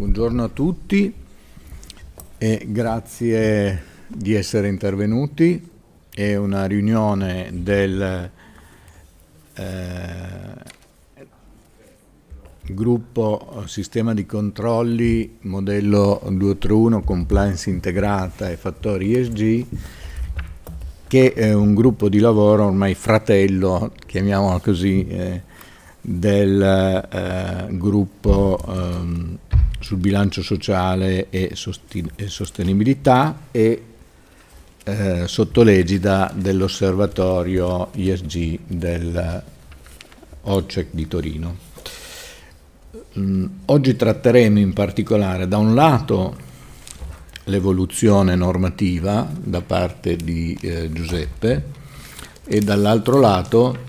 Buongiorno a tutti e grazie di essere intervenuti. È una riunione del eh, gruppo Sistema di Controlli Modello 231 Compliance Integrata e Fattori ESG che è un gruppo di lavoro ormai fratello, chiamiamolo così, eh, del eh, gruppo ehm, sul bilancio sociale e, sostenibilità e eh, sotto l'egida dell'osservatorio ISG del OCEC di Torino. Mm, oggi tratteremo in particolare da un lato l'evoluzione normativa da parte di eh, Giuseppe e dall'altro lato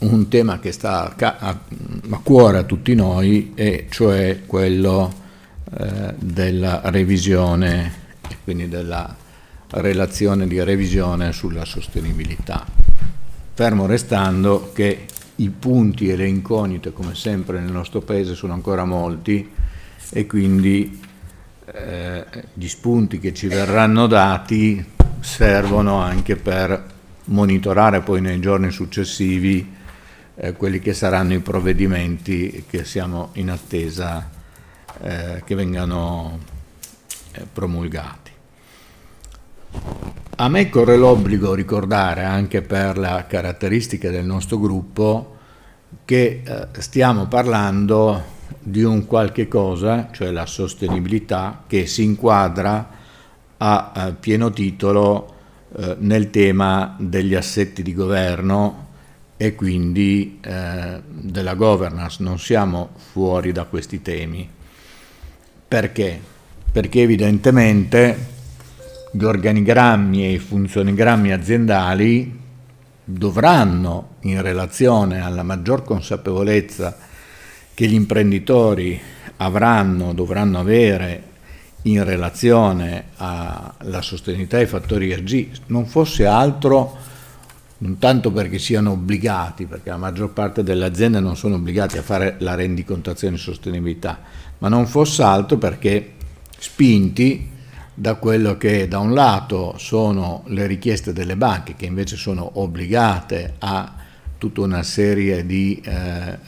un tema che sta a, cuore a tutti noi, e cioè quello eh, della revisione, quindi della relazione di revisione sulla sostenibilità. Fermo restando che i punti e le incognite, come sempre nel nostro paese, sono ancora molti e quindi eh, gli spunti che ci verranno dati servono anche per monitorare poi nei giorni successivi eh, quelli che saranno i provvedimenti che siamo in attesa eh, che vengano eh, promulgati. A me corre l'obbligo ricordare, anche per la caratteristica del nostro gruppo, che eh, stiamo parlando di un qualche cosa, cioè la sostenibilità, che si inquadra a, eh, pieno titolo nel tema degli assetti di governo e quindi eh, della governance, non siamo fuori da questi temi. Perché? Perché evidentemente gli organigrammi e i funzionigrammi aziendali dovranno, in relazione alla maggior consapevolezza che gli imprenditori avranno, dovranno avere in relazione alla sostenibilità dei fattori ESG, non fosse altro non tanto perché siano obbligati, perché la maggior parte delle aziende non sono obbligate a fare la rendicontazione di sostenibilità, ma non fosse altro perché spinti da quello che da un lato sono le richieste delle banche che invece sono obbligate a tutta una serie di eh, eh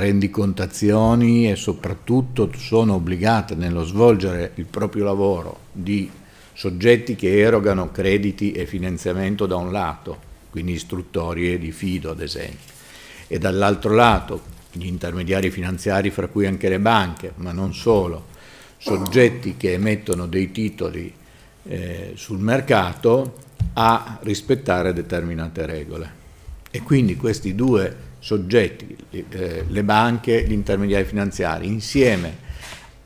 rendicontazioni e soprattutto sono obbligate nello svolgere il proprio lavoro di soggetti che erogano crediti e finanziamento da un lato quindi istruttorie di fido ad esempio, e dall'altro lato gli intermediari finanziari fra cui anche le banche, ma non solo, soggetti che emettono dei titoli eh, sul mercato a rispettare determinate regole. E quindi questi due soggetti, le eh, banche, gli intermediari finanziari, insieme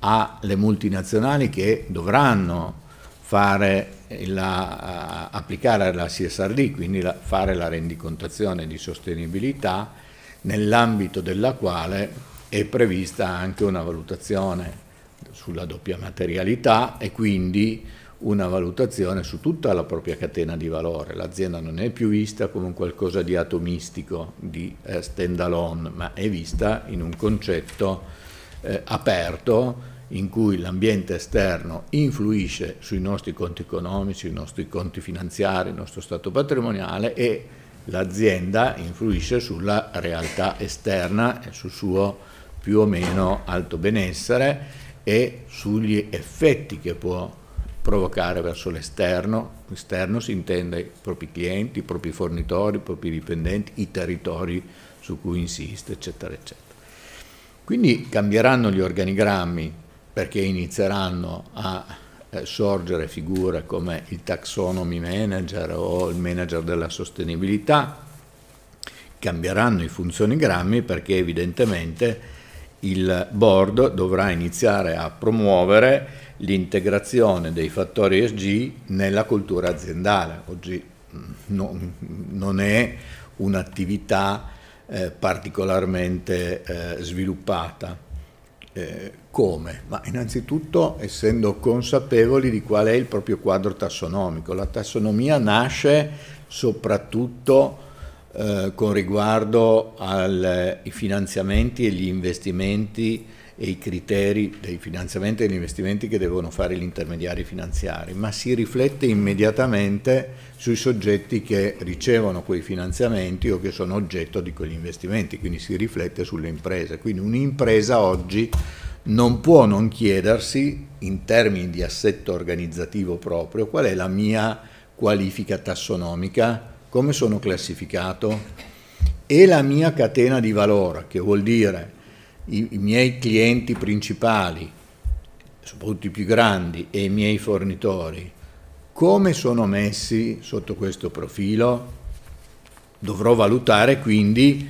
alle multinazionali che dovranno fare eh, la, eh, applicare la CSRD, quindi la, fare la rendicontazione di sostenibilità nell'ambito della quale è prevista anche una valutazione sulla doppia materialità e quindi una valutazione su tutta la propria catena di valore. L'azienda non è più vista come qualcosa di atomistico, di eh, stand alone, ma è vista in un concetto eh, aperto in cui l'ambiente esterno influisce sui nostri conti economici, sui nostri conti finanziari, il nostro stato patrimoniale e l'azienda influisce sulla realtà esterna e sul suo più o meno alto benessere e sugli effetti che può provocare verso l'esterno. L'esterno si intende i propri clienti, i propri fornitori, i propri dipendenti, i territori su cui insiste, eccetera, eccetera. Quindi cambieranno gli organigrammi perché inizieranno a eh, sorgere figure come il taxonomy manager o il manager della sostenibilità, cambieranno i funzionigrammi perché evidentemente il board dovrà iniziare a promuovere l'integrazione dei fattori ESG nella cultura aziendale. Oggi mm, non, non è un'attività eh, particolarmente eh, sviluppata. Eh, come? Ma innanzitutto essendo consapevoli di qual è il proprio quadro tassonomico. La tassonomia nasce soprattutto eh, con riguardo ai finanziamenti e gli investimenti e i criteri dei finanziamenti e degli investimenti che devono fare gli intermediari finanziari, ma si riflette immediatamente sui soggetti che ricevono quei finanziamenti o che sono oggetto di quegli investimenti, quindi si riflette sulle imprese. Quindi un'impresa oggi non può non chiedersi, in termini di assetto organizzativo proprio, qual è la mia qualifica tassonomica, come sono classificato e la mia catena di valore, che vuol dire i, i miei clienti principali, soprattutto i più grandi, e i miei fornitori, come sono messi sotto questo profilo? Dovrò valutare quindi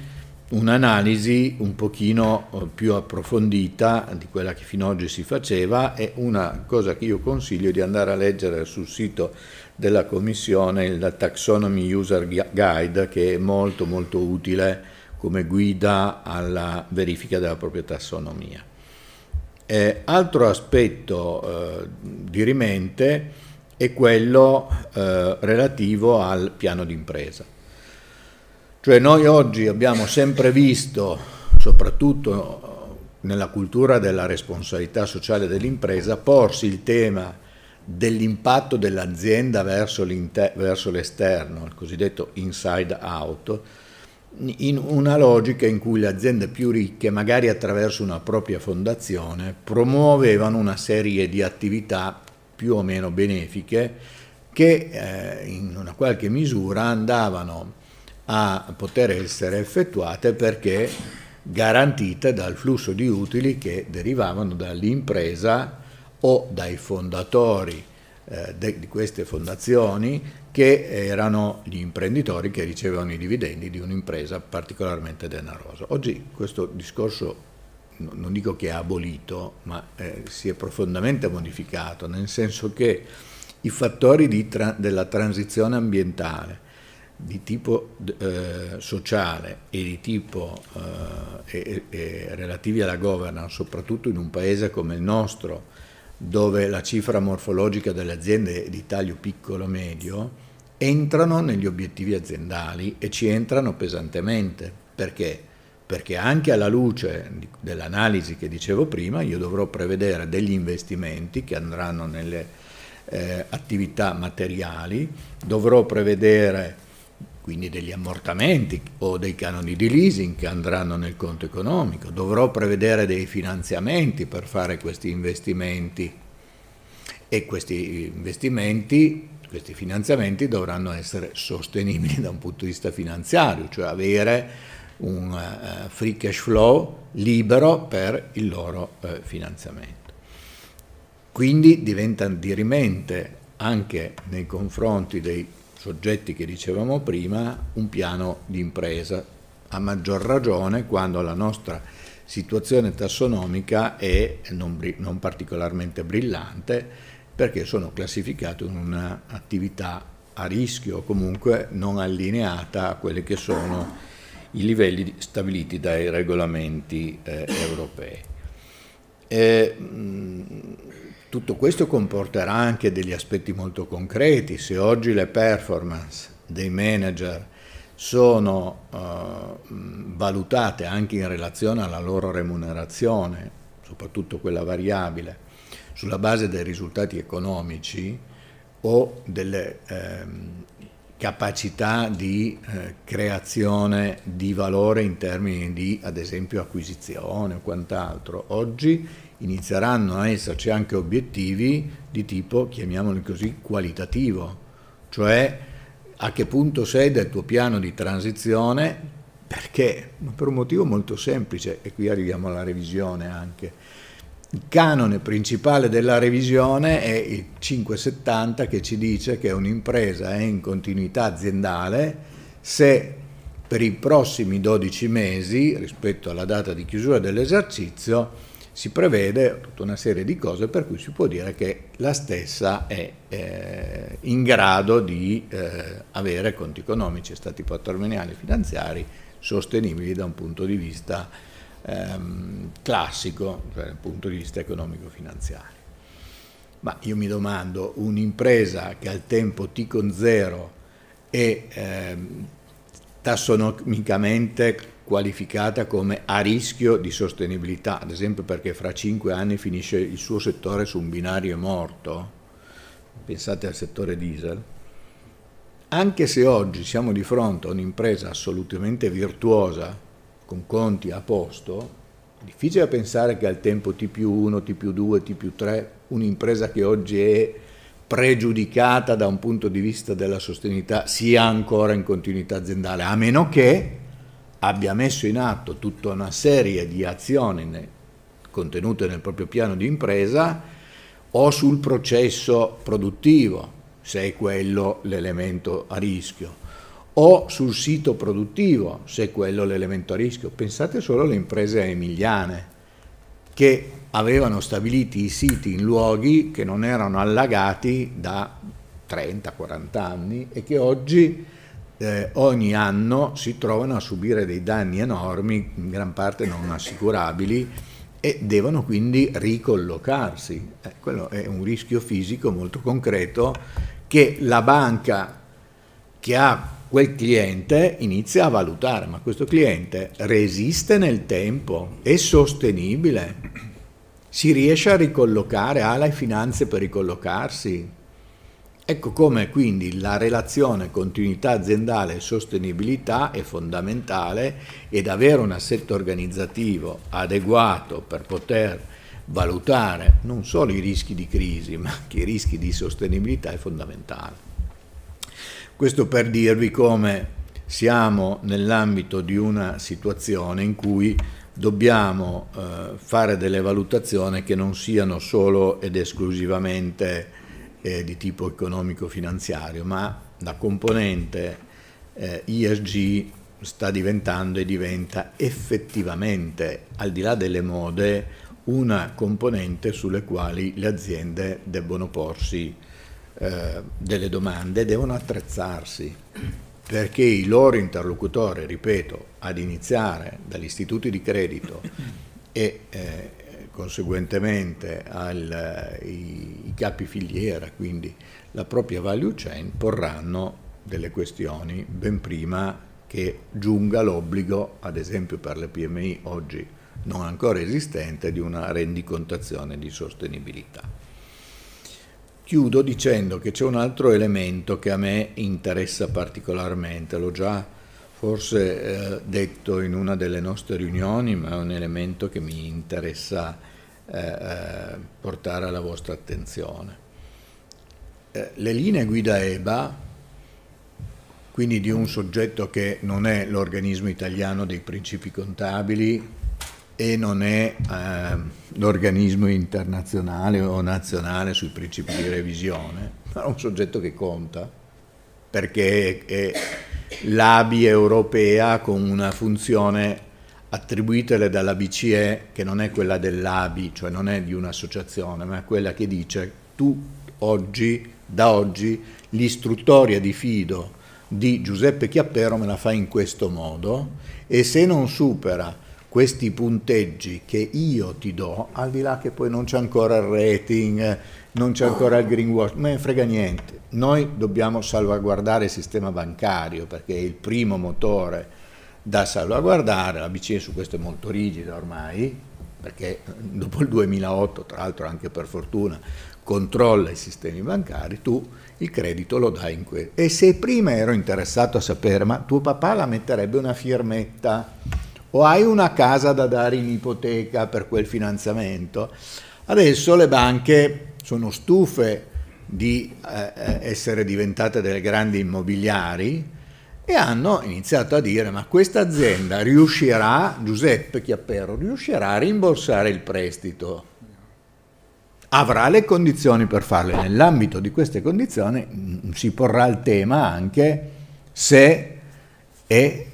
un'analisi un pochino eh, più approfondita di quella che fino ad oggi si faceva e una cosa che io consiglio di andare a leggere sul sito della Commissione il Taxonomy User Guide che è molto molto utile come guida alla verifica della propria tassonomia. Eh, altro aspetto eh, di rimente è quello eh, relativo al piano d'impresa. Cioè noi oggi abbiamo sempre visto, soprattutto nella cultura della responsabilità sociale dell'impresa, porsi il tema dell'impatto dell'azienda verso, l'esterno, il cosiddetto inside out, in una logica in cui le aziende più ricche, magari attraverso una propria fondazione, promuovevano una serie di attività più o meno benefiche che eh, in una qualche misura andavano a poter essere effettuate perché garantite dal flusso di utili che derivavano dall'impresa o dai fondatori eh, di queste fondazioni che erano gli imprenditori che ricevevano i dividendi di un'impresa particolarmente denarosa. Oggi questo discorso non dico che è abolito, ma eh, si è profondamente modificato, nel senso che i fattori tra della transizione ambientale, di tipo eh, sociale e di tipo eh, e, e relativi alla governance, soprattutto in un paese come il nostro, dove la cifra morfologica delle aziende è di taglio piccolo-medio entrano negli obiettivi aziendali e ci entrano pesantemente. Perché? Perché anche alla luce dell'analisi che dicevo prima, io dovrò prevedere degli investimenti che andranno nelle eh, attività materiali, dovrò prevedere quindi degli ammortamenti o dei canoni di leasing che andranno nel conto economico, dovrò prevedere dei finanziamenti per fare questi investimenti e questi investimenti, questi finanziamenti dovranno essere sostenibili da un punto di vista finanziario, cioè avere un eh, free cash flow libero per il loro eh, finanziamento. Quindi diventa dirimente anche nei confronti dei soggetti che dicevamo prima, un piano di impresa, a maggior ragione quando la nostra situazione tassonomica è non, non particolarmente brillante perché sono classificato in un'attività a rischio, o comunque non allineata a quelli che sono i livelli stabiliti dai regolamenti eh, europei. E, mh, mm, tutto questo comporterà anche degli aspetti molto concreti. Se oggi le performance dei manager sono eh, valutate anche in relazione alla loro remunerazione, soprattutto quella variabile, sulla base dei risultati economici o delle eh, capacità di eh, creazione di valore in termini di, ad esempio, acquisizione o quant'altro. Oggi inizieranno a esserci anche obiettivi di tipo, chiamiamoli così, qualitativo, cioè a che punto sei del tuo piano di transizione, perché? Ma per un motivo molto semplice, e qui arriviamo alla revisione anche. Il canone principale della revisione è il 570 che ci dice che un'impresa è in continuità aziendale se per i prossimi 12 mesi rispetto alla data di chiusura dell'esercizio si prevede tutta una serie di cose per cui si può dire che la stessa è eh, in grado di eh, avere conti economici e stati patrimoniali e finanziari sostenibili da un punto di vista ehm, classico, cioè dal punto di vista economico-finanziario. Ma io mi domando, un'impresa che al tempo T con zero è ehm, tassonomicamente qualificata come a rischio di sostenibilità, ad esempio perché fra cinque anni finisce il suo settore su un binario morto, pensate al settore diesel, anche se oggi siamo di fronte a un'impresa assolutamente virtuosa, con conti a posto, è difficile pensare che al tempo T più 1, T più 2, T più 3, un'impresa che oggi è pregiudicata da un punto di vista della sostenibilità sia ancora in continuità aziendale, a meno che abbia messo in atto tutta una serie di azioni contenute nel proprio piano di impresa o sul processo produttivo, se è quello l'elemento a rischio, o sul sito produttivo, se è quello l'elemento a rischio. Pensate solo alle imprese emiliane che avevano stabiliti i siti in luoghi che non erano allagati da 30-40 anni e che oggi eh, ogni anno si trovano a subire dei danni enormi, in gran parte non assicurabili, e devono quindi ricollocarsi. Eh, quello è un rischio fisico molto concreto che la banca che ha quel cliente inizia a valutare, ma questo cliente resiste nel tempo, è sostenibile, si riesce a ricollocare, ha le finanze per ricollocarsi, Ecco come quindi la relazione continuità aziendale e sostenibilità è fondamentale ed avere un assetto organizzativo adeguato per poter valutare non solo i rischi di crisi ma anche i rischi di sostenibilità è fondamentale. Questo per dirvi come siamo nell'ambito di una situazione in cui dobbiamo eh, fare delle valutazioni che non siano solo ed esclusivamente eh, di tipo economico-finanziario, ma la componente eh, ESG sta diventando e diventa effettivamente, al di là delle mode, una componente sulle quali le aziende debbono porsi eh, delle domande, devono attrezzarsi, perché i loro interlocutori, ripeto, ad iniziare dagli istituti di credito e eh, conseguentemente al, eh, i capi filiera, quindi la propria value chain, porranno delle questioni ben prima che giunga l'obbligo, ad esempio per le PMI oggi non ancora esistente, di una rendicontazione di sostenibilità. Chiudo dicendo che c'è un altro elemento che a me interessa particolarmente, l'ho già forse eh, detto in una delle nostre riunioni, ma è un elemento che mi interessa eh, eh portare alla vostra attenzione. Eh, le linee guida EBA, quindi di un soggetto che non è l'organismo italiano dei principi contabili e non è ehm, l'organismo internazionale o nazionale sui principi di revisione, ma è un soggetto che conta perché è, è l'ABI europea con una funzione attribuitele dalla BCE che non è quella dell'ABI, cioè non è di un'associazione, ma è quella che dice tu oggi, da oggi, l'istruttoria di Fido di Giuseppe Chiappero me la fa in questo modo e se non supera questi punteggi che io ti do, al di là che poi non c'è ancora il rating non c'è ancora il greenwash, ma ne frega niente. Noi dobbiamo salvaguardare il sistema bancario perché è il primo motore da salvaguardare, la BCE su questo è molto rigida ormai, perché dopo il 2008, tra l'altro anche per fortuna, controlla i sistemi bancari, tu il credito lo dai in quello. E se prima ero interessato a sapere, ma tuo papà la metterebbe una firmetta o hai una casa da dare in ipoteca per quel finanziamento, adesso le banche sono stufe di eh, essere diventate delle grandi immobiliari e hanno iniziato a dire ma questa azienda riuscirà, Giuseppe Chiappero, riuscirà a rimborsare il prestito, avrà le condizioni per farlo. Nell'ambito di queste condizioni mh, mm, si porrà il tema anche se è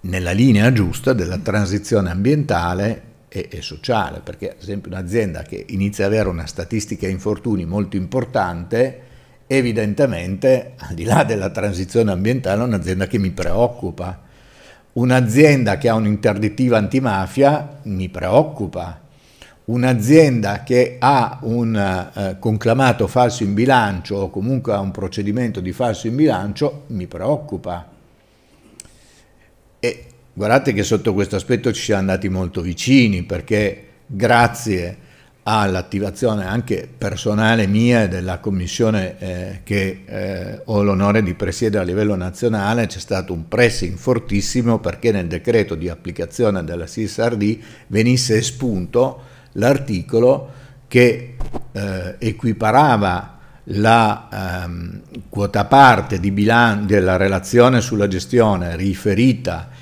nella linea giusta della transizione ambientale e, e sociale, perché ad esempio un'azienda che inizia ad avere una statistica infortuni molto importante, evidentemente, al di là della transizione ambientale, è un'azienda che mi preoccupa. Un'azienda che ha un'interdittiva antimafia mi preoccupa. Un'azienda che ha un eh, conclamato falso in bilancio o comunque ha un procedimento di falso in bilancio mi preoccupa. Guardate che sotto questo aspetto ci siamo andati molto vicini perché grazie all'attivazione anche personale mia e della commissione eh, che eh, ho l'onore di presiedere a livello nazionale c'è stato un pressing fortissimo perché nel decreto di applicazione della CSRD venisse espunto l'articolo che eh, equiparava la ehm, quota parte della relazione sulla gestione riferita a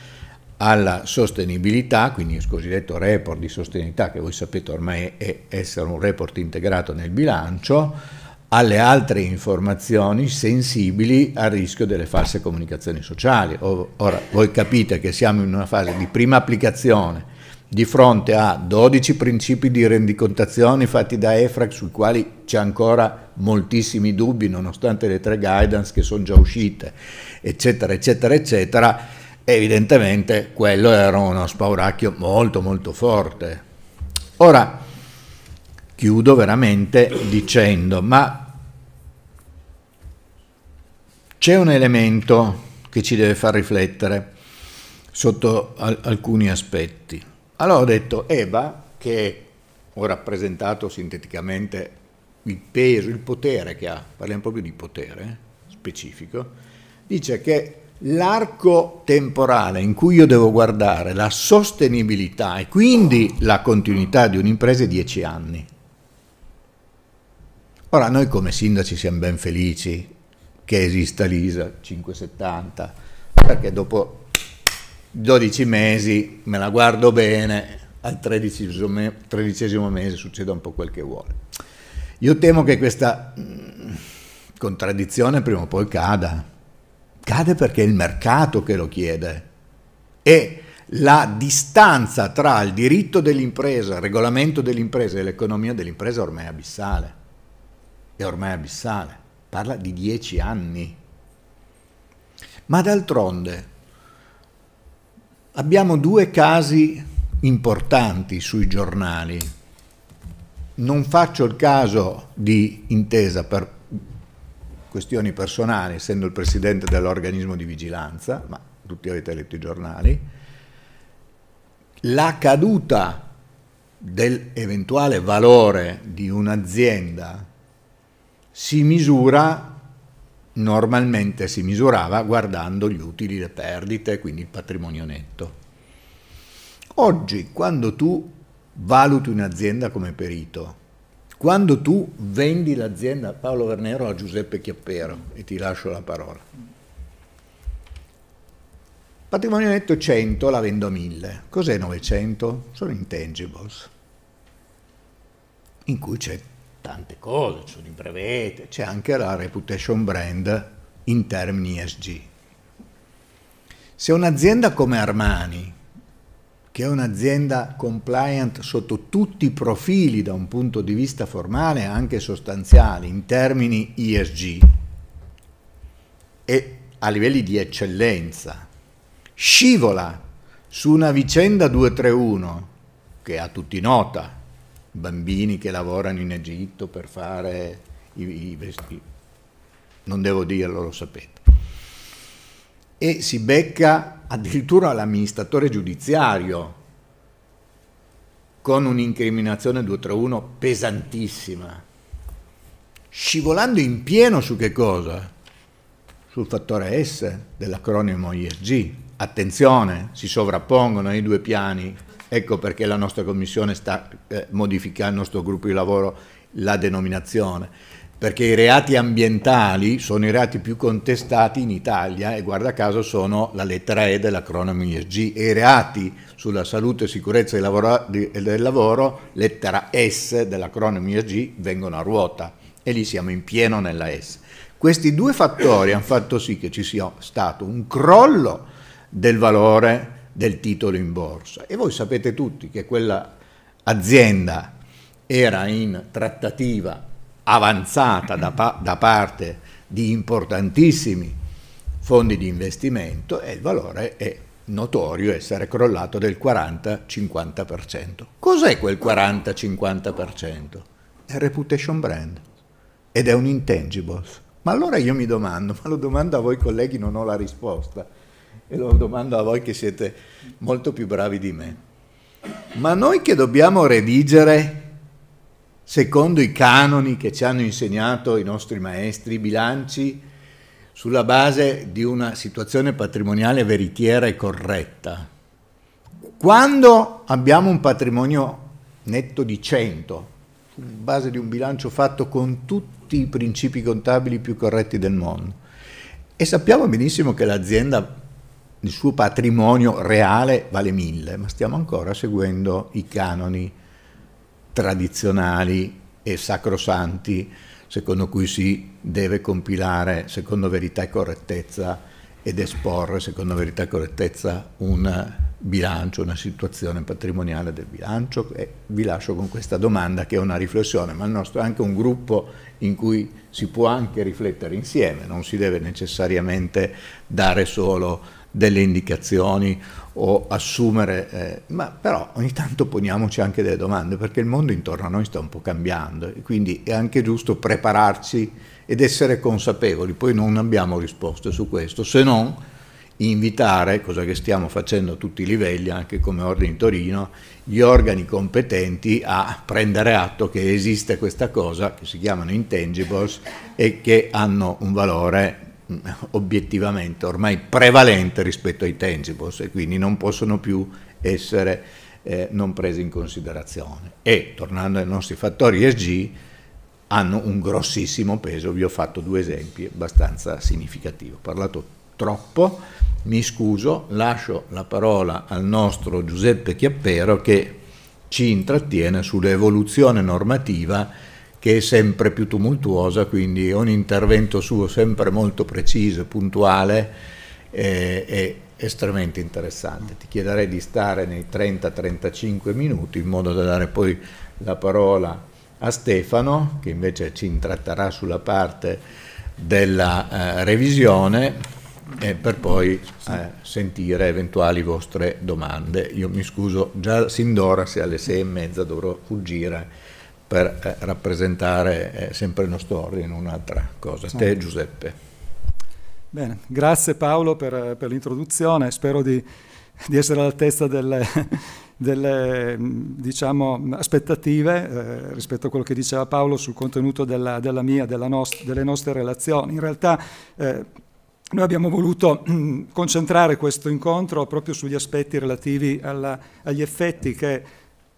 alla sostenibilità, quindi il cosiddetto report di sostenibilità che voi sapete ormai è essere un report integrato nel bilancio, alle altre informazioni sensibili al rischio delle false comunicazioni sociali. Ora voi capite che siamo in una fase di prima applicazione di fronte a 12 principi di rendicontazione fatti da EFRAC sui quali c'è ancora moltissimi dubbi nonostante le tre guidance che sono già uscite, eccetera, eccetera, eccetera evidentemente quello era uno spauracchio molto molto forte. Ora, chiudo veramente dicendo, ma c'è un elemento che ci deve far riflettere sotto al alcuni aspetti. Allora ho detto Eva, che ho rappresentato sinteticamente il peso, il potere che ha, parliamo proprio di potere eh, specifico, dice che l'arco temporale in cui io devo guardare la sostenibilità e quindi la continuità di un'impresa è 10 anni. Ora noi come sindaci siamo ben felici che esista l'ISA 570 perché dopo 12 mesi me la guardo bene, al tredicesimo, tredicesimo mese succede un po' quel che vuole. Io temo che questa mm, contraddizione prima o poi cada accade perché è il mercato che lo chiede. E la distanza tra il diritto dell'impresa, il regolamento dell'impresa e l'economia dell'impresa è ormai abissale. È ormai abissale. Parla di dieci anni. Ma d'altronde abbiamo due casi importanti sui giornali. Non faccio il caso di intesa per questioni personali, essendo il presidente dell'organismo di vigilanza, ma tutti avete letto i giornali, la caduta dell'eventuale valore di un'azienda si misura normalmente si misurava guardando gli utili, le perdite, quindi il patrimonio netto. Oggi quando tu valuti un'azienda come perito, quando tu vendi l'azienda Paolo Vernero a Giuseppe Chiappero, e ti lascio la parola, patrimonio netto 100, la vendo a 1000. Cos'è 900? Sono intangibles, in cui c'è tante cose, c'è un brevete, c'è anche la reputation brand in termini ESG. Se un'azienda come Armani, che è un'azienda compliant sotto tutti i profili da un punto di vista formale e anche sostanziale in termini ESG e a livelli di eccellenza scivola su una vicenda 231 che è a tutti nota bambini che lavorano in Egitto per fare i, i vestiti non devo dirlo lo sapete e si becca addirittura l'amministratore giudiziario con un'incriminazione 231 pesantissima, scivolando in pieno su che cosa? Sul fattore S dell'acronimo ISG. Attenzione, si sovrappongono i due piani, ecco perché la nostra commissione sta eh, modificando, il nostro gruppo di lavoro, la denominazione perché i reati ambientali sono i reati più contestati in Italia e guarda caso sono la lettera E dell'acronimo ISG e i reati sulla salute e sicurezza del lavoro, lettera S dell'acronimo ISG, vengono a ruota e lì siamo in pieno nella S. Questi due fattori hanno fatto sì che ci sia stato un crollo del valore del titolo in borsa e voi sapete tutti che quella azienda era in trattativa avanzata da, pa da parte di importantissimi fondi di investimento e il valore è notorio essere crollato del 40-50%. Cos'è quel 40-50%? È reputation brand ed è un intangibles. Ma allora io mi domando, ma lo domando a voi colleghi, non ho la risposta, e lo domando a voi che siete molto più bravi di me. Ma noi che dobbiamo redigere secondo i canoni che ci hanno insegnato i nostri maestri bilanci sulla base di una situazione patrimoniale veritiera e corretta. Quando abbiamo un patrimonio netto di 100, sulla base di un bilancio fatto con tutti i principi contabili più corretti del mondo, e sappiamo benissimo che l'azienda, il suo patrimonio reale vale 1000, ma stiamo ancora seguendo i canoni tradizionali e sacrosanti secondo cui si deve compilare secondo verità e correttezza ed esporre secondo verità e correttezza un bilancio, una situazione patrimoniale del bilancio e vi lascio con questa domanda che è una riflessione, ma il nostro è anche un gruppo in cui si può anche riflettere insieme, non si deve necessariamente dare solo delle indicazioni o assumere, eh, ma però ogni tanto poniamoci anche delle domande perché il mondo intorno a noi sta un po' cambiando e quindi è anche giusto prepararci ed essere consapevoli, poi non abbiamo risposte su questo se non invitare, cosa che stiamo facendo a tutti i livelli, anche come Ordine Torino, gli organi competenti a prendere atto che esiste questa cosa che si chiamano intangibles e che hanno un valore obiettivamente ormai prevalente rispetto ai tangibles e quindi non possono più essere eh, non presi in considerazione. E tornando ai nostri fattori ESG, hanno un grossissimo peso, vi ho fatto due esempi abbastanza significativi. Ho parlato troppo, mi scuso, lascio la parola al nostro Giuseppe Chiappero che ci intrattiene sull'evoluzione normativa che è sempre più tumultuosa, quindi ogni intervento suo sempre molto preciso, e puntuale eh, è estremamente interessante. Ti chiederei di stare nei 30-35 minuti in modo da dare poi la parola a Stefano, che invece ci intratterà sulla parte della eh, revisione eh, per poi eh, sentire eventuali vostre domande. Io mi scuso già sin d'ora se alle sei e mezza dovrò fuggire per eh, rappresentare eh, sempre il Nostorri in un'altra cosa. Sì. Te ah. Giuseppe. Bene, grazie Paolo per, per l'introduzione, spero di, di essere all'altezza delle, delle diciamo, aspettative eh, rispetto a quello che diceva Paolo sul contenuto della, della mia, della nost delle nostre relazioni. In realtà eh, noi abbiamo voluto mm, concentrare questo incontro proprio sugli aspetti relativi alla, agli effetti che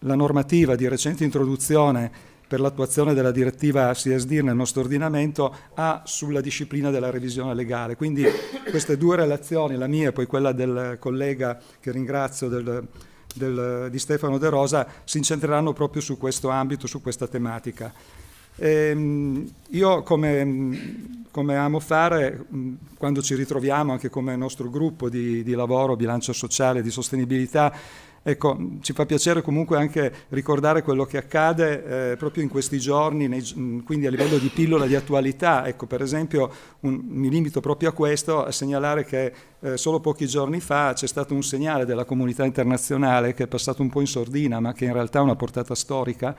la normativa di recente introduzione per l'attuazione della direttiva CSD nel nostro ordinamento ha sulla disciplina della revisione legale. Quindi queste due relazioni, la mia e poi quella del collega che ringrazio del, del, di Stefano De Rosa, si incentreranno proprio su questo ambito, su questa tematica. Ehm, io come, come, amo fare, quando ci ritroviamo anche come nostro gruppo di, di lavoro, bilancio sociale, di sostenibilità, Ecco, ci fa piacere comunque anche ricordare quello che accade eh, proprio in questi giorni, nei, mm, quindi a livello di pillola di attualità. Ecco, per esempio, un, mi limito proprio a questo, a segnalare che eh, solo pochi giorni fa c'è stato un segnale della comunità internazionale che è passato un po' in sordina, ma che in realtà ha una portata storica,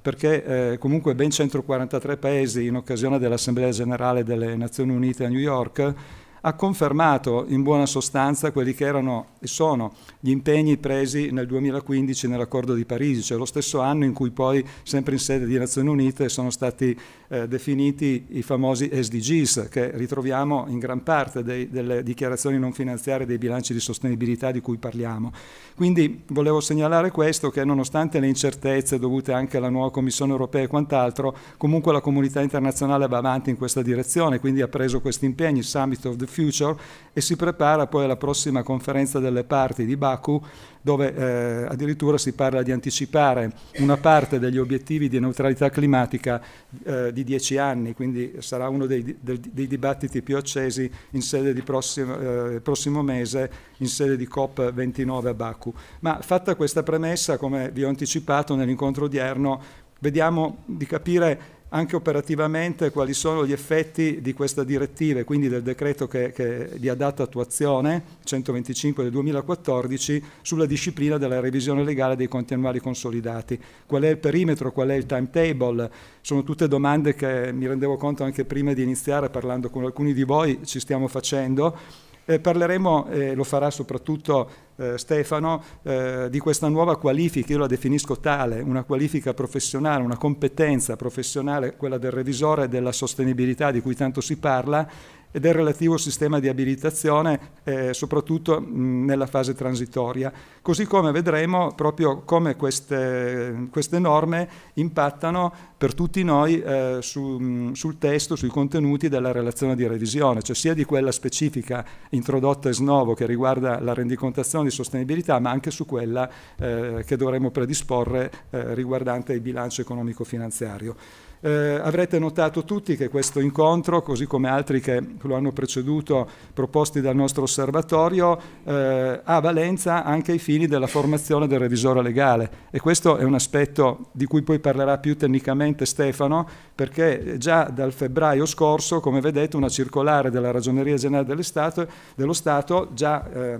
perché eh, comunque ben 143 paesi, in occasione dell'Assemblea generale delle Nazioni Unite a New York, ha confermato in buona sostanza quelli che erano e sono gli impegni presi nel 2015 nell'accordo di Parigi, cioè lo stesso anno in cui poi sempre in sede di Nazioni Unite sono stati eh, definiti i famosi SDGs, che ritroviamo in gran parte dei, delle dichiarazioni non finanziarie dei bilanci di sostenibilità di cui parliamo. Quindi volevo segnalare questo, che nonostante le incertezze dovute anche alla nuova Commissione europea e quant'altro, comunque la comunità internazionale va avanti in questa direzione, quindi ha preso questi impegni, il Summit of the Future, e si prepara poi alla prossima conferenza delle parti di Baku dove eh, addirittura si parla di anticipare una parte degli obiettivi di neutralità climatica eh, di dieci anni, quindi sarà uno dei, dei, dei, dibattiti più accesi in sede di prossimo, eh, prossimo mese, in sede di COP29 a Baku. Ma fatta questa premessa, come vi ho anticipato nell'incontro odierno, vediamo di capire anche operativamente quali sono gli effetti di questa direttiva e quindi del decreto che, che gli ha dato attuazione, 125 del 2014, sulla disciplina della revisione legale dei conti annuali consolidati. Qual è il perimetro, qual è il timetable? Sono tutte domande che mi rendevo conto anche prima di iniziare parlando con alcuni di voi, ci stiamo facendo eh, parleremo, eh, lo farà soprattutto eh, Stefano, eh, di questa nuova qualifica, io la definisco tale, una qualifica professionale, una competenza professionale, quella del revisore della sostenibilità di cui tanto si parla, e del relativo sistema di abilitazione, eh, soprattutto nella fase transitoria. Così come vedremo proprio come queste, queste norme impattano per tutti noi eh, su, sul testo, sui contenuti della relazione di revisione, cioè sia di quella specifica introdotta e snovo che riguarda la rendicontazione di sostenibilità, ma anche su quella eh, che dovremo predisporre eh, riguardante il bilancio economico-finanziario. Eh, avrete notato tutti che questo incontro, così come altri che lo hanno preceduto proposti dal nostro osservatorio, eh, ha valenza anche ai fini della formazione del revisore legale e questo è un aspetto di cui poi parlerà più tecnicamente Stefano, perché già dal febbraio scorso, come vedete, una circolare della Ragioneria Generale Stato, dello Stato, già eh,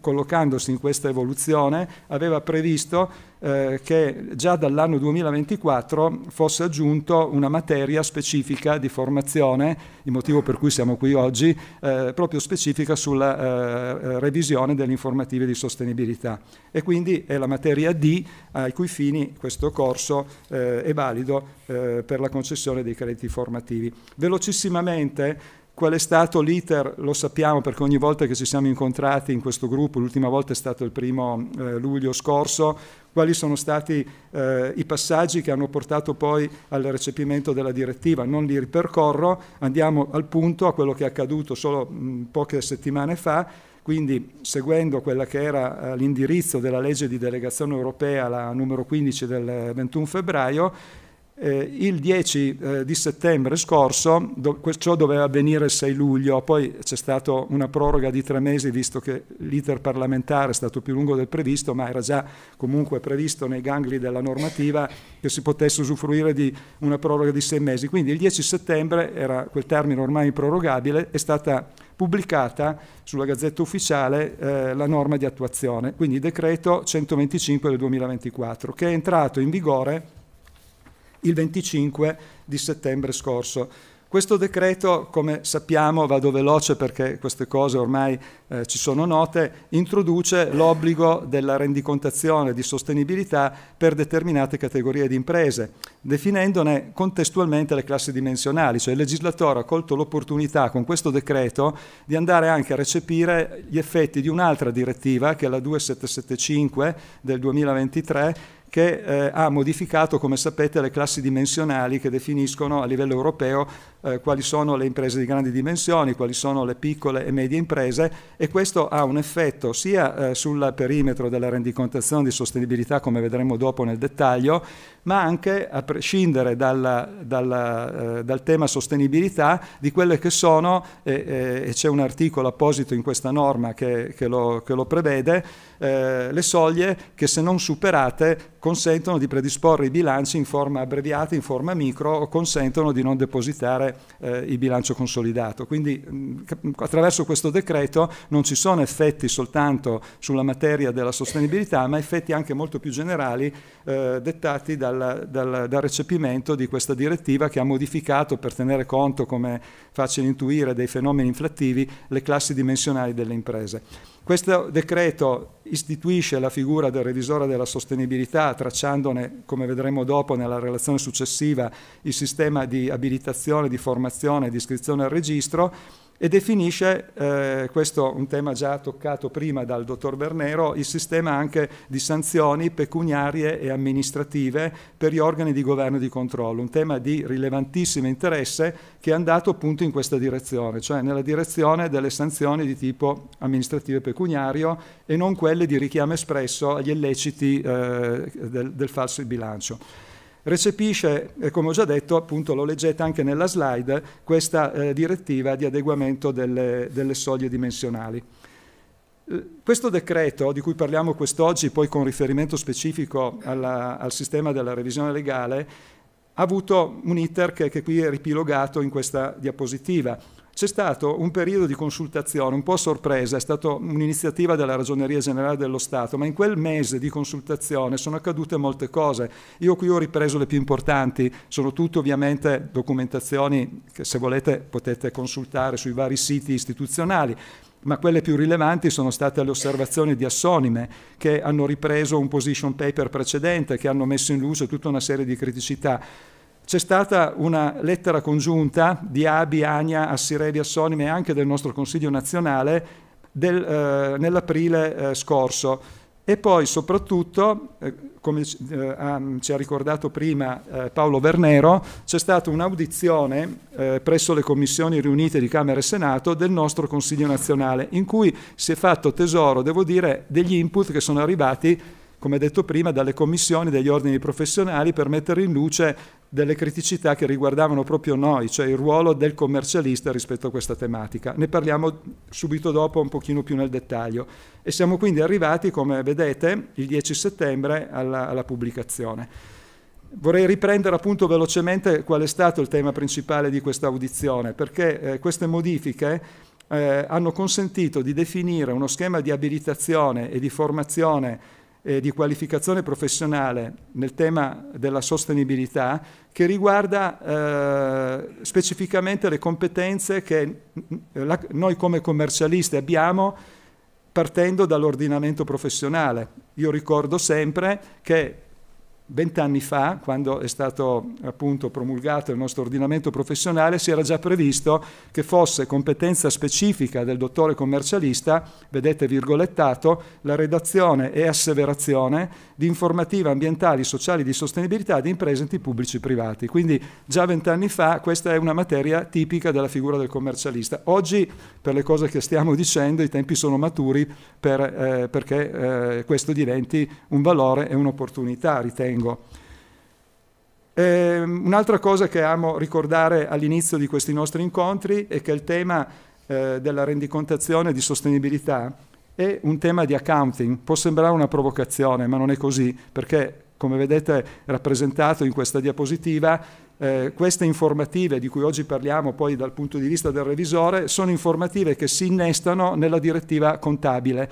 collocandosi in questa evoluzione, aveva previsto eh, che già dall'anno 2024 fosse aggiunto una materia specifica di formazione, il motivo per cui siamo qui oggi, eh, proprio specifica sulla eh, eh revisione delle informative di sostenibilità. E quindi è la materia D ai cui fini questo corso eh, è valido eh, per la concessione dei crediti formativi. Velocissimamente Qual è stato l'iter? Lo sappiamo perché ogni volta che ci siamo incontrati in questo gruppo, l'ultima volta è stato il primo eh, luglio scorso, quali sono stati eh, i passaggi che hanno portato poi al recepimento della direttiva. Non li ripercorro, andiamo al punto, a quello che è accaduto solo mh, poche settimane fa, quindi seguendo quella che era eh, l'indirizzo della legge di delegazione europea, la numero 15 del 21 eh, febbraio, eh, il 10 eh, di settembre scorso, do, ciò doveva avvenire il 6 luglio, poi c'è stata una proroga di tre mesi visto che l'iter parlamentare è stato più lungo del previsto, ma era già comunque previsto nei gangli della normativa che si potesse usufruire di una proroga di sei mesi. Quindi il 10 settembre, era quel termine ormai improrogabile, è stata pubblicata sulla Gazzetta Ufficiale eh, la norma di attuazione, quindi il decreto 125 del 2024, che è entrato in vigore il 25 di settembre scorso. Questo decreto, come sappiamo, vado veloce perché queste cose ormai eh, ci sono note, introduce l'obbligo della rendicontazione di sostenibilità per determinate categorie di imprese, definendone contestualmente le classi dimensionali, cioè il legislatore ha colto l'opportunità con questo decreto di andare anche a recepire gli effetti di un'altra direttiva che è la 2775 del 2023 che eh, ha modificato, come sapete, le classi dimensionali che definiscono a livello europeo eh, quali sono le imprese di grandi dimensioni, quali sono le piccole e medie imprese e questo ha un effetto sia eh, sul perimetro della rendicontazione di sostenibilità, come vedremo dopo nel dettaglio, ma anche a prescindere dalla, dalla, eh, dal tema sostenibilità di quelle che sono, eh, e c'è un articolo apposito in questa norma che, che, lo, che lo, prevede, eh, le soglie che se non superate consentono di predisporre i bilanci in forma abbreviata, in forma micro, o consentono di non depositare eh, il bilancio consolidato. Quindi mh, attraverso questo decreto non ci sono effetti soltanto sulla materia della sostenibilità, ma effetti anche molto più generali eh, dettati dal, dal, dal, recepimento di questa direttiva che ha modificato per tenere conto, come facile intuire, dei fenomeni inflattivi le classi dimensionali delle imprese. Questo decreto istituisce la figura del revisore della sostenibilità, tracciandone, come vedremo dopo nella relazione successiva, il sistema di abilitazione, di formazione e di iscrizione al registro e definisce, eh, questo è un tema già toccato prima dal dottor Bernero, il sistema anche di sanzioni pecuniarie e amministrative per gli organi di governo e di controllo, un tema di rilevantissimo interesse che è andato appunto in questa direzione, cioè nella direzione delle sanzioni di tipo amministrativo e pecuniario e non quelle di richiamo espresso agli illeciti eh, del, del falso bilancio recepisce, eh, come ho già detto, appunto lo leggete anche nella slide, questa eh, direttiva di adeguamento delle, delle soglie dimensionali. Eh, questo decreto di cui parliamo quest'oggi, poi con riferimento specifico alla, al sistema della revisione legale, ha avuto un iter che, che qui è ripilogato in questa diapositiva c'è stato un periodo di consultazione un po' sorpresa, è stata un'iniziativa della Ragioneria Generale dello Stato, ma in quel mese di consultazione sono accadute molte cose. Io qui ho ripreso le più importanti, sono tutte ovviamente documentazioni che se volete potete consultare sui vari siti istituzionali ma quelle più rilevanti sono state le osservazioni di Assonime, che hanno ripreso un position paper precedente, che hanno messo in luce tutta una serie di criticità. C'è stata una lettera congiunta di Abi, Agna, Assirevi, Assonime e anche del nostro Consiglio nazionale del, eh, nell'aprile eh, scorso. E poi soprattutto, eh, come ci eh, ha ricordato prima eh, Paolo Vernero, c'è stata un'audizione eh, presso le commissioni riunite di Camera e Senato del nostro Consiglio nazionale, in cui si è fatto tesoro, devo dire, degli input che sono arrivati come detto prima, dalle commissioni degli ordini professionali per mettere in luce delle criticità che riguardavano proprio noi, cioè il ruolo del commercialista rispetto a questa tematica. Ne parliamo subito dopo un pochino più nel dettaglio e siamo quindi arrivati, come vedete, il 10 settembre alla, alla pubblicazione. Vorrei riprendere appunto velocemente qual è stato il tema principale di questa audizione, perché eh, queste modifiche eh, hanno consentito di definire uno schema di abilitazione e di formazione eh, di qualificazione professionale nel tema della sostenibilità che riguarda eh, specificamente le competenze che la, noi come commercialisti abbiamo partendo dall'ordinamento professionale. Io ricordo sempre che Vent'anni fa, quando è stato appunto promulgato il nostro ordinamento professionale, si era già previsto che fosse competenza specifica del dottore commercialista, vedete virgolettato, la redazione e asseverazione di informative ambientali, sociali di sostenibilità di imprese enti pubblici e privati. Quindi già vent'anni fa questa è una materia tipica della figura del commercialista. Oggi, per le cose che stiamo dicendo, i tempi sono maturi per, eh, perché eh, questo diventi un valore e un'opportunità, ritengo tengo. Eh, un'altra cosa che amo ricordare all'inizio di questi nostri incontri è che il tema eh, della rendicontazione di sostenibilità è un tema di accounting. Può sembrare una provocazione, ma non è così, perché come vedete rappresentato in questa diapositiva, eh, queste informative di cui oggi parliamo poi dal punto di vista del revisore sono informative che si innestano nella direttiva contabile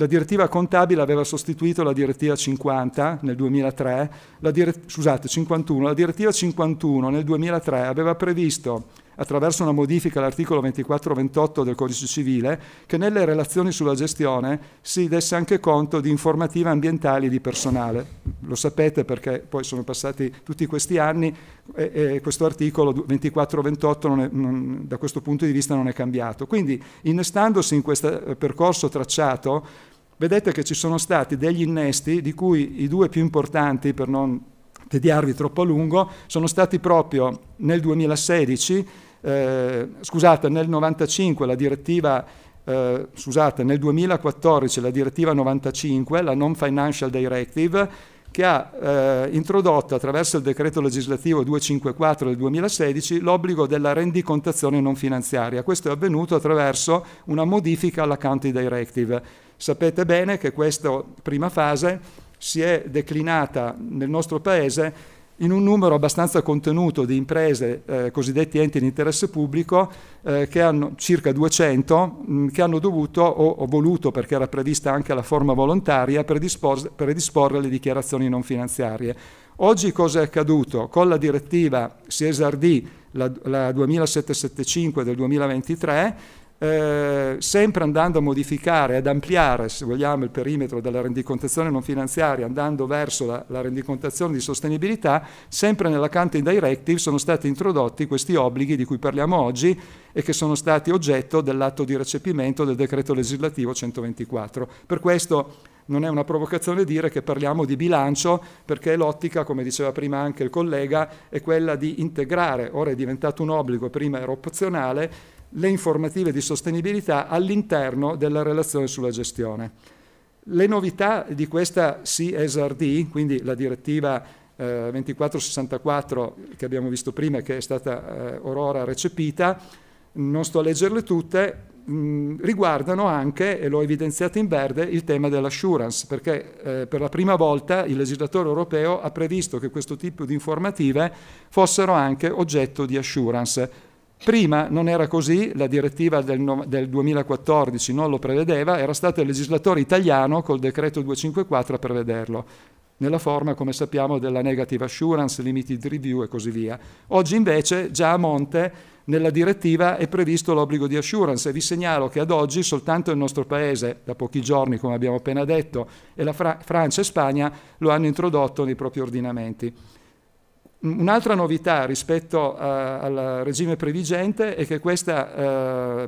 la direttiva contabile aveva sostituito la direttiva 50 nel 2003, la dirett- scusate, 51. La direttiva 51 nel 2003 aveva previsto attraverso una modifica all'articolo 2428 del Codice Civile, che nelle relazioni sulla gestione si desse anche conto di informative ambientali di personale. Lo sapete perché poi sono passati tutti questi anni e, e questo articolo 2428 non è, non, da questo punto di vista non è cambiato. Quindi, innestandosi in questo eh, percorso tracciato, vedete che ci sono stati degli innesti di cui i due più importanti, per non tediarvi troppo a lungo, sono stati proprio nel 2016, eh, scusate, nel 95 la direttiva eh, scusate, nel 2014 la direttiva 95, la non financial directive, che ha eh, introdotto attraverso il decreto legislativo 254 del 2016 l'obbligo della rendicontazione non finanziaria. Questo è avvenuto attraverso una modifica alla County Directive. Sapete bene che questa prima fase si è declinata nel nostro Paese in un numero abbastanza contenuto di imprese eh, cosiddetti enti di interesse pubblico, eh, che hanno circa 200, mh, mm, che hanno dovuto o, o, voluto, perché era prevista anche la forma volontaria, predispor- predisporre le dichiarazioni non finanziarie. Oggi cosa è accaduto? Con la direttiva CSRD, la, la 2775 del 2023, eh, sempre andando a modificare, ad ampliare, se vogliamo, il perimetro della rendicontazione non finanziaria, andando verso la, la rendicontazione di sostenibilità, sempre nella Canton Directive sono stati introdotti questi obblighi di cui parliamo oggi e che sono stati oggetto dell'atto di recepimento del decreto legislativo 124. Per questo non è una provocazione dire che parliamo di bilancio perché l'ottica, come diceva prima anche il collega, è quella di integrare, ora è diventato un obbligo, prima era opzionale, le informative di sostenibilità all'interno della relazione sulla gestione. Le novità di questa CSRD, quindi la direttiva eh, 2464 che abbiamo visto prima e che è stata eh, orora recepita, non sto a leggerle tutte, mh, riguardano anche, e l'ho evidenziato in verde, il tema dell'assurance, perché eh, per la prima volta il legislatore europeo ha previsto che questo tipo di informative fossero anche oggetto di assurance, Prima non era così, la direttiva del, no, del, 2014 non lo prevedeva, era stato il legislatore italiano col decreto 254 a prevederlo, nella forma, come sappiamo, della negative assurance, limited review e così via. Oggi invece, già a monte, nella direttiva è previsto l'obbligo di assurance e vi segnalo che ad oggi soltanto il nostro Paese, da pochi giorni come abbiamo appena detto, e la Fra- Francia e Spagna lo hanno introdotto nei propri ordinamenti. Un'altra novità rispetto a, eh, al regime previgente è che questa eh,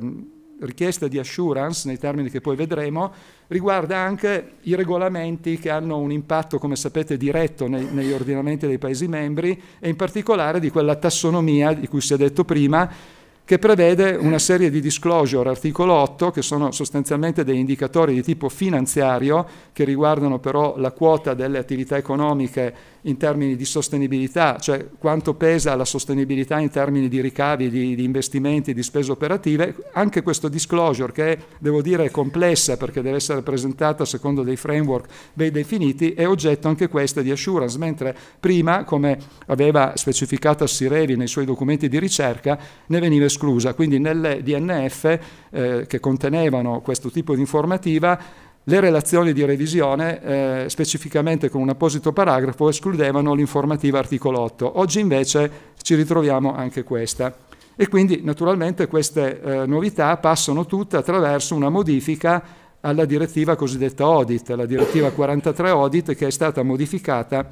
richiesta di assurance, nei termini che poi vedremo, riguarda anche i regolamenti che hanno un impatto, come sapete, diretto nei, negli ordinamenti dei Paesi membri e in particolare di quella tassonomia di cui si è detto prima, che prevede una serie di disclosure, articolo 8, che sono sostanzialmente degli indicatori di tipo finanziario, che riguardano però la quota delle attività economiche in termini di sostenibilità, cioè quanto pesa la sostenibilità in termini di ricavi, di, di investimenti, di spese operative, anche questo disclosure che è, devo dire è complessa perché deve essere presentata secondo dei framework ben definiti, è oggetto anche questa di assurance, mentre prima, come aveva specificato Sirevi nei suoi documenti di ricerca, ne veniva esclusa. Quindi nelle DNF eh, che contenevano questo tipo di informativa le relazioni di revisione, eh, specificamente con un apposito paragrafo, escludevano l'informativa articolo 8. Oggi invece ci ritroviamo anche questa. E quindi naturalmente queste eh, novità passano tutte attraverso una modifica alla direttiva cosiddetta Audit, la direttiva 43 Audit che è stata modificata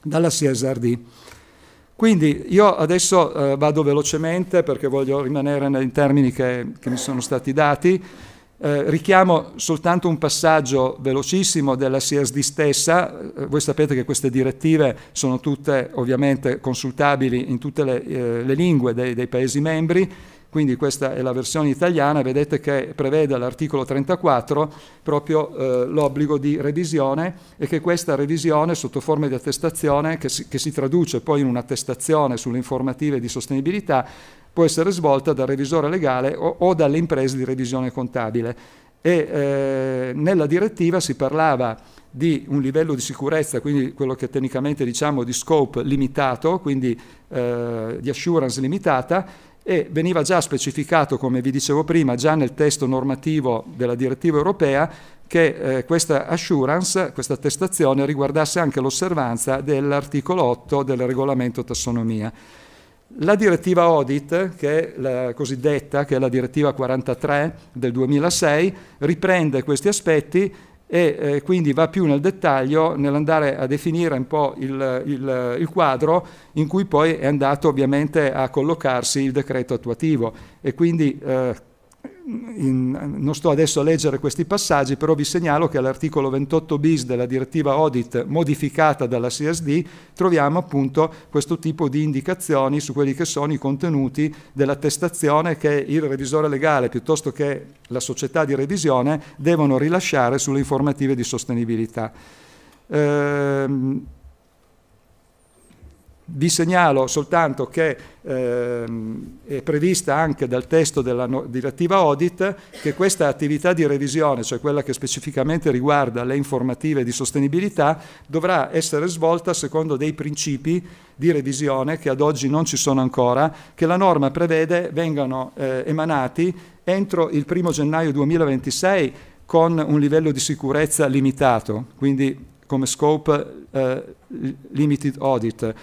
dalla CSRD. Quindi io adesso eh, vado velocemente perché voglio rimanere nei termini che, che mi sono stati dati. Eh, richiamo soltanto un passaggio velocissimo della CSD stessa, eh, voi sapete che queste direttive sono tutte ovviamente consultabili in tutte le, eh, le lingue dei, dei, Paesi membri, quindi questa è la versione italiana, vedete che prevede all'articolo 34 proprio eh, l'obbligo di revisione e che questa revisione sotto forma di attestazione, che si, che si traduce poi in un'attestazione sulle informative di sostenibilità, può essere svolta dal revisore legale o, o dalle imprese di revisione contabile. E, eh, nella direttiva si parlava di un livello di sicurezza, quindi quello che tecnicamente diciamo di scope limitato, quindi eh, di assurance limitata, e veniva già specificato, come vi dicevo prima, già nel testo normativo della direttiva europea, che eh, questa assurance, questa attestazione riguardasse anche l'osservanza dell'articolo 8 del regolamento tassonomia. La direttiva audit, che è la cosiddetta, che è la direttiva 43 del 2006, riprende questi aspetti e eh, quindi va più nel dettaglio nell'andare a definire un po' il, il, il, quadro in cui poi è andato ovviamente a collocarsi il decreto attuativo e quindi eh, in, non sto adesso a leggere questi passaggi, però vi segnalo che all'articolo 28 bis della direttiva audit modificata dalla CSD troviamo appunto questo tipo di indicazioni su quelli che sono i contenuti dell'attestazione che il revisore legale piuttosto che la società di revisione devono rilasciare sulle informative di sostenibilità. Ehm, vi segnalo soltanto che ehm, è prevista anche dal testo della direttiva Audit che questa attività di revisione, cioè quella che specificamente riguarda le informative di sostenibilità, dovrà essere svolta secondo dei principi di revisione che ad oggi non ci sono ancora, che la norma prevede vengano eh, emanati entro il 1 gennaio 2026 con un livello di sicurezza limitato, quindi come scope eh, limited audit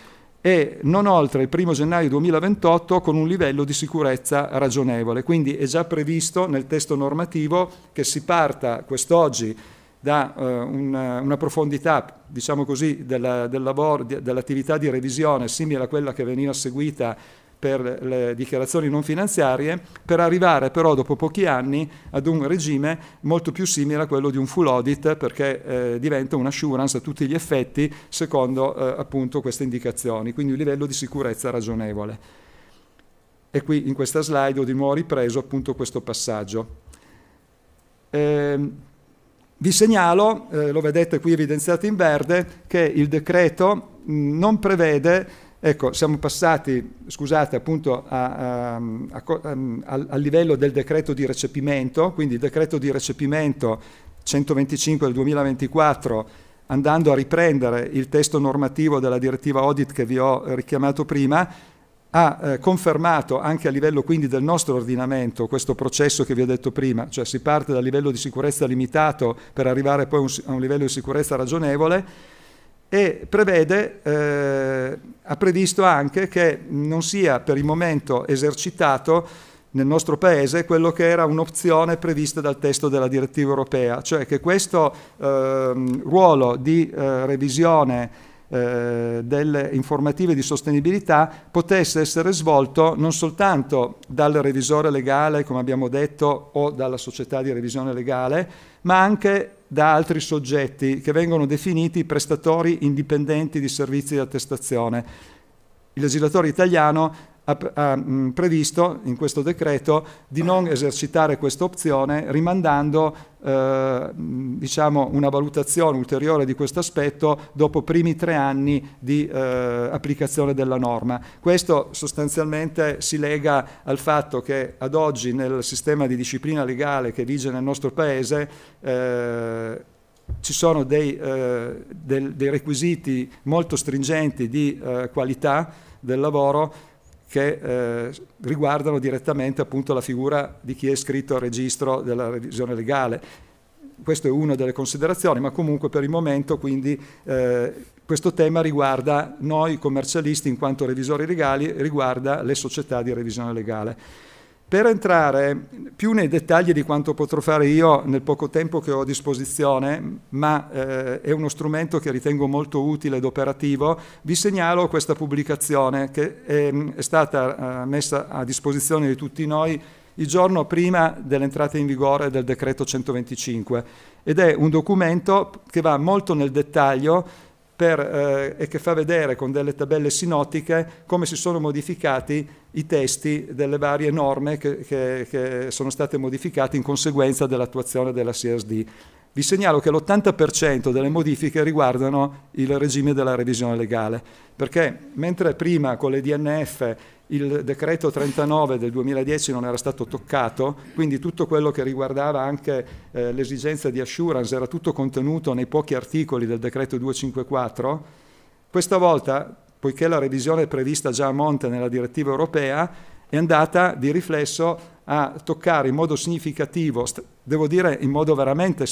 e non oltre il 1 gennaio 2028 con un livello di sicurezza ragionevole. Quindi è già previsto nel testo normativo che si parta quest'oggi da eh, una, una, profondità, diciamo così, della, del lavoro, dell'attività di revisione simile a quella che veniva seguita per le dichiarazioni non finanziarie, per arrivare però dopo pochi anni ad un regime molto più simile a quello di un full audit perché eh, diventa un'assurance a tutti gli effetti secondo eh, appunto queste indicazioni, quindi un livello di sicurezza ragionevole. E qui in questa slide ho di nuovo ripreso appunto questo passaggio. Eh, vi segnalo, eh, lo vedete qui evidenziato in verde, che il decreto mh, non prevede Ecco, siamo passati, scusate, appunto a, ehm, a, ehm, a, al livello del decreto di recepimento, quindi il decreto di recepimento 125 del 2024, andando a riprendere il testo normativo della direttiva audit che vi ho richiamato prima, ha eh, confermato anche a livello quindi del nostro ordinamento questo processo che vi ho detto prima, cioè si parte dal livello di sicurezza limitato per arrivare poi un, a un livello di sicurezza ragionevole, e prevede, eh, ha previsto anche che non sia per il momento esercitato nel nostro paese quello che era un'opzione prevista dal testo della direttiva europea, cioè che questo eh, ruolo di eh, revisione eh, delle informative di sostenibilità potesse essere svolto non soltanto dal revisore legale, come abbiamo detto, o dalla società di revisione legale, ma anche da altri soggetti che vengono definiti prestatori indipendenti di servizi di attestazione. Il legislatore italiano ha, mm, previsto in questo decreto di non esercitare questa opzione rimandando eh, mm, diciamo una valutazione ulteriore di questo aspetto dopo primi tre anni di eh, applicazione della norma. Questo sostanzialmente si lega al fatto che ad oggi nel sistema di disciplina legale che vige nel nostro Paese eh, ci sono dei, eh, del, dei, requisiti molto stringenti di eh, qualità del lavoro che eh, riguardano direttamente appunto la figura di chi è iscritto al registro della revisione legale. Questa è una delle considerazioni, ma comunque per il momento quindi eh, questo tema riguarda noi commercialisti in quanto revisori legali, riguarda le società di revisione legale. Per entrare più nei dettagli di quanto potrò fare io nel poco tempo che ho a disposizione, ma eh, è uno strumento che ritengo molto utile ed operativo, vi segnalo questa pubblicazione che è, è stata eh, messa a disposizione di tutti noi il giorno prima dell'entrata in vigore del decreto 125 ed è un documento che va molto nel dettaglio per, eh, e che fa vedere con delle tabelle sinottiche come si sono modificati i testi delle varie norme che, che, che sono state modificate in conseguenza dell'attuazione della CSD vi segnalo che l'80% delle modifiche riguardano il regime della revisione legale, perché mentre prima con le DNF il decreto 39 del 2010 non era stato toccato, quindi tutto quello che riguardava anche eh, l'esigenza di assurance era tutto contenuto nei pochi articoli del decreto 254, questa volta, poiché la revisione è prevista già a monte nella direttiva europea, è andata di riflesso a toccare in modo significativo, devo dire in modo veramente,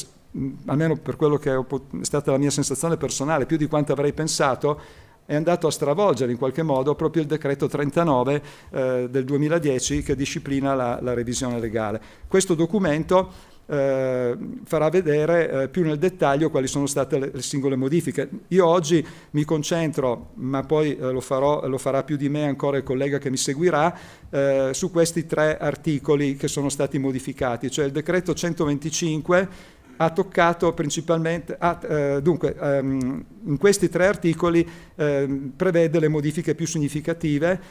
almeno per quello che è stata la mia sensazione personale, più di quanto avrei pensato, è andato a stravolgere in qualche modo proprio il decreto 39 eh, del 2010 che disciplina la, la revisione legale. Questo documento eh, farà vedere eh, più nel dettaglio quali sono state le, le, singole modifiche. Io oggi mi concentro, ma poi eh, lo, farò, lo, farà più di me ancora il collega che mi seguirà, eh, su questi tre articoli che sono stati modificati, cioè il decreto 125 ha toccato principalmente, ah, dunque, ehm, in questi tre articoli ehm, prevede le modifiche più significative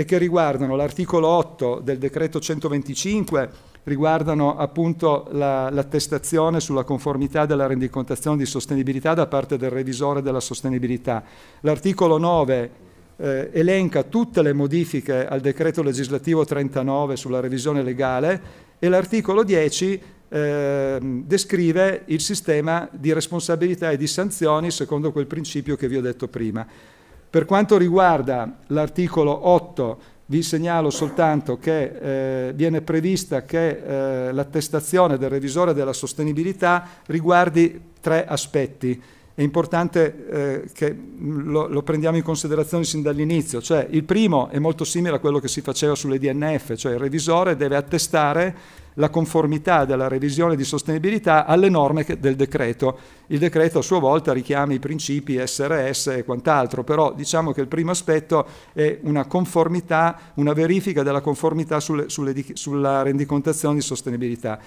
e che riguardano l'articolo 8 del decreto 125, riguardano appunto la, l'attestazione sulla conformità della rendicontazione di sostenibilità da parte del revisore della sostenibilità. L'articolo 9 eh, elenca tutte le modifiche al decreto legislativo 39 sulla revisione legale e l'articolo 10 ehm, descrive il sistema di responsabilità e di sanzioni secondo quel principio che vi ho detto prima. Per quanto riguarda l'articolo 8, vi segnalo soltanto che eh, viene prevista che eh, l'attestazione del revisore della sostenibilità riguardi tre aspetti è importante eh, che lo, lo, prendiamo in considerazione sin dall'inizio. Cioè, il primo è molto simile a quello che si faceva sulle DNF, cioè il revisore deve attestare la conformità della revisione di sostenibilità alle norme che, del decreto. Il decreto a sua volta richiama i principi SRS e quant'altro, però diciamo che il primo aspetto è una conformità, una verifica della conformità sulle, sulle, sulla rendicontazione di sostenibilità.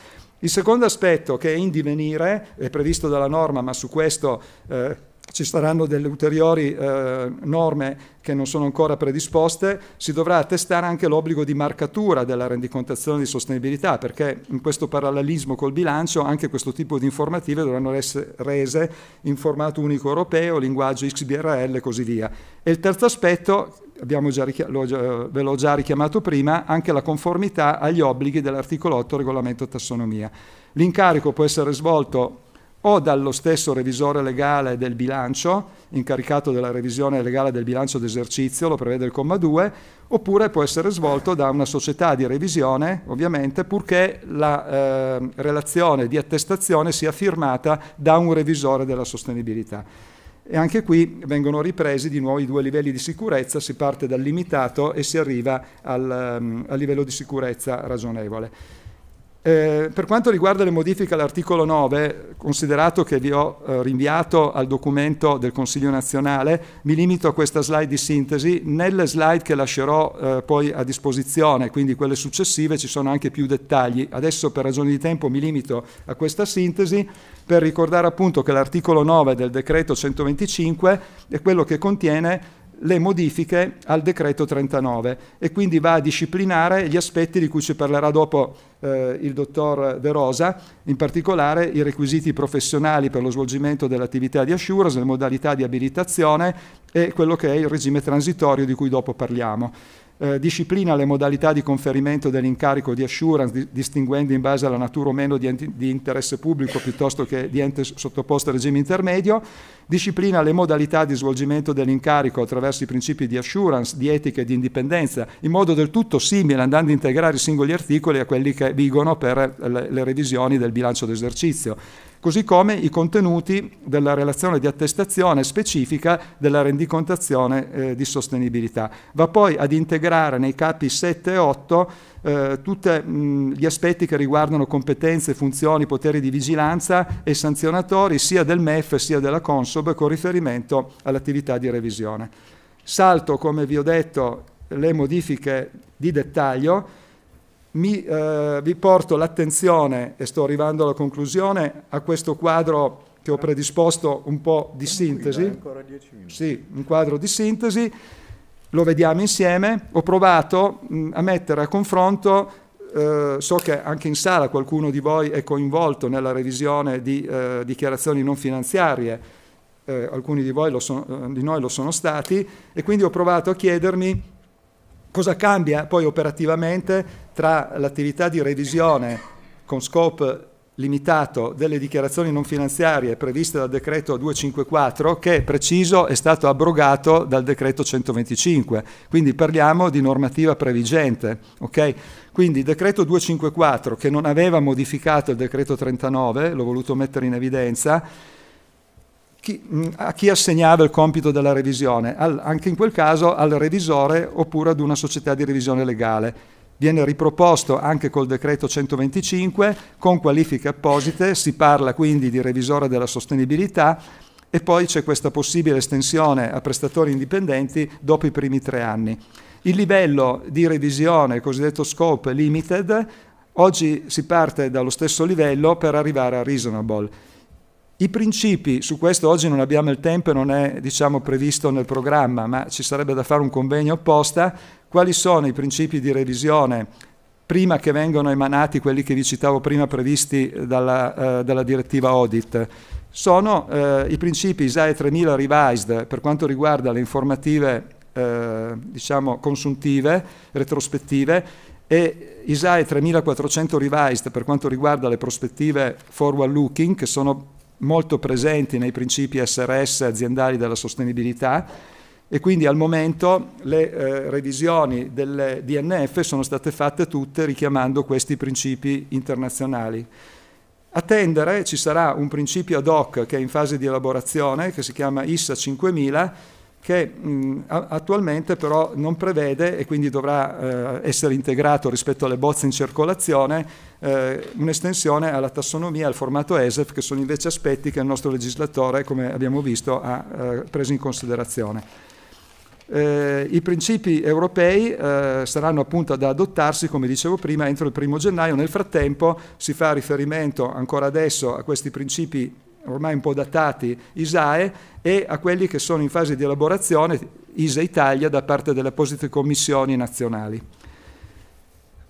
Il secondo aspetto che è in divenire, è previsto dalla norma, ma su questo eh, ci saranno delle ulteriori eh, norme che non sono ancora predisposte, si dovrà attestare anche l'obbligo di marcatura della rendicontazione di sostenibilità, perché in questo parallelismo col bilancio anche questo tipo di informative dovranno essere rese in formato unico europeo, linguaggio XBRL e così via. E il terzo aspetto, già, l'ho, ve l'ho già richiamato prima, anche la conformità agli obblighi dell'articolo 8 regolamento tassonomia. L'incarico può essere svolto o dallo stesso revisore legale del bilancio, incaricato della revisione legale del bilancio d'esercizio, lo prevede il comma 2, oppure può essere svolto da una società di revisione, ovviamente, purché la eh, relazione di attestazione sia firmata da un revisore della sostenibilità. E anche qui vengono ripresi di nuovo i due livelli di sicurezza, si parte dal limitato e si arriva al, um, al livello di sicurezza ragionevole. Eh, per quanto riguarda le modifiche all'articolo 9, considerato che vi ho eh, rinviato al documento del Consiglio nazionale, mi limito a questa slide di sintesi. Nelle slide che lascerò eh, poi a disposizione, quindi quelle successive, ci sono anche più dettagli. Adesso per ragioni di tempo mi limito a questa sintesi per ricordare appunto che l'articolo 9 del decreto 125 è quello che contiene le modifiche al decreto 39 e quindi va a disciplinare gli aspetti di cui ci parlerà dopo eh, il dottor De Rosa, in particolare i requisiti professionali per lo svolgimento dell'attività di assurance, le modalità di abilitazione e quello che è il regime transitorio di cui dopo parliamo. Eh, disciplina le modalità di conferimento dell'incarico di assurance, di, distinguendo in base alla natura o meno di, enti, di interesse pubblico piuttosto che di ente sottoposto a regime intermedio, disciplina le modalità di svolgimento dell'incarico attraverso i principi di assurance, di etica e di indipendenza, in modo del tutto simile, andando a integrare i singoli articoli a quelli che vigono per eh, le revisioni del bilancio d'esercizio così come i contenuti della relazione di attestazione specifica della rendicontazione eh, di sostenibilità. Va poi ad integrare nei capi 7 e 8 eh, tutti gli aspetti che riguardano competenze, funzioni, poteri di vigilanza e sanzionatori sia del MEF sia della Consob sub con riferimento all'attività di revisione. Salto, come vi ho detto, le modifiche di dettaglio, mi, eh, vi porto l'attenzione, e sto arrivando alla conclusione, a questo quadro che ho predisposto un po' di eh, sintesi. Sì, un quadro di sintesi, lo vediamo insieme. Ho provato mh, a mettere a confronto, eh, so che anche in sala qualcuno di voi è coinvolto nella revisione di eh, dichiarazioni non finanziarie, eh, alcuni di, voi lo sono, eh, di noi lo sono stati, e quindi ho provato a chiedermi cosa cambia poi operativamente tra l'attività di revisione con scope limitato delle dichiarazioni non finanziarie previste dal decreto 254 che, preciso, è stato abrogato dal decreto 125. Quindi parliamo di normativa previgente. Okay? Quindi il decreto 254 che non aveva modificato il decreto 39, l'ho voluto mettere in evidenza, chi, mm, a chi assegnava il compito della revisione, al, anche in quel caso al revisore oppure ad una società di revisione legale viene riproposto anche col decreto 125 con qualifiche apposite, si parla quindi di revisore della sostenibilità e poi c'è questa possibile estensione a prestatori indipendenti dopo i primi tre anni. Il livello di revisione, cosiddetto scope limited, oggi si parte dallo stesso livello per arrivare a reasonable. I principi, su questo oggi non abbiamo il tempo e non è diciamo, previsto nel programma, ma ci sarebbe da fare un convegno apposta, quali sono i principi di revisione prima che vengano emanati quelli che vi citavo prima previsti dalla, eh, dalla direttiva audit? Sono eh, i principi ISAE 3000 revised per quanto riguarda le informative eh, diciamo, consuntive, retrospettive, e ISAE 3400 revised per quanto riguarda le prospettive forward looking, che sono molto presenti nei principi SRS aziendali della sostenibilità e quindi al momento le eh, revisioni del DNF sono state fatte tutte richiamando questi principi internazionali. A tendere ci sarà un principio ad hoc che è in fase di elaborazione, che si chiama ISA 5000, che mh, attualmente però non prevede e quindi dovrà eh, essere integrato rispetto alle bozze in circolazione eh, un'estensione alla tassonomia, al formato ESEF, che sono invece aspetti che il nostro legislatore, come abbiamo visto, ha eh, preso in considerazione. Eh, I principi europei eh, saranno appunto da adottarsi, come dicevo prima, entro il primo gennaio. Nel frattempo si fa riferimento ancora adesso a questi principi ormai un po' datati, ISAE, e a quelli che sono in fase di elaborazione, ISA Italia, da parte delle apposite commissioni nazionali.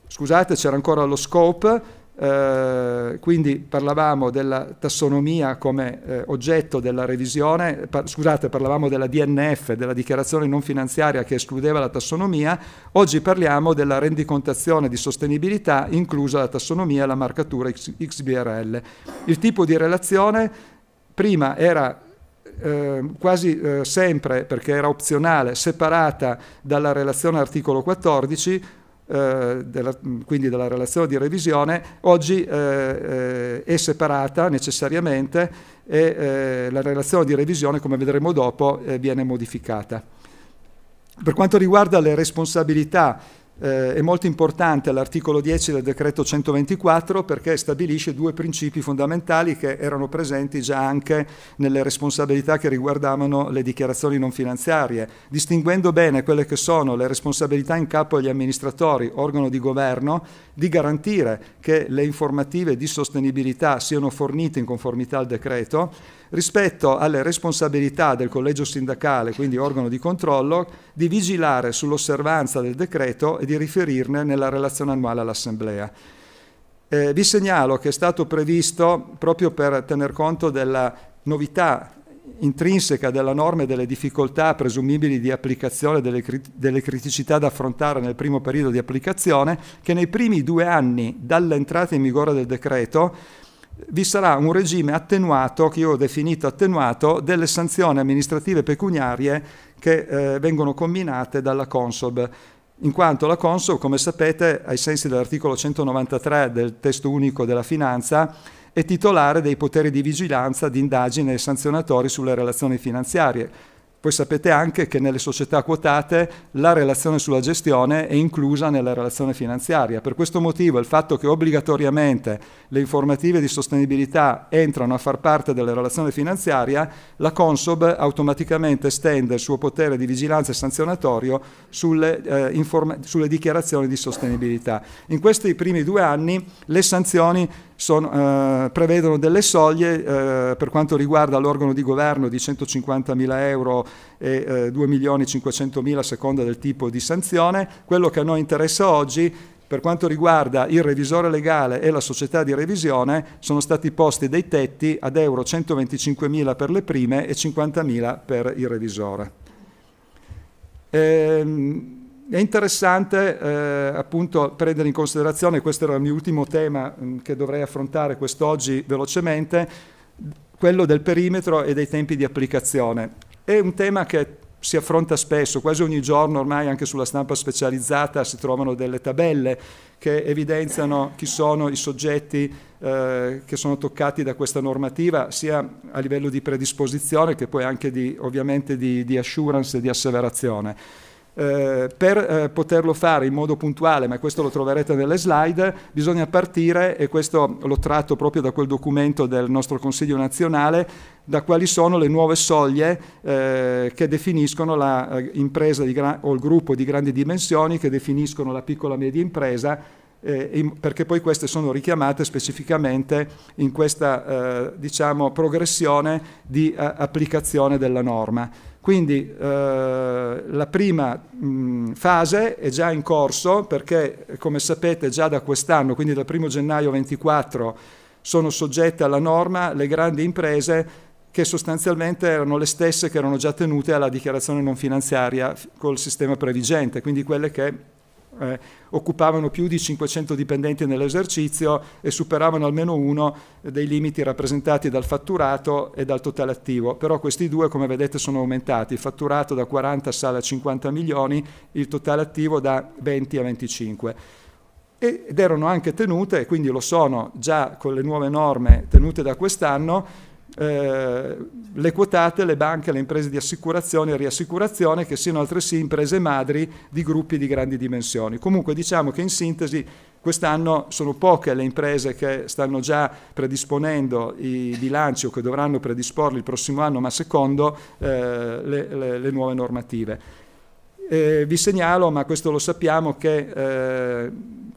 Scusate, c'era ancora lo scope, eh, quindi parlavamo della tassonomia come eh, oggetto della revisione, par- scusate, parlavamo della DNF, della dichiarazione non finanziaria che escludeva la tassonomia, oggi parliamo della rendicontazione di sostenibilità, inclusa la tassonomia e la marcatura X- XBRL. Il tipo di relazione prima era ehm, eh, quasi sempre, perché era opzionale, separata dalla relazione articolo 14, eh, della, quindi della relazione di revisione, oggi eh, eh è separata necessariamente e eh, la relazione di revisione, come vedremo dopo, eh, viene modificata. Per quanto riguarda le responsabilità eh, è molto importante l'articolo 10 del decreto 124 perché stabilisce due principi fondamentali che erano presenti già anche nelle responsabilità che riguardavano le dichiarazioni non finanziarie, distinguendo bene quelle che sono le responsabilità in capo agli amministratori, organo di governo, di garantire che le informative di sostenibilità siano fornite in conformità al decreto rispetto alle responsabilità del collegio sindacale, quindi organo di controllo, di vigilare sull'osservanza del decreto e di riferirne nella relazione annuale all'Assemblea. Eh, vi segnalo che è stato previsto, proprio per tener conto della novità intrinseca della norma e delle difficoltà presumibili di applicazione, delle, crit- delle, criticità da affrontare nel primo periodo di applicazione, che nei primi due anni dall'entrata in vigore del decreto vi sarà un regime attenuato, che io ho definito attenuato, delle sanzioni amministrative pecuniarie che eh, vengono combinate dalla Consob, in quanto la Consob, come sapete, ai sensi dell'articolo 193 del testo unico della finanza, è titolare dei poteri di vigilanza, di indagine e sanzionatori sulle relazioni finanziarie poi sapete anche che nelle società quotate la relazione sulla gestione è inclusa nella relazione finanziaria. Per questo motivo il fatto che obbligatoriamente le informative di sostenibilità entrano a far parte della relazione finanziaria, la Consob automaticamente estende il suo potere di vigilanza e sanzionatorio sulle, eh, informa- sulle dichiarazioni di sostenibilità. In questi primi due anni le sanzioni sono, eh, prevedono delle soglie eh, per quanto riguarda l'organo di governo di 150.000 euro e 2.500.000 eh, a seconda del tipo di sanzione. Quello che a noi interessa oggi per quanto riguarda il revisore legale e la società di revisione, sono stati posti dei tetti ad euro 125.000 per le prime e 50.000 per il revisore. Ehm, è interessante eh, appunto prendere in considerazione, questo era il mio ultimo tema mh, mm, che dovrei affrontare quest'oggi velocemente, quello del perimetro e dei tempi di applicazione. È un tema che si affronta spesso, quasi ogni giorno ormai anche sulla stampa specializzata si trovano delle tabelle che evidenziano chi sono i soggetti eh, che sono toccati da questa normativa, sia a livello di predisposizione che poi anche di, ovviamente di, di assurance e di asseverazione. Eh, per eh, poterlo fare in modo puntuale, ma questo lo troverete nelle slide, bisogna partire, e questo l'ho tratto proprio da quel documento del nostro Consiglio nazionale, da quali sono le nuove soglie eh, che definiscono l'impresa eh, o il gruppo di grandi dimensioni, che definiscono la piccola e media impresa, eh, in, perché poi queste sono richiamate specificamente in questa diciamo, progressione di a, applicazione della norma. Quindi eh, la prima mh, mm, fase è già in corso perché, come sapete, già da quest'anno, quindi dal 1 gennaio 24, sono soggette alla norma le grandi imprese che sostanzialmente erano le stesse che erano già tenute alla dichiarazione non finanziaria col sistema previgente, quindi quelle che eh, occupavano più di 500 dipendenti nell'esercizio e superavano almeno uno dei limiti rappresentati dal fatturato e dal totale attivo. Però questi due, come vedete, sono aumentati. Il fatturato da 40 sale a 50 milioni, il totale attivo da 20 a 25 ed erano anche tenute, quindi lo sono già con le nuove norme tenute da quest'anno, eh, le quotate, le banche, le imprese di assicurazione e riassicurazione che siano altresì imprese madri di gruppi di grandi dimensioni. Comunque diciamo che in sintesi quest'anno sono poche le imprese che stanno già predisponendo i bilanci o che dovranno predisporli il prossimo anno, ma secondo eh, le, le, le nuove normative. Eh, vi segnalo, ma questo lo sappiamo, che eh,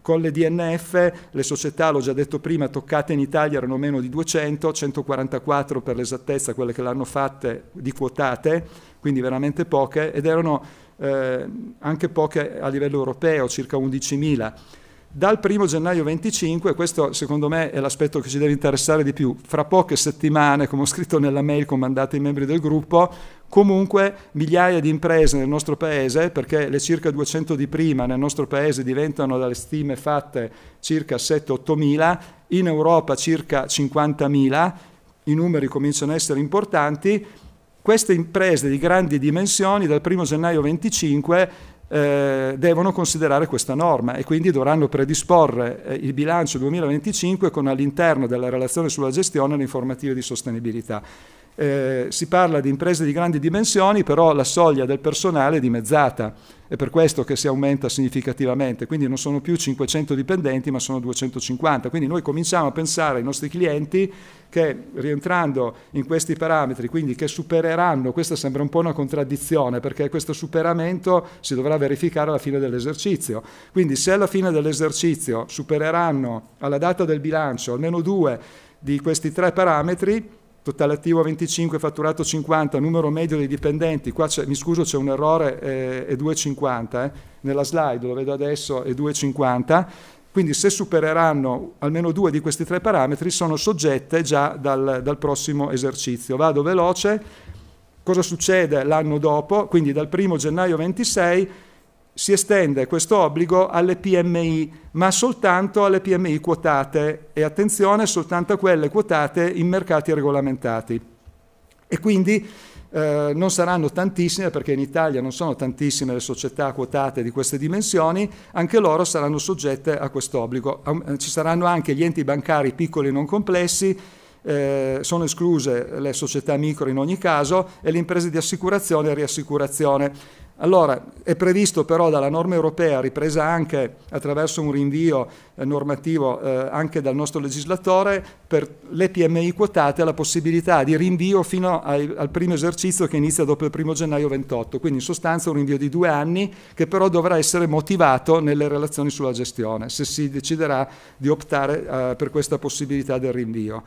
con le DNF le società, l'ho già detto prima, toccate in Italia erano meno di 200, 144 per l'esattezza quelle che l'hanno fatte di quotate, quindi veramente poche, ed erano eh, anche poche a livello europeo, circa 11.000. Dal 1 gennaio 25, questo secondo me è l'aspetto che ci deve interessare di più, fra poche settimane, come ho scritto nella mail che ho ai membri del gruppo, Comunque migliaia di imprese nel nostro paese, perché le circa 200 di prima nel nostro paese diventano dalle stime fatte circa 7-8 mila, in Europa circa 50 mila, i numeri cominciano a essere importanti, queste imprese di grandi dimensioni dal 1 gennaio 25 eh, devono considerare questa norma e quindi dovranno predisporre eh, il bilancio 2025 con all'interno della relazione sulla gestione le informative di sostenibilità eh, si parla di imprese di grandi dimensioni, però la soglia del personale è dimezzata, è per questo che si aumenta significativamente, quindi non sono più 500 dipendenti ma sono 250, quindi noi cominciamo a pensare ai nostri clienti che rientrando in questi parametri, quindi che supereranno, questa sembra un po' una contraddizione perché questo superamento si dovrà verificare alla fine dell'esercizio, quindi se alla fine dell'esercizio supereranno alla data del bilancio almeno due di questi tre parametri, totale attivo 25, fatturato 50, numero medio dei dipendenti, qua mi scuso c'è un errore, eh, è 2,50, eh, nella slide lo vedo adesso, è 2,50, quindi se supereranno almeno due di questi tre parametri sono soggette già dal, dal prossimo esercizio. Vado veloce, cosa succede l'anno dopo? Quindi dal 1 gennaio 26 si estende questo obbligo alle PMI, ma soltanto alle PMI quotate e attenzione soltanto a quelle quotate in mercati regolamentati. E quindi eh, non saranno tantissime, perché in Italia non sono tantissime le società quotate di queste dimensioni, anche loro saranno soggette a questo obbligo. Eh, ci saranno anche gli enti bancari piccoli e non complessi, eh, sono escluse le società micro in ogni caso e le imprese di assicurazione e riassicurazione. Allora, è previsto però dalla norma europea, ripresa anche attraverso un rinvio eh, normativo eh, anche dal nostro legislatore, per le PMI quotate la possibilità di rinvio fino ai, al primo esercizio che inizia dopo il 1 gennaio 28, quindi in sostanza un rinvio di due anni che però dovrà essere motivato nelle relazioni sulla gestione, se si deciderà di optare eh, per questa possibilità del rinvio.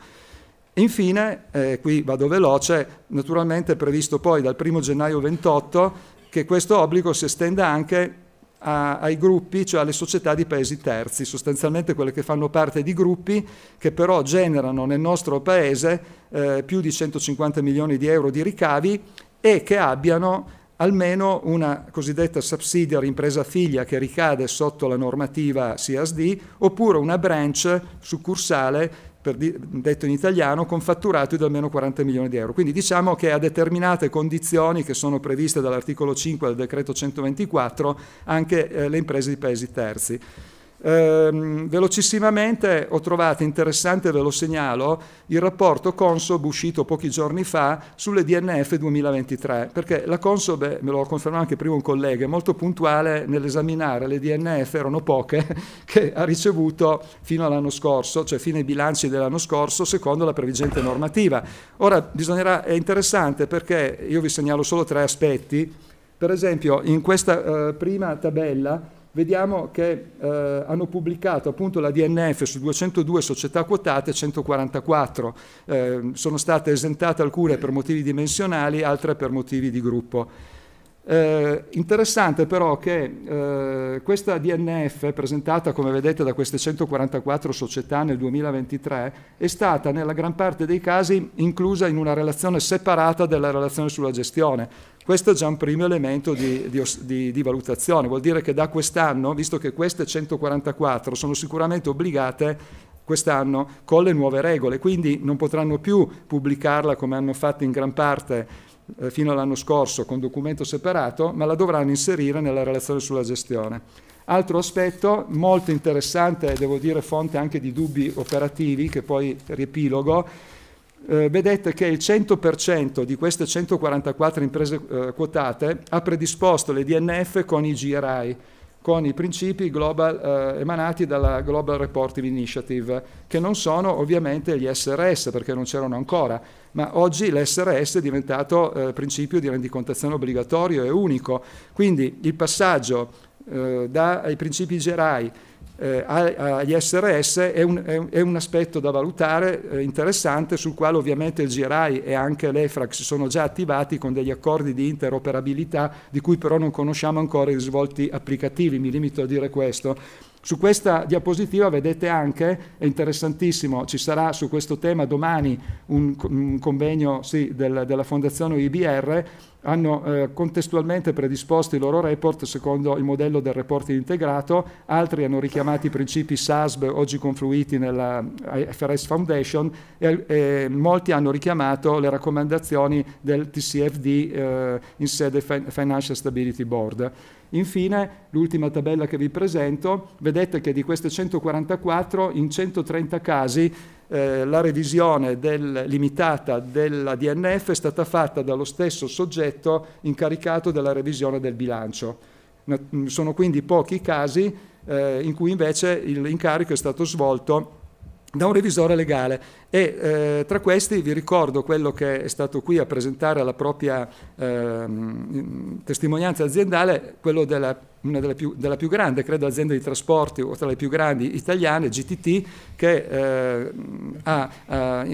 Infine, eh, qui vado veloce, naturalmente è previsto poi dal 1 gennaio 28 che questo obbligo si estenda anche a, ai gruppi, cioè alle società di paesi terzi, sostanzialmente quelle che fanno parte di gruppi che però generano nel nostro paese eh, più di 150 milioni di euro di ricavi e che abbiano almeno una cosiddetta subsidiary impresa figlia che ricade sotto la normativa CSD oppure una branch succursale di, detto in italiano, con fatturati di almeno 40 milioni di euro. Quindi diciamo che a determinate condizioni che sono previste dall'articolo 5 del decreto 124 anche eh, le imprese di paesi terzi. Ehm, velocissimamente ho trovato interessante, ve lo segnalo, il rapporto Consob uscito pochi giorni fa sulle DNF 2023, perché la Consob, eh, me lo confermò anche prima un collega, è molto puntuale nell'esaminare le DNF, erano poche, che ha ricevuto fino all'anno scorso, cioè fino ai bilanci dell'anno scorso, secondo la previgente normativa. Ora bisognerà, è interessante perché io vi segnalo solo tre aspetti. Per esempio, in questa eh, prima tabella vediamo che eh, hanno pubblicato appunto la DNF su 202 società quotate 144, eh, sono state esentate alcune per motivi dimensionali, altre per motivi di gruppo. Eh, interessante però che eh, questa DNF presentata come vedete da queste 144 società nel 2023 è stata nella gran parte dei casi inclusa in una relazione separata della relazione sulla gestione, questo è già un primo elemento di, di, di, di valutazione, vuol dire che da quest'anno, visto che queste 144 sono sicuramente obbligate quest'anno con le nuove regole, quindi non potranno più pubblicarla come hanno fatto in gran parte eh, fino all'anno scorso con documento separato, ma la dovranno inserire nella relazione sulla gestione. Altro aspetto molto interessante, devo dire fonte anche di dubbi operativi, che poi riepilogo, eh, vedete che il 100% di queste 144 imprese eh, quotate ha predisposto le DNF con i GRI, con i principi global, eh, emanati dalla Global Reporting Initiative, che non sono ovviamente gli SRS perché non c'erano ancora, ma oggi l'SRS è diventato eh, principio di rendicontazione obbligatorio e unico. Quindi il passaggio eh, dai principi GRI eh, agli SRS è un, è, è un, aspetto da valutare eh, interessante sul quale ovviamente il GRI e anche l'EFRAX sono già attivati con degli accordi di interoperabilità di cui però non conosciamo ancora i risvolti applicativi, mi limito a dire questo su questa diapositiva vedete anche, è interessantissimo, ci sarà su questo tema domani un, un convegno sì, del, della Fondazione IBR, hanno eh, contestualmente predisposto i loro report secondo il modello del report integrato, altri hanno richiamato i principi SASB oggi confluiti nella eh, FRS Foundation e, e molti hanno richiamato le raccomandazioni del TCFD eh, in sede Financial Stability Board. Infine, l'ultima tabella che vi presento, vedete che di queste 144, in 130 casi eh, la revisione del, limitata della DNF è stata fatta dallo stesso soggetto incaricato della revisione del bilancio. Mm, sono quindi pochi casi eh, in cui invece l'incarico è stato svolto da un revisore legale e eh, tra questi vi ricordo quello che è stato qui a presentare la propria eh, testimonianza aziendale, quello della, una della più, della più, grande, credo, azienda di trasporti o tra le più grandi italiane, GTT, che eh, ha, ha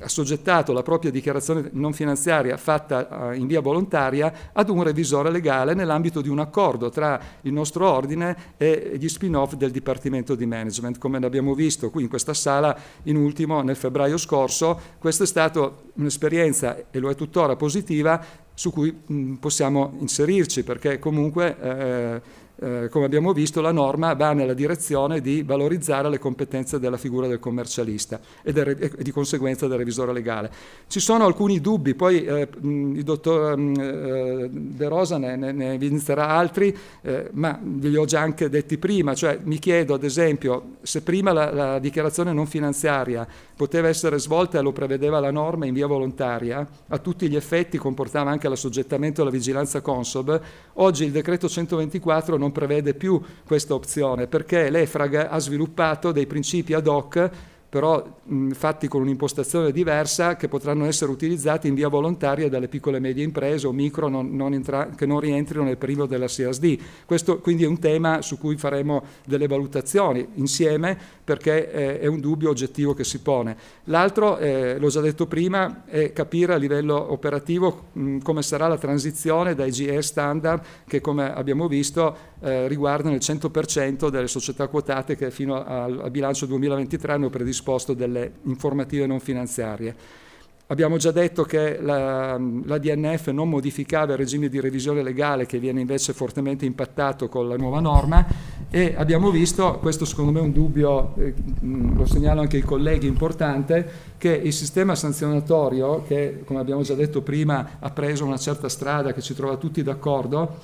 assoggettato la propria dichiarazione non finanziaria fatta eh, in via volontaria ad un revisore legale nell'ambito di un accordo tra il nostro ordine e gli spin-off del Dipartimento di Management, come abbiamo visto qui in questa sala in ultimo nel febbraio scorso, questa è stata un'esperienza, e lo è tuttora, positiva, su cui mh, mm, possiamo inserirci, perché comunque... Eh, eh, come abbiamo visto, la norma va nella direzione di valorizzare le competenze della figura del commercialista e, del, e di conseguenza del revisore legale. Ci sono alcuni dubbi, poi eh, il dottor eh, De Rosa ne, ne, ne evidenzierà altri, eh, ma ve li ho già anche detti prima, cioè mi chiedo ad esempio se prima la, la dichiarazione non finanziaria poteva essere svolta e lo prevedeva la norma in via volontaria, a tutti gli effetti comportava anche l'assoggettamento alla vigilanza Consob, oggi il decreto 124 non non prevede più questa opzione perché l'EFRAG ha sviluppato dei principi ad hoc però mh, fatti con un'impostazione diversa che potranno essere utilizzati in via volontaria dalle piccole e medie imprese o micro non, non entra- che non rientrino nel perimetro della CSD. Questo quindi è un tema su cui faremo delle valutazioni insieme perché eh, è un dubbio oggettivo che si pone. L'altro, eh, l'ho già detto prima, è capire a livello operativo mh, come sarà la transizione dai GE standard che come abbiamo visto eh, riguardano il 100% delle società quotate che fino al, al bilancio 2023 hanno predisposto disposto delle informative non finanziarie. Abbiamo già detto che la, la, DNF non modificava il regime di revisione legale che viene invece fortemente impattato con la nuova norma e abbiamo visto, questo secondo me è un dubbio, eh, lo segnalo anche ai colleghi importante, che il sistema sanzionatorio che come abbiamo già detto prima ha preso una certa strada che ci trova tutti d'accordo,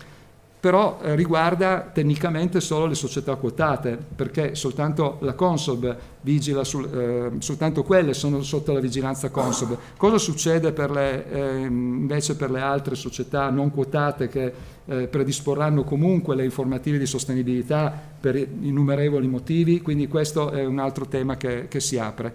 però eh, riguarda tecnicamente solo le società quotate, perché soltanto la Consob vigila sul, eh, soltanto quelle sono sotto la vigilanza Consob. Cosa succede per le, eh, invece per le altre società non quotate che eh, predisporranno comunque le informative di sostenibilità per innumerevoli motivi? Quindi questo è un altro tema che, che si apre.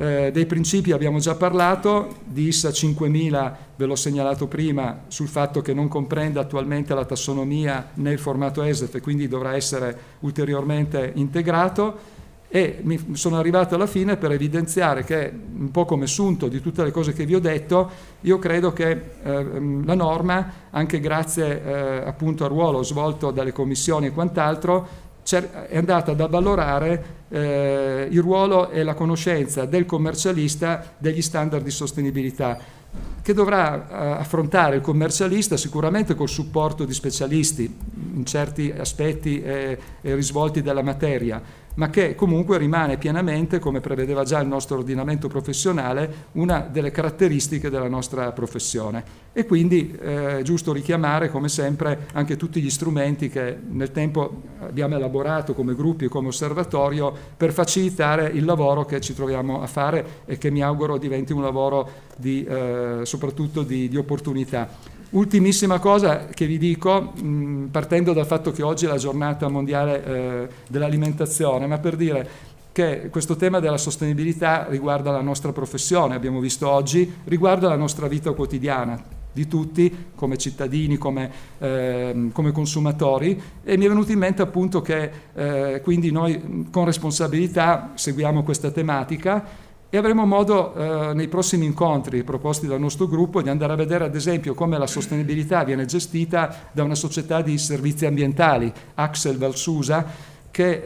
Eh, dei principi abbiamo già parlato, di ISA 5000 ve l'ho segnalato prima sul fatto che non comprende attualmente la tassonomia nel formato ESEF e quindi dovrà essere ulteriormente integrato e mi sono arrivato alla fine per evidenziare che un po' come assunto di tutte le cose che vi ho detto, io credo che eh, mm, la norma, anche grazie eh, appunto al ruolo svolto dalle commissioni e quant'altro, è andata ad avvalorare eh, il ruolo e la conoscenza del commercialista degli standard di sostenibilità che dovrà eh, affrontare il commercialista sicuramente col supporto di specialisti in certi aspetti e eh, risvolti della materia, ma che comunque rimane pienamente, come prevedeva già il nostro ordinamento professionale, una delle caratteristiche della nostra professione. E quindi eh, è giusto richiamare, come sempre, anche tutti gli strumenti che nel tempo abbiamo elaborato come gruppi e come osservatorio per facilitare il lavoro che ci troviamo a fare e che mi auguro diventi un lavoro di, eh, soprattutto di, di opportunità. Ultimissima cosa che vi dico, mm, partendo dal fatto che oggi è la giornata mondiale eh, dell'alimentazione, ma per dire che questo tema della sostenibilità riguarda la nostra professione, abbiamo visto oggi, riguarda la nostra vita quotidiana di tutti come cittadini, come, eh, come consumatori e mi è venuto in mente appunto che eh, quindi noi mm, con responsabilità seguiamo questa tematica e avremo modo eh, nei prossimi incontri proposti dal nostro gruppo di andare a vedere ad esempio come la sostenibilità viene gestita da una società di servizi ambientali, Axel Valsusa, che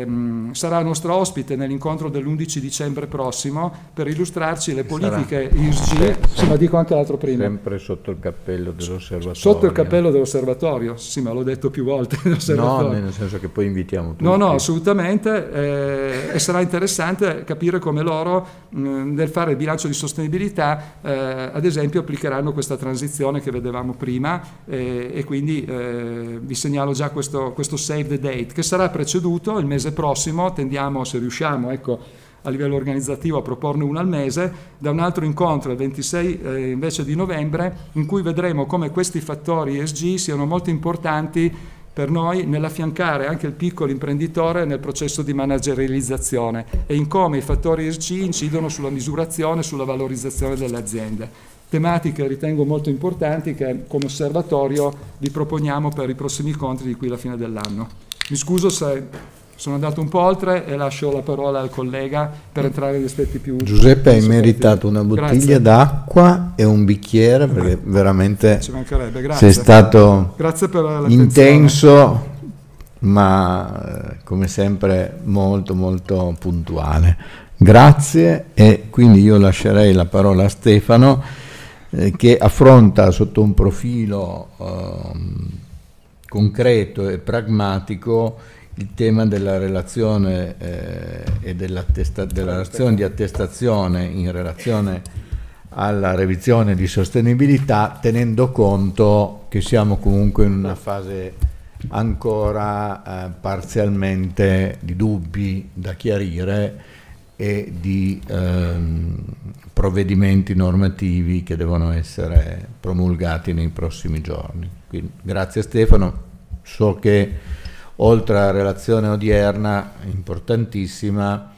eh, sarà nostro ospite nell'incontro dell'11 dicembre prossimo per illustrarci le politiche ISG, sì, ma dico anche l'altro prima. Sempre sotto il cappello dell'osservatorio. Sotto il cappello dell'osservatorio, sì, ma l'ho detto più volte. No, nel senso che poi invitiamo tutti. No, no, assolutamente, eh, e sarà interessante capire come loro mh, mm, nel fare il bilancio di sostenibilità, eh, ad esempio, applicheranno questa transizione che vedevamo prima eh, e quindi eh, vi segnalo già questo, questo save the date, che sarà sarà preceduto il mese prossimo, tendiamo se riusciamo, ecco, a livello organizzativo a proporne uno al mese, da un altro incontro il 26 eh, invece di novembre in cui vedremo come questi fattori ESG siano molto importanti per noi nell'affiancare anche il piccolo imprenditore nel processo di managerializzazione e in come i fattori ESG incidono sulla misurazione e sulla valorizzazione delle aziende. Tematiche ritengo molto importanti che come osservatorio vi proponiamo per i prossimi incontri di qui alla fine dell'anno. Mi scuso se sono andato un po' oltre e lascio la parola al collega per entrare negli aspetti più... Giuseppe hai meritato una bottiglia grazie. d'acqua e un bicchiere perché veramente Ci mancherebbe, grazie. sei stato intenso ma eh, come sempre molto molto puntuale. Grazie e quindi io lascerei la parola a Stefano eh, che affronta sotto un profilo... Eh, concreto e pragmatico il tema della relazione eh, e della relazione di attestazione in relazione alla revisione di sostenibilità tenendo conto che siamo comunque in una fase ancora eh, parzialmente di dubbi da chiarire e di ehm, provvedimenti normativi che devono essere promulgati nei prossimi giorni. Quindi, grazie Stefano, so che oltre alla relazione odierna, importantissima,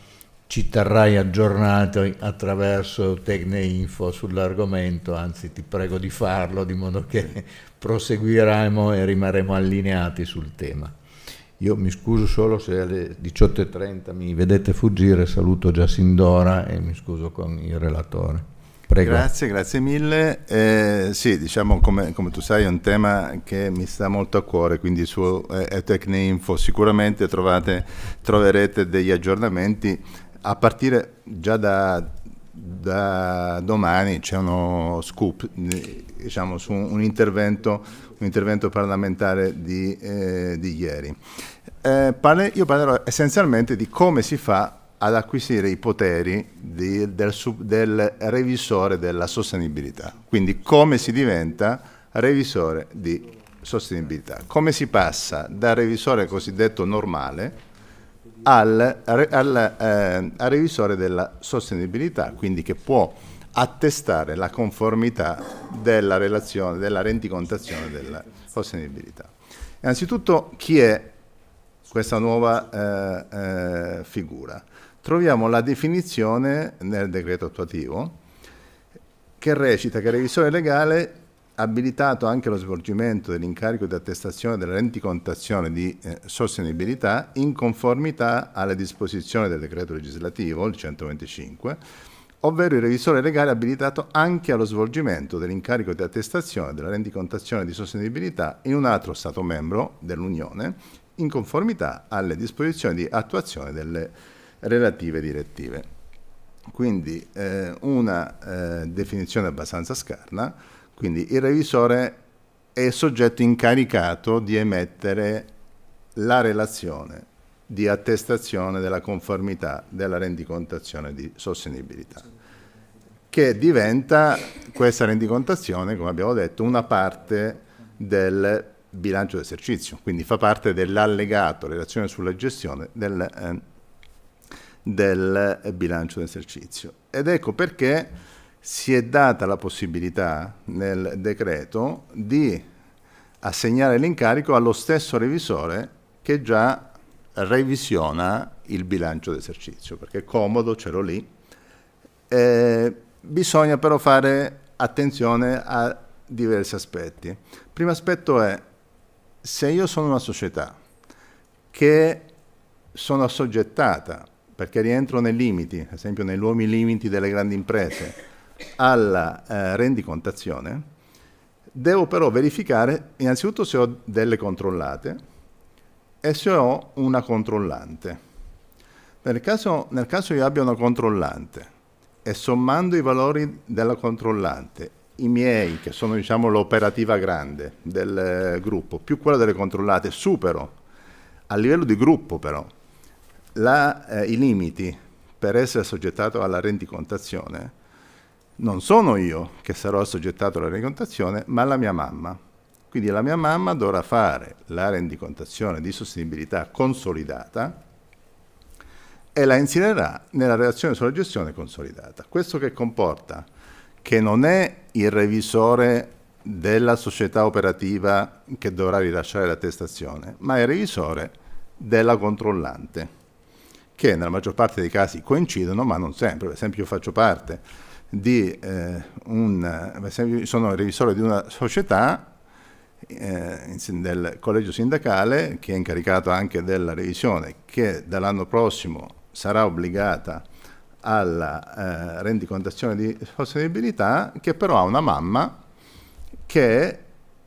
ci terrai aggiornato attraverso Tecneinfo sull'argomento, anzi ti prego di farlo, di modo che proseguiremo e rimarremo allineati sul tema. Io mi scuso solo se alle 18.30 mi vedete fuggire, saluto già sin d'ora e mi scuso con il relatore. Prego. Grazie, grazie mille. Eh, sì, diciamo come, come, tu sai è un tema che mi sta molto a cuore, quindi su eh, Tecninfo sicuramente trovate, troverete degli aggiornamenti a partire già da, da domani c'è uno scoop diciamo, su un intervento, un intervento parlamentare di, eh, di ieri. Eh, parle, io parlerò essenzialmente di come si fa ad acquisire i poteri di, del, del revisore della sostenibilità. Quindi come si diventa revisore di sostenibilità? Come si passa da revisore cosiddetto normale al, al, eh, al, revisore della sostenibilità, quindi che può attestare la conformità della relazione, della rendicontazione della sostenibilità. Innanzitutto chi è questa nuova eh, eh, figura? troviamo la definizione nel decreto attuativo che recita che il revisore legale abilitato anche lo svolgimento dell'incarico di attestazione della rendicontazione di eh, sostenibilità in conformità alle disposizioni del decreto legislativo, il 125, ovvero il revisore legale abilitato anche allo svolgimento dell'incarico di attestazione della rendicontazione di sostenibilità in un altro Stato membro dell'Unione, in conformità alle disposizioni di attuazione delle relative direttive. Quindi eh, una eh, definizione abbastanza scarna, quindi il revisore è il soggetto incaricato di emettere la relazione di attestazione della conformità della rendicontazione di sostenibilità, che diventa questa rendicontazione, come abbiamo detto, una parte del bilancio d'esercizio, quindi fa parte dell'allegato, relazione sulla gestione del eh, del bilancio d'esercizio. Ed ecco perché si è data la possibilità nel decreto di assegnare l'incarico allo stesso revisore che già revisiona il bilancio d'esercizio, perché è comodo, ce l'ho lì. Eh, bisogna però fare attenzione a diversi aspetti. Primo aspetto è se io sono una società che sono assoggettata perché rientro nei limiti, ad esempio nei luoghi limiti delle grandi imprese, alla eh, rendicontazione, devo però verificare innanzitutto se ho delle controllate e se ho una controllante. Nel caso, nel caso io abbia una controllante e sommando i valori della controllante, i miei, che sono diciamo, l'operativa grande del eh, gruppo, più quella delle controllate, supero a livello di gruppo però la, eh, i limiti per essere assoggettato alla rendicontazione non sono io che sarò assoggettato alla rendicontazione, ma la mia mamma. Quindi la mia mamma dovrà fare la rendicontazione di sostenibilità consolidata e la inserirà nella relazione sulla gestione consolidata. Questo che comporta che non è il revisore della società operativa che dovrà rilasciare l'attestazione, ma è il revisore della controllante che nella maggior parte dei casi coincidono, ma non sempre. Per esempio io faccio parte di eh, un, sono il revisore di una società eh, del collegio sindacale che è incaricato anche della revisione che dall'anno prossimo sarà obbligata alla eh, rendicontazione di sostenibilità che però ha una mamma che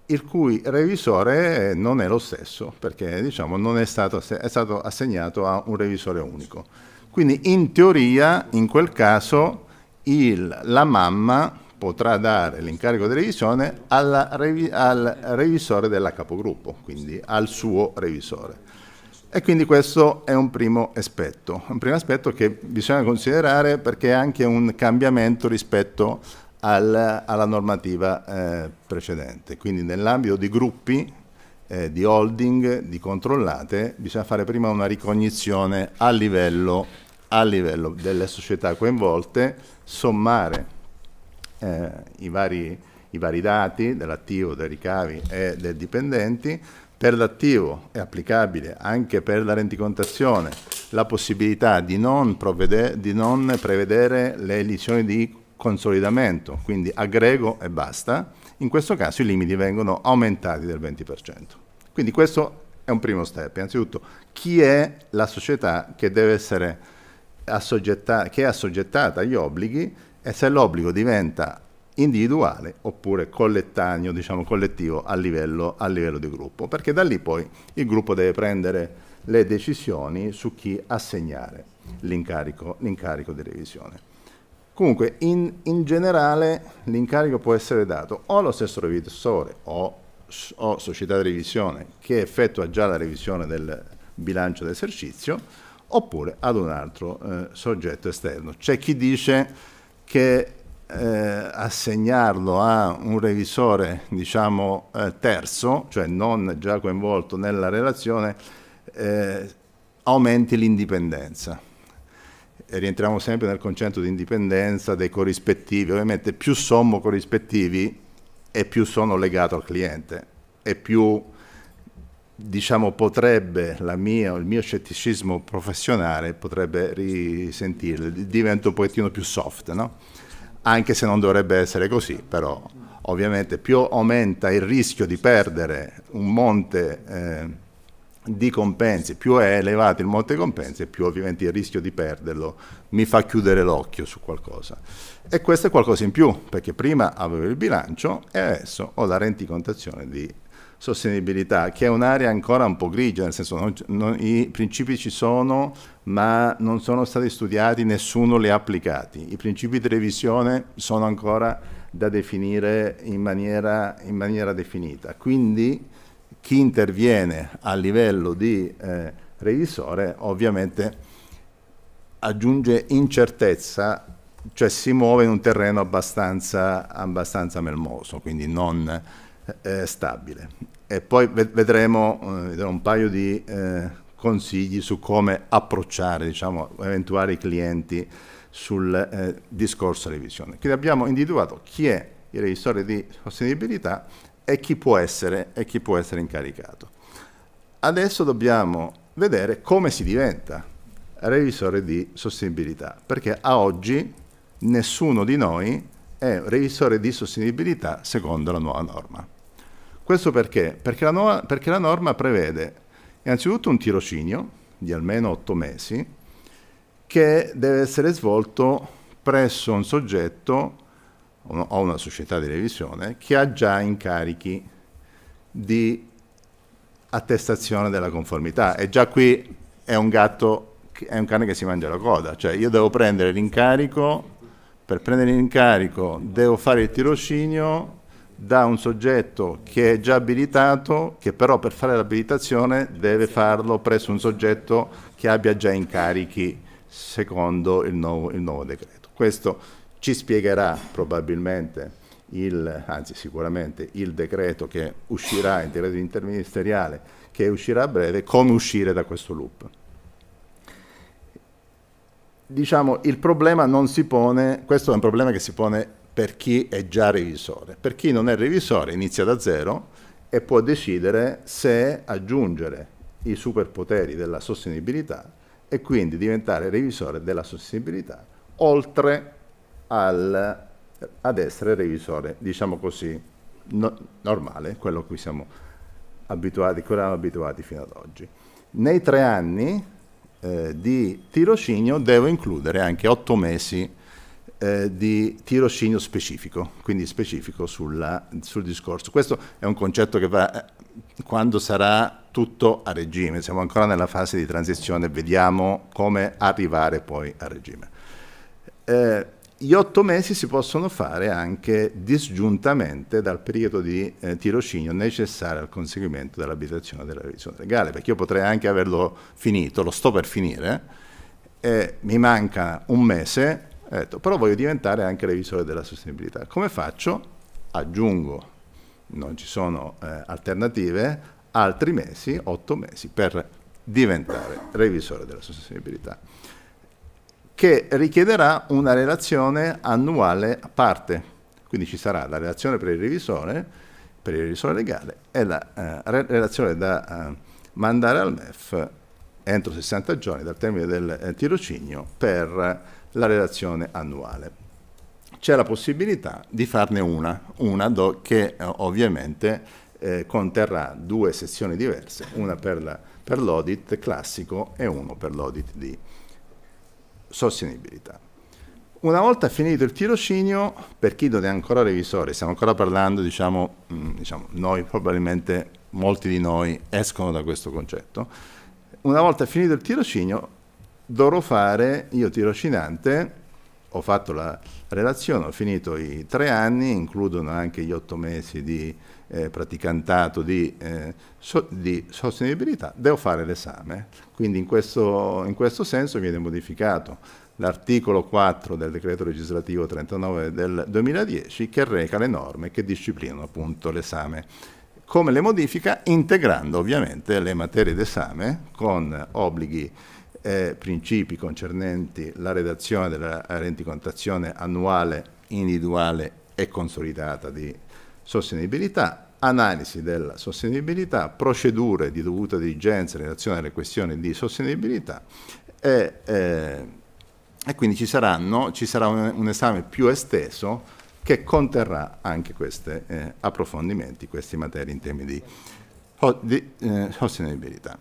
il cui revisore non è lo stesso, perché diciamo, non è stato, è stato assegnato a un revisore unico. Quindi in teoria, in quel caso, il, la mamma potrà dare l'incarico di revisione alla, al revisore della capogruppo, quindi al suo revisore. E quindi questo è un primo aspetto, un primo aspetto che bisogna considerare perché è anche un cambiamento rispetto al, alla normativa eh, precedente. Quindi nell'ambito di gruppi, eh, di holding, di controllate, bisogna fare prima una ricognizione a livello, a livello delle società coinvolte, sommare eh, i, vari, i vari dati dell'attivo, dei ricavi e dei dipendenti, per l'attivo è applicabile anche per la rendicontazione la possibilità di non, di non prevedere le emissioni di consolidamento, quindi aggrego e basta, in questo caso i limiti vengono aumentati del 20%. Quindi questo è un primo step. Innanzitutto, chi è la società che deve essere assoggetta, che è assoggettata agli obblighi e se l'obbligo diventa individuale oppure collettaneo, diciamo collettivo a livello, a livello di gruppo, perché da lì poi il gruppo deve prendere le decisioni su chi assegnare l'incarico, l'incarico di revisione. Comunque, in, in generale l'incarico può essere dato o allo stesso revisore o, o società di revisione che effettua già la revisione del bilancio d'esercizio oppure ad un altro eh, soggetto esterno. C'è chi dice che eh, assegnarlo a un revisore diciamo eh, terzo, cioè non già coinvolto nella relazione, eh, aumenti l'indipendenza rientriamo sempre nel concetto di indipendenza dei corrispettivi, ovviamente più sommo corrispettivi e più sono legato al cliente e più diciamo potrebbe mia, il mio scetticismo professionale potrebbe risentirlo, divento un pochettino più soft, no? anche se non dovrebbe essere così, però ovviamente più aumenta il rischio di perdere un monte eh, di compensi, più è elevato il monte compensi, più ovviamente il rischio di perderlo mi fa chiudere l'occhio su qualcosa. E questo è qualcosa in più, perché prima avevo il bilancio e adesso ho la rendicontazione di sostenibilità, che è un'area ancora un po' grigia, nel senso non, non, i principi ci sono, ma non sono stati studiati, nessuno li ha applicati. I principi di revisione sono ancora da definire in maniera, in maniera definita. Quindi chi interviene a livello di eh, revisore ovviamente aggiunge incertezza, cioè si muove in un terreno abbastanza, abbastanza melmoso, quindi non eh, stabile. E poi vedremo, eh, vedremo un paio di eh, consigli su come approcciare diciamo, eventuali clienti sul eh, discorso revisione. Quindi abbiamo individuato chi è il revisore di sostenibilità e chi può essere, e chi può essere incaricato. Adesso dobbiamo vedere come si diventa revisore di sostenibilità, perché a oggi nessuno di noi è revisore di sostenibilità secondo la nuova norma. Questo perché? Perché la, nuova, perché la norma prevede innanzitutto un tirocinio di almeno otto mesi che deve essere svolto presso un soggetto o una società di revisione che ha già incarichi di attestazione della conformità e già qui è un gatto è un cane che si mangia la coda cioè io devo prendere l'incarico per prendere l'incarico devo fare il tirocinio da un soggetto che è già abilitato che però per fare l'abilitazione deve farlo presso un soggetto che abbia già incarichi secondo il nuovo, il nuovo decreto Questo ci spiegherà probabilmente, il, anzi sicuramente, il decreto che uscirà, il decreto interministeriale che uscirà a breve, come uscire da questo loop diciamo, il problema non si pone, questo è un problema che si pone per chi è già revisore. Per chi non è revisore inizia da zero e può decidere se aggiungere i superpoteri della sostenibilità e quindi diventare revisore della sostenibilità oltre al, ad essere revisore, diciamo così, no, normale, quello a cui siamo abituati, cui eravamo abituati fino ad oggi. Nei tre anni eh, di tirocinio devo includere anche otto mesi eh, di tirocinio specifico, quindi specifico sulla, sul discorso. Questo è un concetto che va eh, quando sarà tutto a regime, siamo ancora nella fase di transizione, vediamo come arrivare poi a regime. Eh, gli otto mesi si possono fare anche disgiuntamente dal periodo di eh, tirocinio necessario al conseguimento dell'abitazione della revisione legale, perché io potrei anche averlo finito, lo sto per finire, eh, mi manca un mese, detto, però voglio diventare anche revisore della sostenibilità. Come faccio? Aggiungo, non ci sono eh, alternative, altri mesi, otto mesi, per diventare revisore della sostenibilità che richiederà una relazione annuale a parte. Quindi ci sarà la relazione per il revisore, per il revisore legale e la eh, relazione da eh, mandare al MEF entro 60 giorni dal termine del eh, tirocinio per la relazione annuale. C'è la possibilità di farne una, una do, che eh, ovviamente eh, conterrà due sezioni diverse, una per l'audit classico e uno per l'audit di sostenibilità. Una volta finito il tirocinio, per chi non è ancora revisore, stiamo ancora parlando, diciamo, mm, diciamo, noi probabilmente, molti di noi escono da questo concetto, una volta finito il tirocinio dovrò fare, io tirocinante, ho fatto la relazione, ho finito i tre anni, includono anche gli otto mesi di eh, praticantato di, eh, so, di, sostenibilità, devo fare l'esame. Quindi in questo, in questo, senso viene modificato l'articolo 4 del decreto legislativo 39 del 2010 che reca le norme che disciplinano appunto l'esame. Come le modifica? Integrando ovviamente le materie d'esame con obblighi eh, principi concernenti la redazione della rendicontazione annuale, individuale e consolidata di sostenibilità, analisi della sostenibilità, procedure di dovuta diligenza in relazione alle questioni di sostenibilità e, eh, e quindi ci, saranno, ci sarà un, un, esame più esteso che conterrà anche questi eh, approfondimenti, queste materie in termini di, di eh, sostenibilità.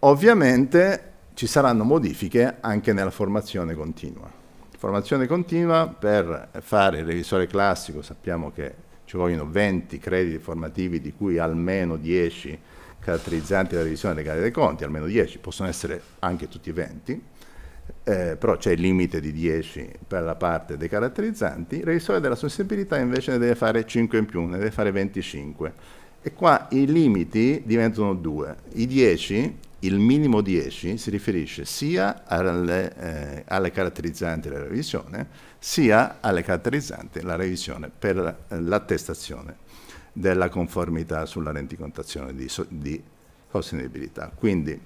Ovviamente ci saranno modifiche anche nella formazione continua. Formazione continua per fare il revisore classico sappiamo che ci vogliono 20 crediti formativi di cui almeno 10 caratterizzanti la revisione legale dei conti, almeno 10, possono essere anche tutti 20, eh, però c'è il limite di 10 per la parte dei caratterizzanti, il revisore della sostenibilità invece ne deve fare 5 in più, ne deve fare 25. E qua i limiti diventano due. I 10 il minimo 10 si riferisce sia alle, eh, alle, caratterizzanti della revisione, sia alle caratterizzanti della revisione per l'attestazione della conformità sulla rendicontazione di, so, di sostenibilità. Quindi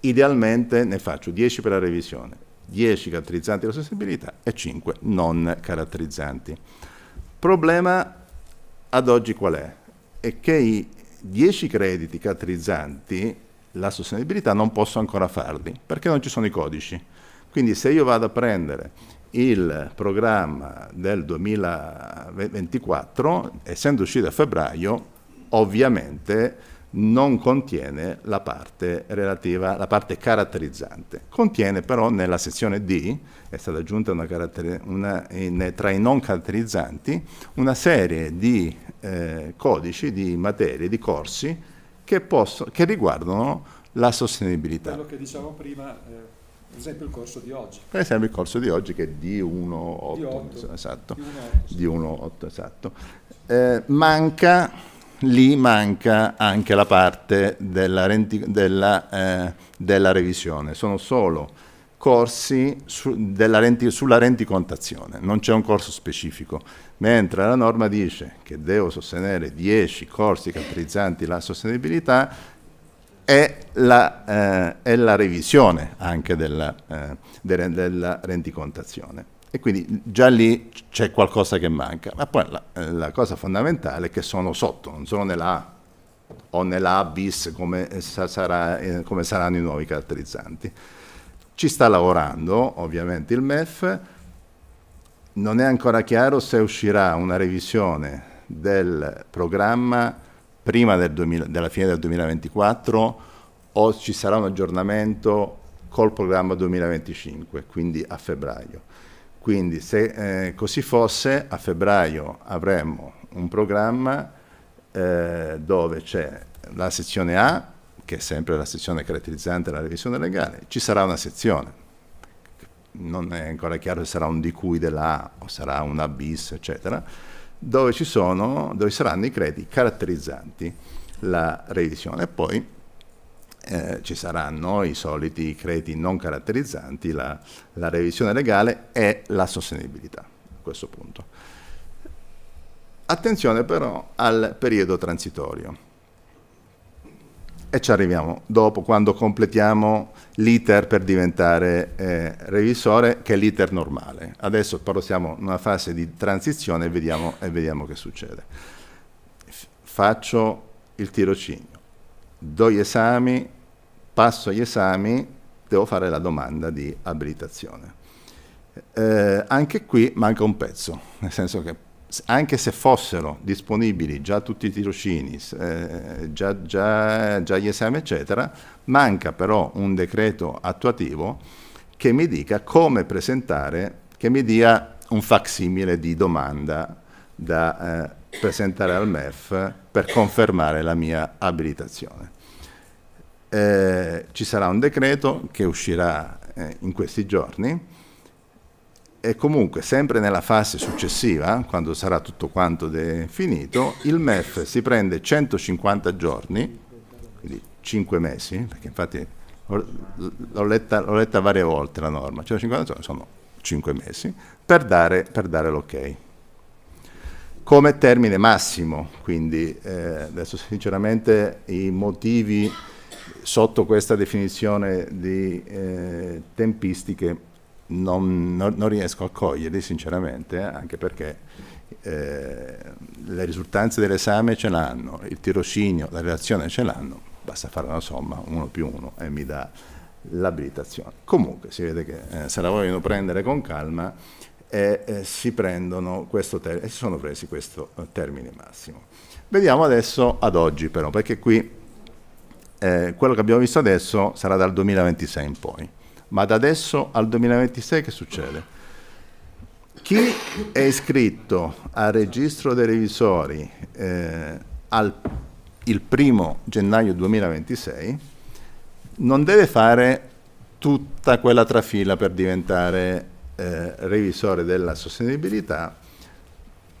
idealmente ne faccio 10 per la revisione, 10 caratterizzanti della sostenibilità e 5 non caratterizzanti. Problema ad oggi qual è? È che i 10 crediti caratterizzanti la sostenibilità non posso ancora farli perché non ci sono i codici. Quindi se io vado a prendere il programma del 2024, essendo uscito a febbraio, ovviamente non contiene la parte relativa, la parte caratterizzante. Contiene però nella sezione D, è stata aggiunta una una, in, tra i non caratterizzanti, una serie di eh, codici, di materie, di corsi che, possono, che riguardano la sostenibilità. Quello che dicevamo prima, eh, per esempio il corso di oggi. Per esempio il corso di oggi che è D1.8, esatto. D1.8, esatto. Eh, manca, lì manca anche la parte della, della, eh, della revisione, sono solo corsi su, renti, sulla renticontazione, non c'è un corso specifico mentre la norma dice che devo sostenere 10 corsi caratterizzanti la sostenibilità, è la, eh, è la revisione anche della, eh, della, rendicontazione. E quindi già lì c'è qualcosa che manca. Ma poi la, eh, la, cosa fondamentale è che sono sotto, non sono nella A o nella A bis come, sarà, eh, come saranno i nuovi caratterizzanti. Ci sta lavorando ovviamente il MEF, non è ancora chiaro se uscirà una revisione del programma prima del 2000, della fine del 2024 o ci sarà un aggiornamento col programma 2025, quindi a febbraio. Quindi se eh, così fosse, a febbraio avremmo un programma eh, dove c'è la sezione A, che è sempre la sezione caratterizzante della revisione legale, ci sarà una sezione non è ancora chiaro se sarà un di cui della A o sarà un bis, eccetera, dove, ci sono, dove saranno i crediti caratterizzanti la revisione. Poi eh, ci saranno i soliti crediti non caratterizzanti, la, la revisione legale e la sostenibilità a questo punto. Attenzione però al periodo transitorio e ci arriviamo dopo quando completiamo l'iter per diventare eh, revisore che è l'iter normale. Adesso però siamo in una fase di transizione e vediamo, e vediamo che succede. faccio il tirocinio, do gli esami, passo gli esami, devo fare la domanda di abilitazione. Eh, anche qui manca un pezzo, nel senso che anche se fossero disponibili già tutti i tirocini, eh, già, già, già gli esami, eccetera, manca però un decreto attuativo che mi dica come presentare, che mi dia un facsimile di domanda da eh, presentare al MEF per confermare la mia abilitazione. Eh, ci sarà un decreto che uscirà eh, in questi giorni e comunque sempre nella fase successiva, quando sarà tutto quanto finito, il MEF si prende 150 giorni, quindi 5 mesi, perché infatti l'ho letta, l'ho letta varie volte la norma, 150 giorni sono 5 mesi, per dare, per dare l'ok. Come termine massimo, quindi eh, adesso sinceramente i motivi sotto questa definizione di eh, tempistiche non, non, non riesco a coglierli sinceramente, eh, anche perché eh, le risultanze dell'esame ce l'hanno, il tirocinio, la relazione ce l'hanno, basta fare una somma, uno più uno, e mi dà l'abilitazione. Comunque si vede che eh, se la vogliono prendere con calma e eh, si prendono questo ter- e si sono presi questo eh, termine massimo. Vediamo adesso ad oggi però, perché qui eh, quello che abbiamo visto adesso sarà dal 2026 in poi. Ma da adesso al 2026 che succede? Chi è iscritto al registro dei revisori eh, al il primo gennaio 2026 non deve fare tutta quella trafila per diventare eh, revisore della sostenibilità,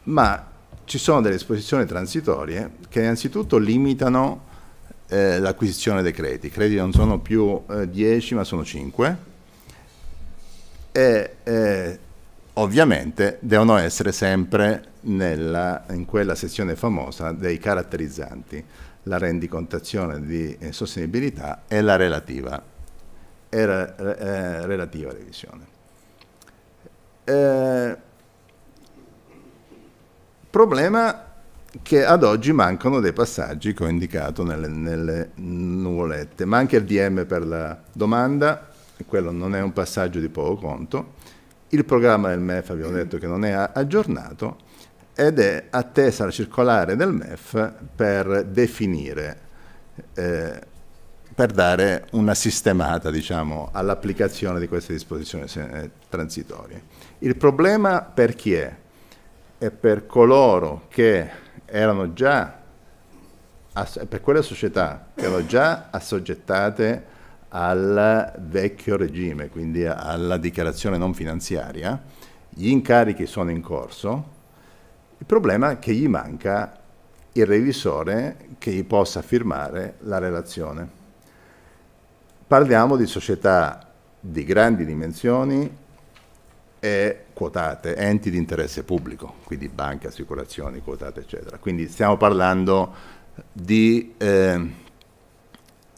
ma ci sono delle esposizioni transitorie che innanzitutto limitano eh, l'acquisizione dei crediti. I crediti non sono più 10 eh, ma sono 5 e eh, ovviamente devono essere sempre nella, in quella sezione famosa dei caratterizzanti, la rendicontazione di eh, sostenibilità e la relativa, e re, eh, relativa revisione. Eh, problema che ad oggi mancano dei passaggi che ho indicato nelle, nelle nuvolette. Manca il DM per la domanda, quello non è un passaggio di poco conto. Il programma del MEF abbiamo mm. detto che non è aggiornato ed è attesa la circolare del MEF per definire, eh, per dare una sistemata diciamo, all'applicazione di queste disposizioni transitorie. Il problema per chi è? È per coloro che erano già, per quelle società che erano già assoggettate al vecchio regime, quindi alla dichiarazione non finanziaria, gli incarichi sono in corso, il problema è che gli manca il revisore che gli possa firmare la relazione. Parliamo di società di grandi dimensioni e quotate, enti di interesse pubblico, quindi banche, assicurazioni, quotate, eccetera. Quindi stiamo parlando di, eh,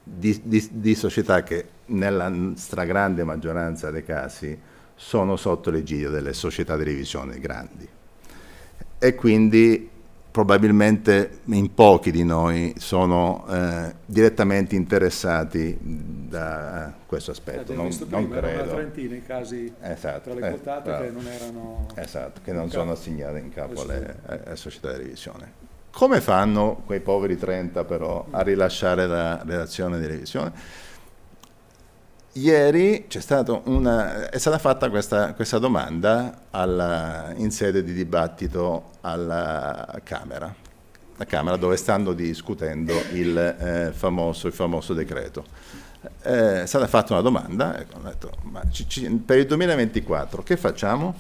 di, di, di società che nella stragrande maggioranza dei casi sono sotto l'egidio delle società di revisione grandi. E quindi probabilmente in pochi di noi sono eh, direttamente interessati da questo aspetto. Abbiamo visto non prima, credo. una trentina i casi esatto, tra le eh, quotate eh, che non erano... Esatto, che non sono assegnati in capo alle, alle, società di revisione. Come fanno quei poveri 30 però a mm. rilasciare la relazione di revisione? Ieri una, è stata fatta questa, questa domanda alla, in sede di dibattito alla Camera, la Camera dove stanno discutendo il, eh, famoso, il famoso, decreto. Eh, è stata fatta una domanda, ecco, detto, ci, ci, per il 2024 che facciamo?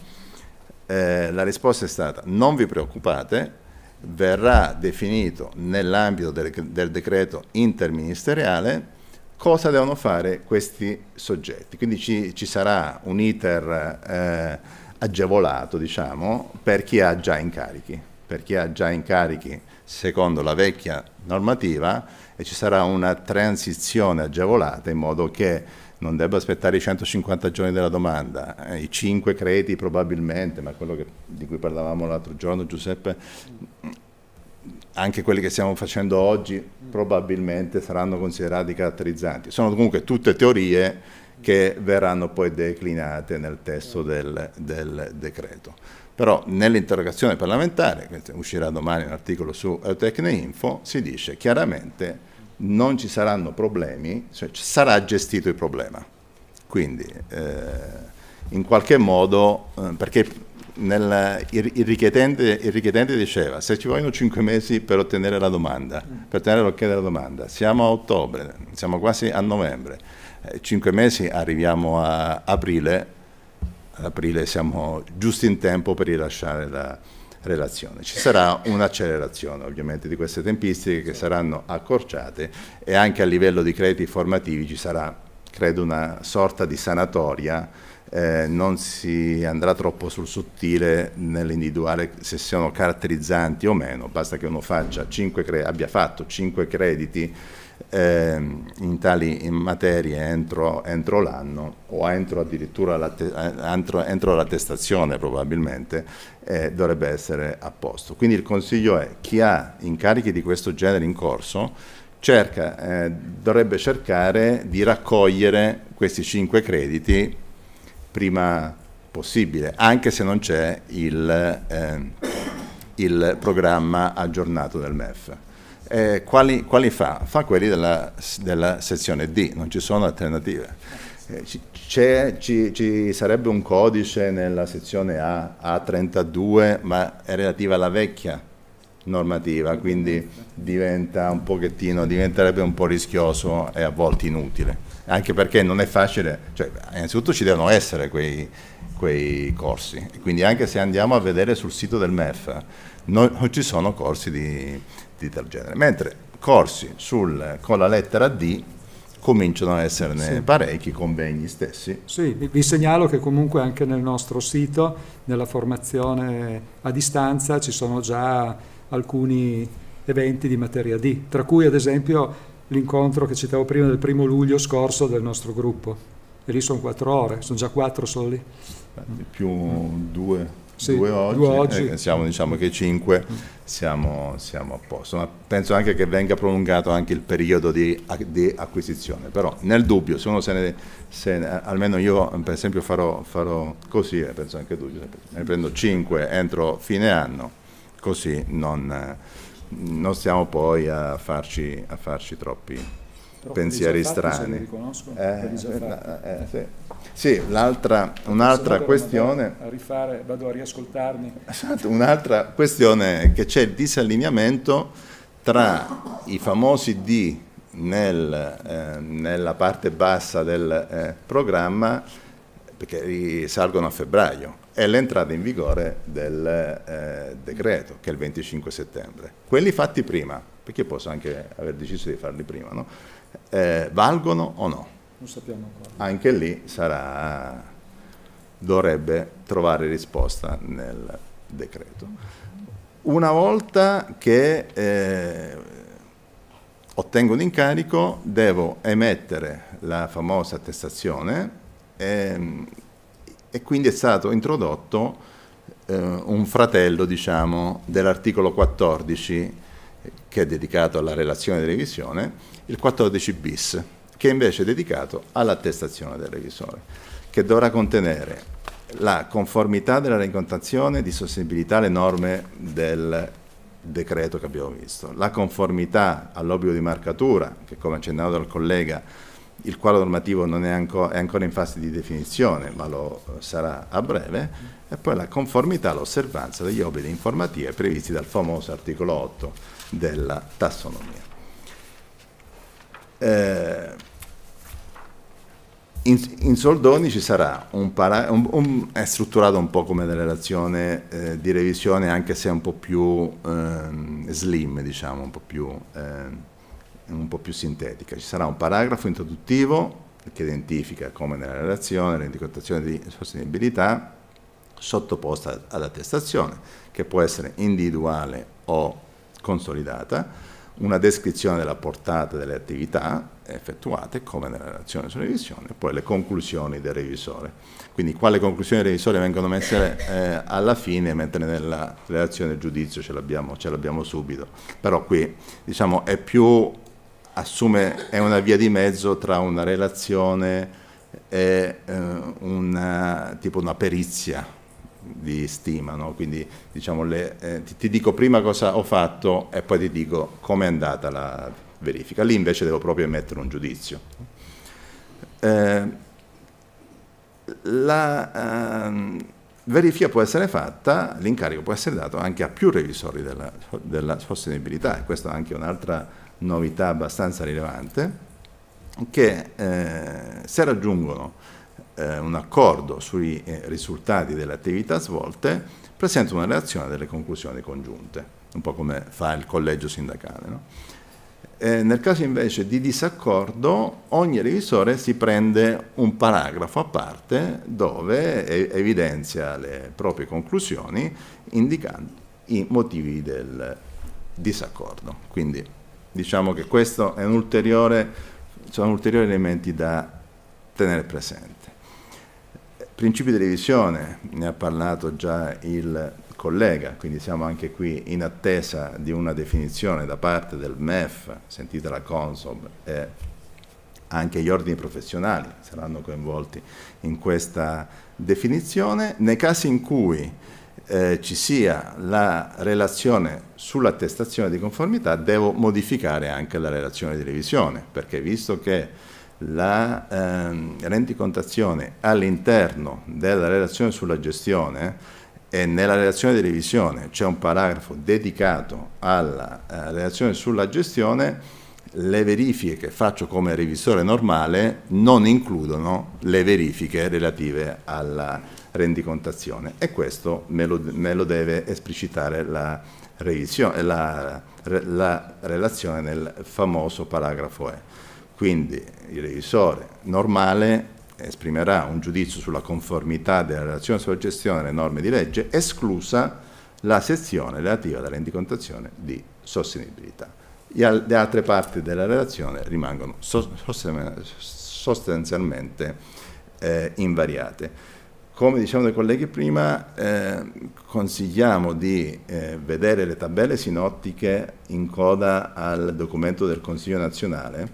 Eh, la risposta è stata non vi preoccupate, verrà definito nell'ambito del, del decreto interministeriale cosa devono fare questi soggetti. Quindi ci, ci sarà un iter eh, agevolato, diciamo, per chi ha già incarichi, per chi ha già incarichi secondo la vecchia normativa e ci sarà una transizione agevolata in modo che non debba aspettare i 150 giorni della domanda, eh, i 5 crediti probabilmente, ma quello che, di cui parlavamo l'altro giorno Giuseppe anche quelli che stiamo facendo oggi probabilmente saranno considerati caratterizzanti. Sono comunque tutte teorie che verranno poi declinate nel testo del, del decreto. Però nell'interrogazione parlamentare, uscirà domani un articolo su Eutecne Info, si dice chiaramente non ci saranno problemi, cioè sarà gestito il problema. Quindi eh, in qualche modo, eh, perché nel, il, richiedente, il, richiedente, diceva se ci vogliono 5 mesi per ottenere la domanda, per tenere l'ok della domanda, siamo a ottobre, siamo quasi a novembre, 5 eh, mesi arriviamo a aprile, ad aprile siamo giusto in tempo per rilasciare la relazione. Ci sarà un'accelerazione ovviamente di queste tempistiche che saranno accorciate e anche a livello di crediti formativi ci sarà credo una sorta di sanatoria eh, non si andrà troppo sul sottile nell'individuare se siano caratterizzanti o meno, basta che uno cre- abbia fatto 5 crediti eh, in tali materie entro, entro, l'anno o entro addirittura la te- eh, entro, entro, l'attestazione probabilmente eh, dovrebbe essere a posto. Quindi il consiglio è chi ha incarichi di questo genere in corso cerca, eh, dovrebbe cercare di raccogliere questi 5 crediti prima possibile, anche se non c'è il, eh, il, programma aggiornato del MEF. Eh, quali, quali, fa? Fa quelli della, della, sezione D, non ci sono alternative. Eh, ci, ci, sarebbe un codice nella sezione A, A32, ma è relativa alla vecchia normativa, quindi diventa un pochettino, diventerebbe un po' rischioso e a volte inutile anche perché non è facile, cioè, innanzitutto ci devono essere quei, quei corsi, quindi anche se andiamo a vedere sul sito del MEF non, non ci sono corsi di, di tal genere, mentre corsi sul, con la lettera D cominciano a esserne sì. parecchi convegni stessi. Sì, vi, vi, segnalo che comunque anche nel nostro sito, nella formazione a distanza, ci sono già alcuni eventi di materia D, tra cui ad esempio l'incontro che citavo prima del primo luglio scorso del nostro gruppo. E lì sono quattro ore, sono già quattro soli. più due, sì, due, oggi, due oggi. Eh, siamo diciamo che cinque, siamo, siamo, a posto. Ma penso anche che venga prolungato anche il periodo di, di acquisizione, però nel dubbio, se uno se ne, se almeno io per esempio farò, farò così, penso anche tu, ne prendo cinque entro fine anno, così non... Eh, non stiamo poi a farci, a farci troppi Troppo pensieri strani. Eh, eh, eh, sì, sì l'altra, un'altra questione... A rifare, vado a riascoltarmi. Esatto, un'altra questione è che c'è il disallineamento tra i famosi D nel, eh, nella parte bassa del eh, programma, perché risalgono a febbraio è l'entrata in vigore del eh, decreto, che è il 25 settembre. Quelli fatti prima, perché posso anche aver deciso di farli prima, no? eh, valgono o no? Non sappiamo ancora. Anche lì sarà, dovrebbe trovare risposta nel decreto. Una volta che eh, ottengo l'incarico, devo emettere la famosa attestazione. Ehm, e quindi è stato introdotto eh, un fratello diciamo, dell'articolo 14 che è dedicato alla relazione di revisione, il 14 bis, che è invece dedicato all'attestazione del revisore, che dovrà contenere la conformità della rencontazione di sostenibilità alle norme del decreto che abbiamo visto, la conformità all'obbligo di marcatura, che come accennato dal collega il quadro normativo è ancora, è, ancora, in fase di definizione, ma lo eh, sarà a breve, e poi la conformità all'osservanza degli obblighi informativi previsti dal famoso articolo 8 della tassonomia. Eh, in, in, soldoni ci sarà un, para, un, un, è strutturato un po' come la relazione eh, di revisione, anche se è un po' più eh, slim, diciamo, un po' più ehm, un po' più sintetica. Ci sarà un paragrafo introduttivo che identifica come nella relazione rendicontazione di sostenibilità sottoposta ad attestazione, che può essere individuale o consolidata, una descrizione della portata delle attività effettuate come nella relazione sulla revisione, e poi le conclusioni del revisore. Quindi quale conclusioni del revisore vengono messe eh, alla fine, mentre nella relazione del giudizio ce l'abbiamo subito. Però qui diciamo, è più assume, è una via di mezzo tra una relazione e eh, una, eh, tipo una perizia di stima, no? quindi diciamo le, eh, ti, ti, dico prima cosa ho fatto e poi ti dico come è andata la verifica, lì invece devo proprio emettere un giudizio. Eh, la ehm, verifica può essere fatta, l'incarico può essere dato anche a più revisori della, della sostenibilità, e questa è anche un'altra novità abbastanza rilevante, che eh, se raggiungono eh, un accordo sui eh, risultati delle attività svolte, presentano una relazione delle conclusioni congiunte, un po' come fa il collegio sindacale. No? Eh, nel caso invece di disaccordo, ogni revisore si prende un paragrafo a parte dove evidenzia le proprie conclusioni indicando i motivi del disaccordo. Quindi diciamo che questo è un ulteriore, sono ulteriori elementi da tenere presente. Principi di revisione, ne ha parlato già il collega, quindi siamo anche qui in attesa di una definizione da parte del MEF, sentita la Consob e anche gli ordini professionali saranno coinvolti in questa definizione. Nei casi in cui eh, ci sia la relazione sull'attestazione di conformità, devo modificare anche la relazione di revisione, perché visto che la ehm, rendicontazione all'interno della relazione sulla gestione e nella relazione di revisione c'è un paragrafo dedicato alla eh, relazione sulla gestione, le verifiche che faccio come revisore normale non includono le verifiche relative alla rendicontazione e questo me lo, me lo deve esplicitare la, eh, la, la relazione nel famoso paragrafo E. Quindi il revisore normale esprimerà un giudizio sulla conformità della relazione sulla gestione delle norme di legge, esclusa la sezione relativa alla rendicontazione di sostenibilità. Le altre parti della relazione rimangono sostanzialmente eh, invariate. Come dicevano i colleghi prima, eh, consigliamo di eh, vedere le tabelle sinottiche in coda al documento del Consiglio nazionale,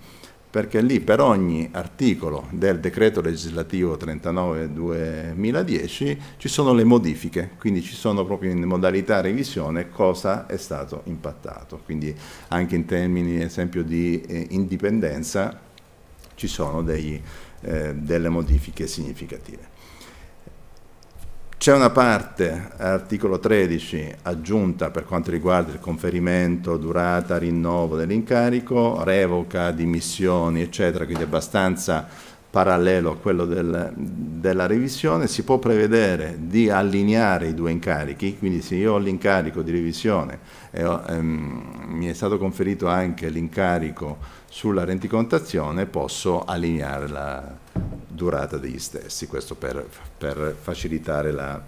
perché lì per ogni articolo del decreto legislativo 39-2010 ci sono le modifiche, quindi ci sono proprio in modalità revisione cosa è stato impattato, quindi anche in termini ad esempio di eh, indipendenza ci sono degli, eh, delle modifiche significative. C'è una parte, articolo 13, aggiunta per quanto riguarda il conferimento, durata, rinnovo dell'incarico, revoca, dimissioni, eccetera, quindi abbastanza parallelo a quello del, della revisione, si può prevedere di allineare i due incarichi, quindi se io ho l'incarico di revisione e ehm, mi è stato conferito anche l'incarico di sulla rendicontazione posso allineare la durata degli stessi, questo per, per facilitare la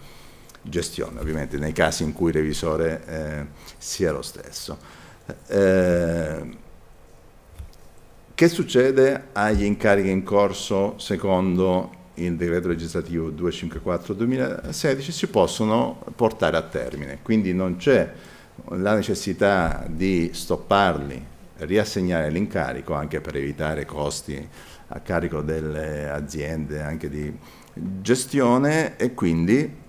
gestione, ovviamente nei casi in cui il revisore eh, sia lo stesso. Eh, che succede agli incarichi in corso secondo il decreto legislativo 254-2016? Si possono portare a termine, quindi non c'è la necessità di stopparli riassegnare l'incarico anche per evitare costi a carico delle aziende anche di gestione e quindi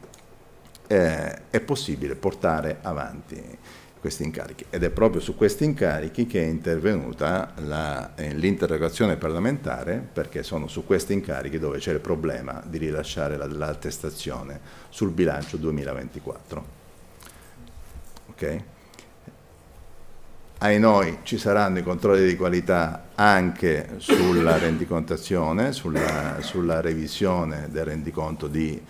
eh, è possibile portare avanti questi incarichi ed è proprio su questi incarichi che è intervenuta eh, l'interrogazione eh, parlamentare perché sono su questi incarichi dove c'è il problema di rilasciare l'attestazione sul bilancio 2024. Okay? ai noi ci saranno i controlli di qualità anche sulla rendicontazione, sulla, sulla revisione del rendiconto di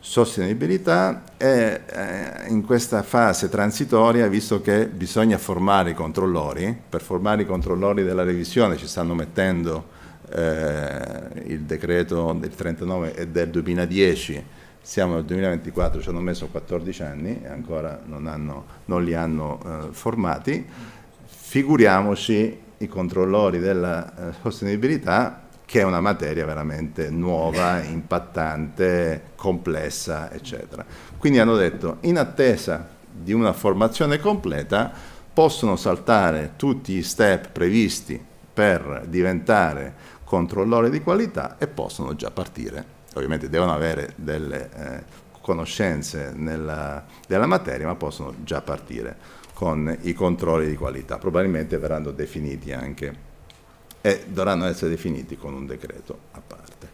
sostenibilità e eh, in questa fase transitoria, visto che bisogna formare i controllori, per formare i controllori della revisione ci stanno mettendo eh, il decreto del 39 e del 2010, siamo nel 2024, ci hanno messo 14 anni e ancora non, hanno, non li hanno eh, formati figuriamoci i controllori della eh, sostenibilità che è una materia veramente nuova, impattante, complessa, eccetera. Quindi hanno detto, in attesa di una formazione completa, possono saltare tutti i step previsti per diventare controllori di qualità e possono già partire. Ovviamente devono avere delle eh, conoscenze nella, della materia, ma possono già partire con i controlli di qualità. Probabilmente verranno definiti anche e dovranno essere definiti con un decreto a parte.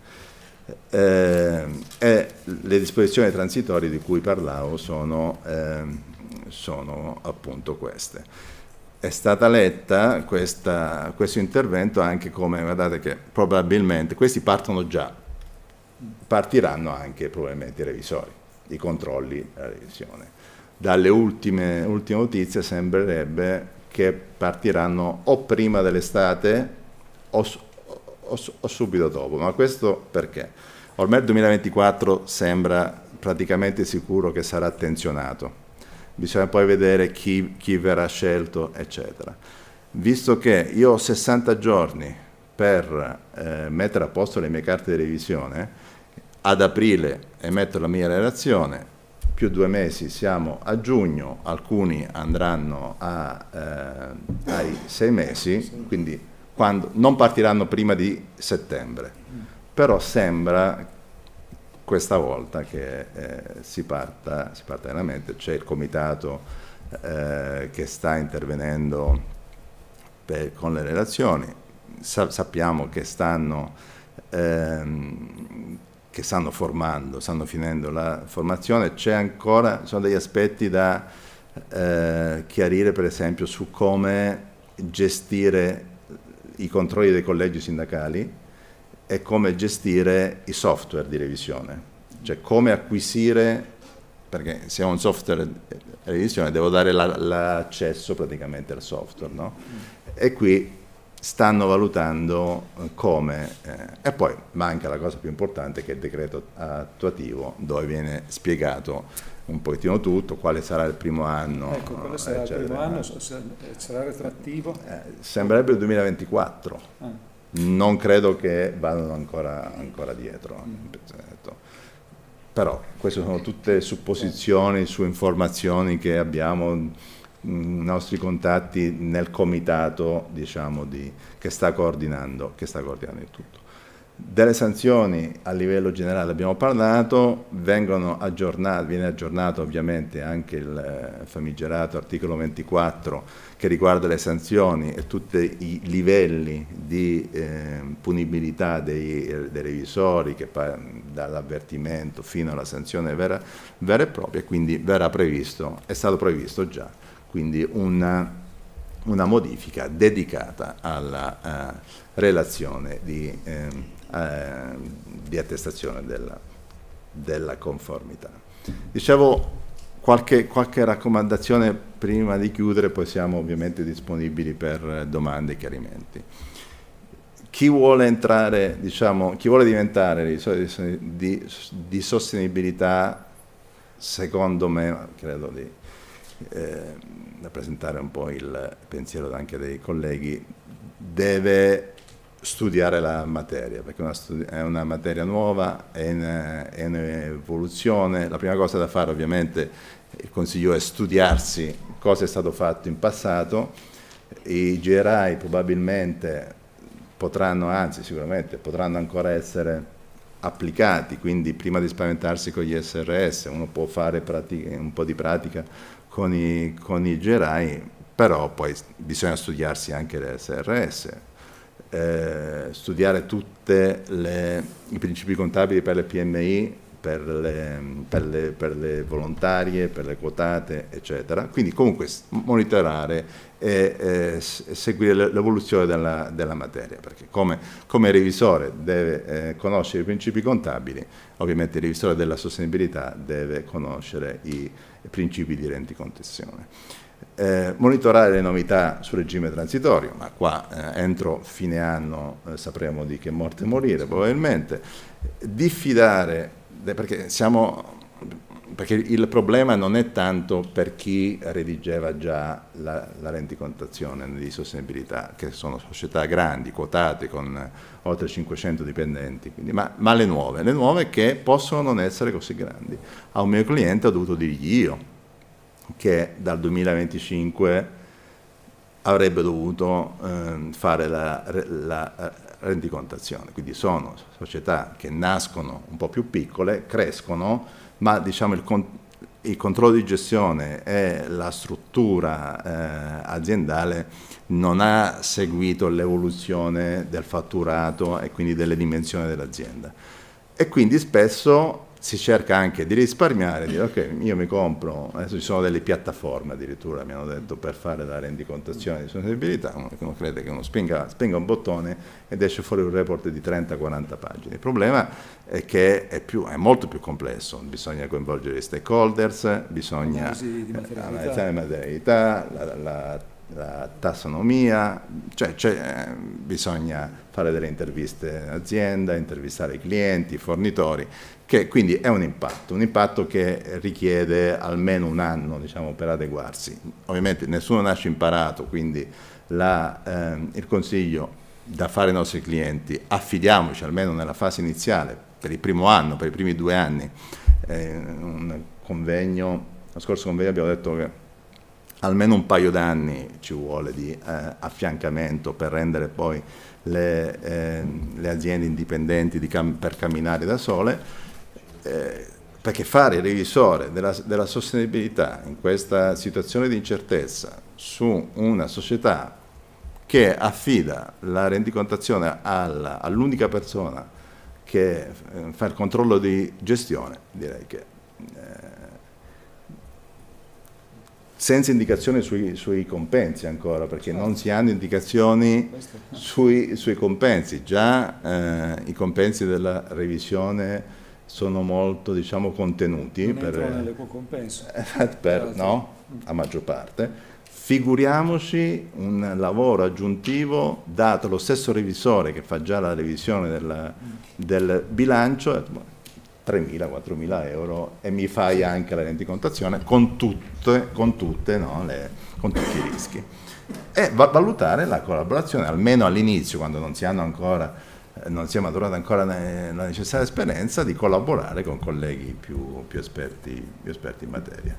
Eh, eh e le disposizioni transitorie di cui parlavo sono, eh, sono appunto queste. È stata letta questa, questo intervento anche come, guardate che probabilmente, questi partono già, partiranno anche probabilmente i revisori, i controlli, la revisione dalle ultime, ultime notizie sembrerebbe che partiranno o prima dell'estate o, o, o subito dopo. Ma questo perché? Ormai il 2024 sembra praticamente sicuro che sarà attenzionato. Bisogna poi vedere chi, chi, verrà scelto, eccetera. Visto che io ho 60 giorni per eh, mettere a posto le mie carte di revisione, ad aprile emetto la mia relazione, più due mesi siamo a giugno, alcuni andranno a, eh, ai sei mesi, quindi quando, non partiranno prima di settembre, però sembra questa volta che eh, si, parta, si parta veramente, c'è il comitato eh, che sta intervenendo per, con le relazioni, Sa- sappiamo che stanno... Ehm, che stanno formando, stanno finendo la formazione, c'è ancora, ci sono degli aspetti da eh, chiarire per esempio su come gestire i controlli dei collegi sindacali e come gestire i software di revisione, cioè come acquisire, perché se ho un software di revisione devo dare l'accesso la, praticamente al software, no? E qui stanno valutando eh, come. Eh, e poi manca la cosa più importante che è il decreto attuativo dove viene spiegato un pochettino tutto, quale sarà il primo anno. Ecco, quello eh, sarà eccetera. il primo anno, sarà retrattivo? Eh, sembrerebbe il 2024. Ah. Non credo che vadano ancora, ancora dietro. Mm. Certo. Però queste sono tutte supposizioni su informazioni che abbiamo i mm, nostri contatti nel comitato diciamo, di, che, sta che, sta coordinando, il tutto. Delle sanzioni a livello generale abbiamo parlato, aggiornate, viene aggiornato ovviamente anche il eh, famigerato articolo 24 che riguarda le sanzioni e tutti i livelli di eh, punibilità dei, dei, revisori che dall'avvertimento fino alla sanzione vera, vera e propria, quindi verrà previsto, è stato previsto già quindi una, una modifica dedicata alla eh, relazione di, eh, eh, di attestazione della, della, conformità. Dicevo qualche, qualche raccomandazione prima di chiudere, poi siamo ovviamente disponibili per domande e chiarimenti chi vuole entrare, diciamo, chi vuole diventare di, di, di sostenibilità, secondo me, credo di, eh, rappresentare un po' il pensiero anche dei colleghi, deve studiare la materia, perché una è una materia nuova, è in, è in evoluzione. La prima cosa da fare ovviamente, il consiglio è studiarsi cosa è stato fatto in passato. I GRI probabilmente potranno, anzi sicuramente potranno ancora essere applicati, quindi prima di spaventarsi con gli SRS uno può fare pratica, un po' di pratica con i, con i gerai, però poi bisogna studiarsi anche le SRS, eh, studiare tutti i principi contabili per le PMI, per le, per, le, per le, volontarie, per le quotate, eccetera. Quindi comunque monitorare e, e seguire l'evoluzione della, della, materia, perché come, come revisore deve eh, conoscere i principi contabili, ovviamente il revisore della sostenibilità deve conoscere i principi principi di rendicontazione. Eh, monitorare le novità sul regime transitorio, ma qua eh, entro fine anno eh, sapremo di che morte morire probabilmente, diffidare, perché siamo perché il problema non è tanto per chi redigeva già la, la rendicontazione di sostenibilità, che sono società grandi, quotate, con oltre 500 dipendenti, quindi, ma, ma, le nuove, le nuove che possono non essere così grandi. A ah, un mio cliente ho dovuto dirgli io che dal 2025 avrebbe dovuto eh, fare la, la eh, rendicontazione, quindi sono società che nascono un po' più piccole, crescono, ma diciamo, il, con- il, controllo di gestione e la struttura eh, aziendale non ha seguito l'evoluzione del fatturato e quindi delle dimensioni dell'azienda. E quindi spesso si cerca anche di risparmiare, di dire ok, io mi compro, adesso ci sono delle piattaforme addirittura, mi hanno detto, per fare la rendicontazione di sostenibilità, uno, crede che uno spinga, spinga, un bottone ed esce fuori un report di 30-40 pagine. Il problema è che è, più, è, molto più complesso, bisogna coinvolgere gli stakeholders, bisogna analizzare eh, la materialità, la, la la tassonomia, cioè, cioè, bisogna fare delle interviste in azienda, intervistare i clienti, i fornitori, che quindi è un impatto, un impatto che richiede almeno un anno diciamo, per adeguarsi. Ovviamente nessuno nasce imparato, quindi la, ehm, il consiglio da fare ai nostri clienti, affidiamoci almeno nella fase iniziale, per il primo anno, per i primi due anni, eh, un convegno, lo scorso convegno abbiamo detto che almeno un paio d'anni ci vuole di eh, affiancamento per rendere poi le, eh, le aziende indipendenti cam- per camminare da sole, eh, perché fare il revisore della, della, sostenibilità in questa situazione di incertezza su una società che affida la rendicontazione alla, all'unica persona che eh, fa il controllo di gestione, direi che senza indicazioni sui, sui, compensi ancora, perché non si hanno indicazioni sui, sui compensi. Già eh, i compensi della revisione sono molto diciamo, contenuti. Non per, eh, nell'equo compenso. Per, no, a maggior parte. Figuriamoci un lavoro aggiuntivo dato allo stesso revisore che fa già la revisione della, del bilancio, 3.000-4.000 euro e mi fai anche la rendicontazione con, tutte, con, tutte, no, le, con tutti i rischi. E va- valutare la collaborazione, almeno all'inizio, quando non si, ancora, eh, non si è maturata ancora la necessaria esperienza, di collaborare con colleghi più, più, esperti, più esperti, in materia.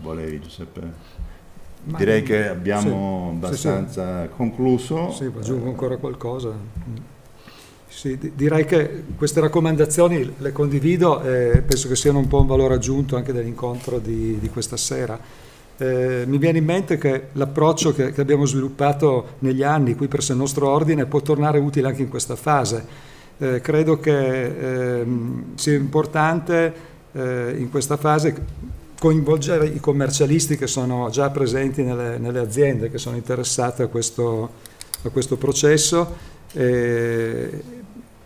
Volevi Giuseppe? Ma Direi mm, che abbiamo sì, abbastanza sì, sì. concluso. Sì, aggiungo ancora qualcosa. Sì, direi che queste raccomandazioni le condivido e penso che siano un po' un valore aggiunto anche dell'incontro di, di questa sera. Eh, mi viene in mente che l'approccio che, che, abbiamo sviluppato negli anni qui presso il nostro ordine può tornare utile anche in questa fase. Eh, credo che eh, sia importante eh, in questa fase coinvolgere i commercialisti che sono già presenti nelle, nelle aziende, che sono interessate a questo, a questo processo. E, eh,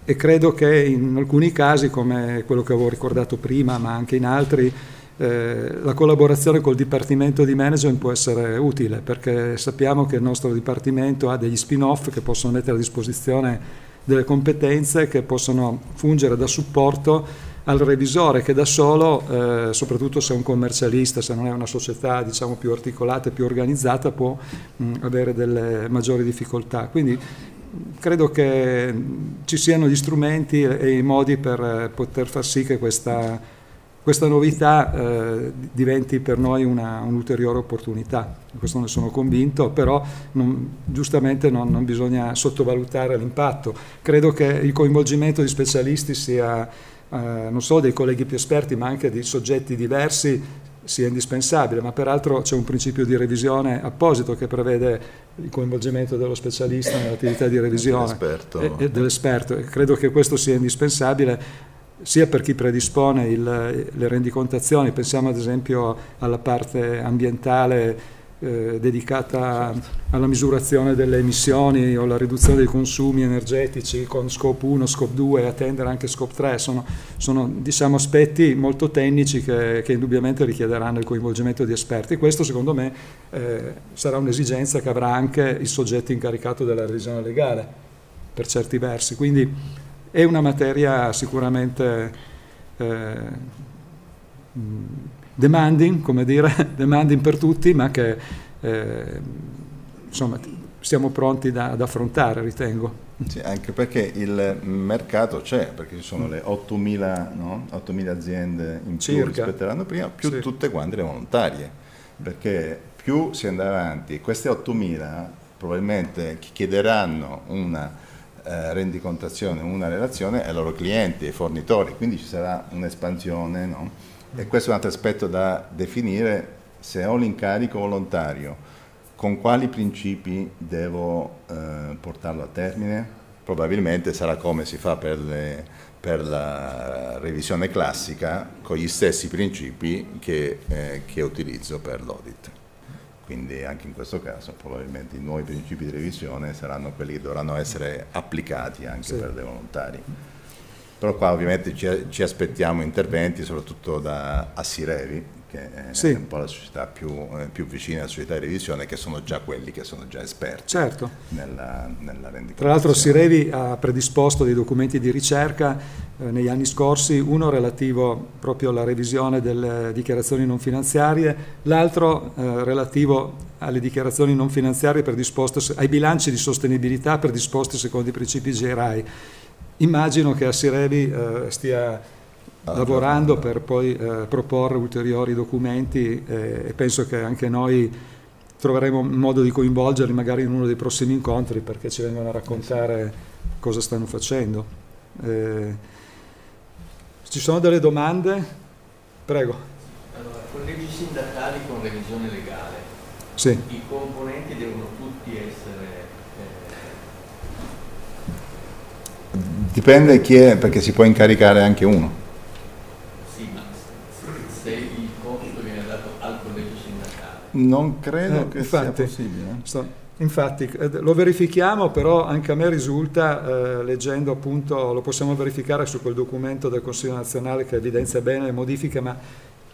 e credo che in alcuni casi, come quello che avevo ricordato prima, ma anche in altri, eh, la collaborazione col Dipartimento di Management può essere utile perché sappiamo che il nostro Dipartimento ha degli spin-off che possono mettere a disposizione delle competenze che possono fungere da supporto al revisore che da solo, eh, soprattutto se è un commercialista, se non è una società diciamo, più articolata e più organizzata, può mh, avere delle maggiori difficoltà. Quindi credo che ci siano gli strumenti e i modi per eh, poter far sì che questa, questa novità eh, diventi per noi una, un'ulteriore opportunità. questo ne sono convinto, però non, giustamente non, non, bisogna sottovalutare l'impatto. Credo che il coinvolgimento di specialisti sia, eh, non solo dei colleghi più esperti, ma anche di soggetti diversi, sia indispensabile, ma peraltro c'è un principio di revisione apposito che prevede il coinvolgimento dello specialista nell'attività di revisione e, e dell'esperto. E credo che questo sia indispensabile sia per chi predispone il, le rendicontazioni, pensiamo ad esempio alla parte ambientale eh, dedicata alla misurazione delle emissioni o alla riduzione dei consumi energetici con scope 1, scope 2 e attendere anche scope 3, sono, sono diciamo, aspetti molto tecnici che, che, indubbiamente richiederanno il coinvolgimento di esperti. Questo secondo me eh, sarà un'esigenza che avrà anche il soggetto incaricato della revisione legale per certi versi, quindi è una materia sicuramente... Eh, demanding, come dire, demanding per tutti, ma che eh, insomma siamo pronti da, ad affrontare, ritengo. Sì, anche perché il mercato c'è, perché ci sono mm. le 8.000, no? 8.000 aziende in più Circa. rispetto all'anno prima, più sì. tutte quante le volontarie, perché più si andrà avanti, queste 8.000 probabilmente chiederanno una eh, rendicontazione, una relazione ai loro clienti, ai fornitori, quindi ci sarà un'espansione. No? e questo è un altro aspetto da definire, se ho l'incarico volontario, con quali principi devo eh, portarlo a termine? Probabilmente sarà come si fa per, le, per la revisione classica, con gli stessi principi che, eh, che utilizzo per l'audit. Quindi anche in questo caso probabilmente i nuovi principi di revisione saranno quelli che dovranno essere applicati anche sì. per dei volontari però qua ovviamente ci, ci aspettiamo interventi soprattutto da Assirevi che è sì. un po' la società più, eh, più, vicina alla società di revisione, che sono già quelli che sono già esperti certo. nella, nella rendicontazione. Tra l'altro Sirevi ha predisposto dei documenti di ricerca eh, negli anni scorsi, uno relativo proprio alla revisione delle dichiarazioni non finanziarie, l'altro eh, relativo alle dichiarazioni non finanziarie predisposte, ai bilanci di sostenibilità predisposti secondo i principi GRI immagino che Assirelli eh, stia ah, lavorando per poi eh, proporre ulteriori documenti eh, e penso che anche noi troveremo modo di coinvolgerli magari in uno dei prossimi incontri perché ci vengono a raccontare cosa stanno facendo. Eh, ci sono delle domande? Prego. Allora, collegi sindacali con revisione legale. Sì. I componenti devono tutti essere Dipende chi è, perché si può incaricare anche uno. Sì, ma se il compito viene dato al collegio sindacale. Non credo eh, che infatti, sia possibile. So, infatti, eh, lo verifichiamo, però anche a me risulta, eh, leggendo appunto, lo possiamo verificare su quel documento del Consiglio nazionale che evidenzia bene le modifiche, ma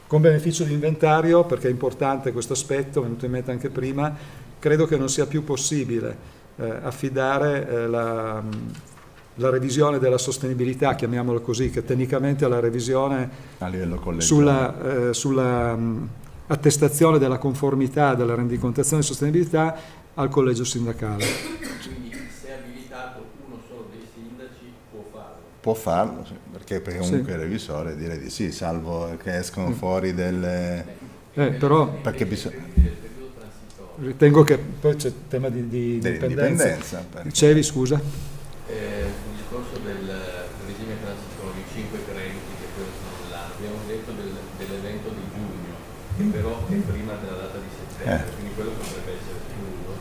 con beneficio di inventario, perché è importante questo aspetto, venuto in mente anche prima, credo che non sia più possibile eh, affidare eh, la, la revisione della sostenibilità, chiamiamola così, che tecnicamente è la revisione sulla, eh, sulla mh, attestazione della conformità della rendicontazione di sostenibilità al collegio sindacale. Quindi se abilitato uno solo dei sindaci può farlo? Può farlo, sì, perché, perché comunque sì. il revisore direi di sì, salvo che escono mm. fuori delle... Eh, però, perché bisogna ritengo che poi c'è il tema di, di dipendenza. Dicevi, scusa? Eh, prima della data di settembre, eh. quindi quello potrebbe essere più lungo,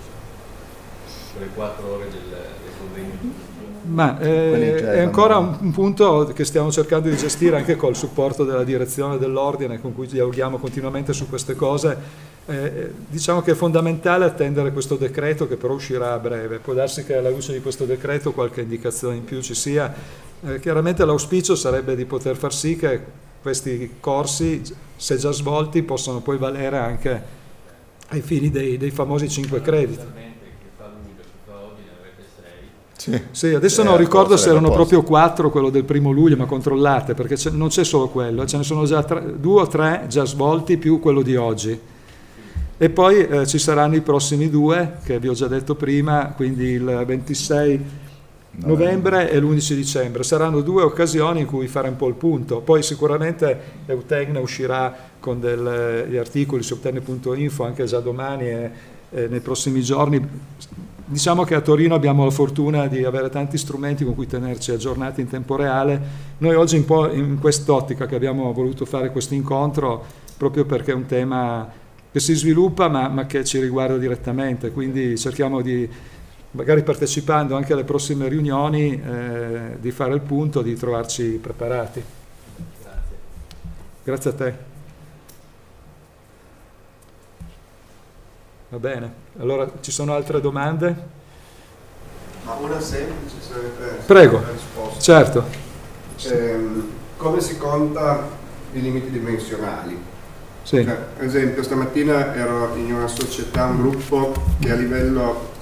quelle quattro ore del, del convegno. Ma eh, è ancora un punto che stiamo cercando di gestire anche col supporto della direzione dell'ordine con cui dialoghiamo continuamente su queste cose. Eh, diciamo che è fondamentale attendere questo decreto che però uscirà a breve, può darsi che alla luce di questo decreto qualche indicazione in più ci sia. Eh, chiaramente l'auspicio sarebbe di poter far sì che questi corsi, se già svolti, possono poi valere anche ai fini dei, dei famosi 5 crediti. Sì. adesso eh, non ricordo se eh, erano proprio 4 quello del primo luglio, ma controllate perché non c'è solo quello, eh, ce ne sono già 2 o 3 già svolti più quello di oggi. E poi eh, ci saranno i prossimi due che vi ho già detto prima, quindi il 26 novembre e l'11 dicembre. Saranno due occasioni in cui fare un po' il punto. Poi sicuramente Eutegna uscirà con degli articoli su eutecne.info anche già domani e, e, nei prossimi giorni. Diciamo che a Torino abbiamo la fortuna di avere tanti strumenti con cui tenerci aggiornati in tempo reale. Noi oggi un po' in quest'ottica che abbiamo voluto fare questo incontro proprio perché è un tema che si sviluppa ma, ma che ci riguarda direttamente, quindi cerchiamo di magari partecipando anche alle prossime riunioni, eh, di fare il punto, di trovarci preparati. Grazie. Grazie a te. Va bene, allora ci sono altre domande? Ma una semplice sarebbe... Prego, risposta. certo. Eh, come si conta i limiti dimensionali? Sì. Cioè, ad esempio, stamattina ero in una società, un gruppo che a livello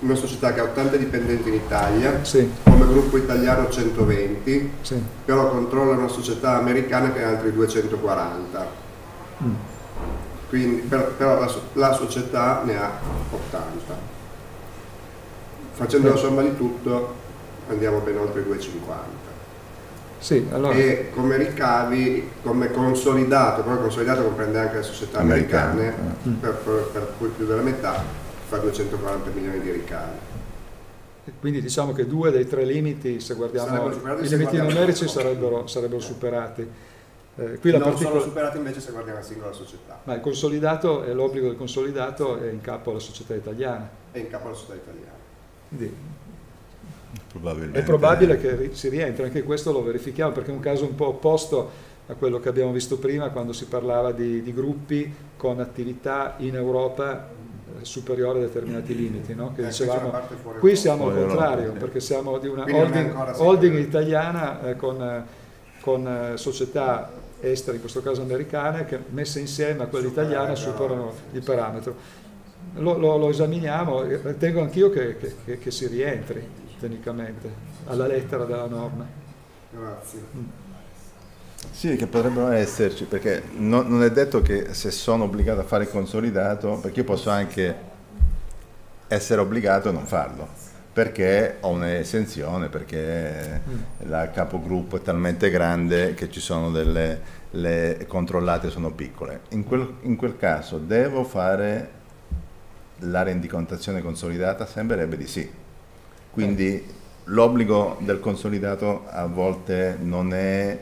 una società che ha 80 dipendenti in Italia, sì. come gruppo italiano 120, sì. però controlla una società americana che ha altri 240. Mm. Quindi, per, però la, la, società ne ha 80. Facendo Beh. la somma di tutto andiamo ben oltre i 250. Sì, allora. E come ricavi, come consolidato, però consolidato comprende anche le società americane, americane eh. Mm. per, per, per cui più della metà, fa 240 milioni di ricavi. Quindi diciamo che due dei tre limiti, se guardiamo i limiti numerici, sarebbero, sarebbero superati. Eh, qui non la particol- sono superati invece se guardiamo la singola società. Ma il consolidato e l'obbligo del consolidato è in capo alla società italiana. È in capo alla società italiana. Quindi, è probabile che si rientri, anche questo lo verifichiamo perché è un caso un po' opposto a quello che abbiamo visto prima quando si parlava di, di gruppi con attività in Europa eh, superiore a determinati limiti, no? che ecco, dicevamo, qui, siamo al contrario, perché siamo di una holding, holding italiana eh, con, eh, con società estere, in questo caso americane, che messe insieme a quella Super italiana superano il parametro. Lo, lo, lo, esaminiamo, ritengo anch'io che, che, che si rientri tecnicamente alla lettera della norma. Grazie. Mm. Sì, che potrebbero esserci, perché no, non è detto che se sono obbligato a fare il consolidato, perché io posso anche essere obbligato a non farlo, perché ho un'esenzione, perché mm. la capogruppo è talmente grande che ci sono delle le controllate sono piccole. In quel, in quel caso devo fare la rendicontazione consolidata? Sembrerebbe di sì. Quindi eh. l'obbligo del consolidato a volte non è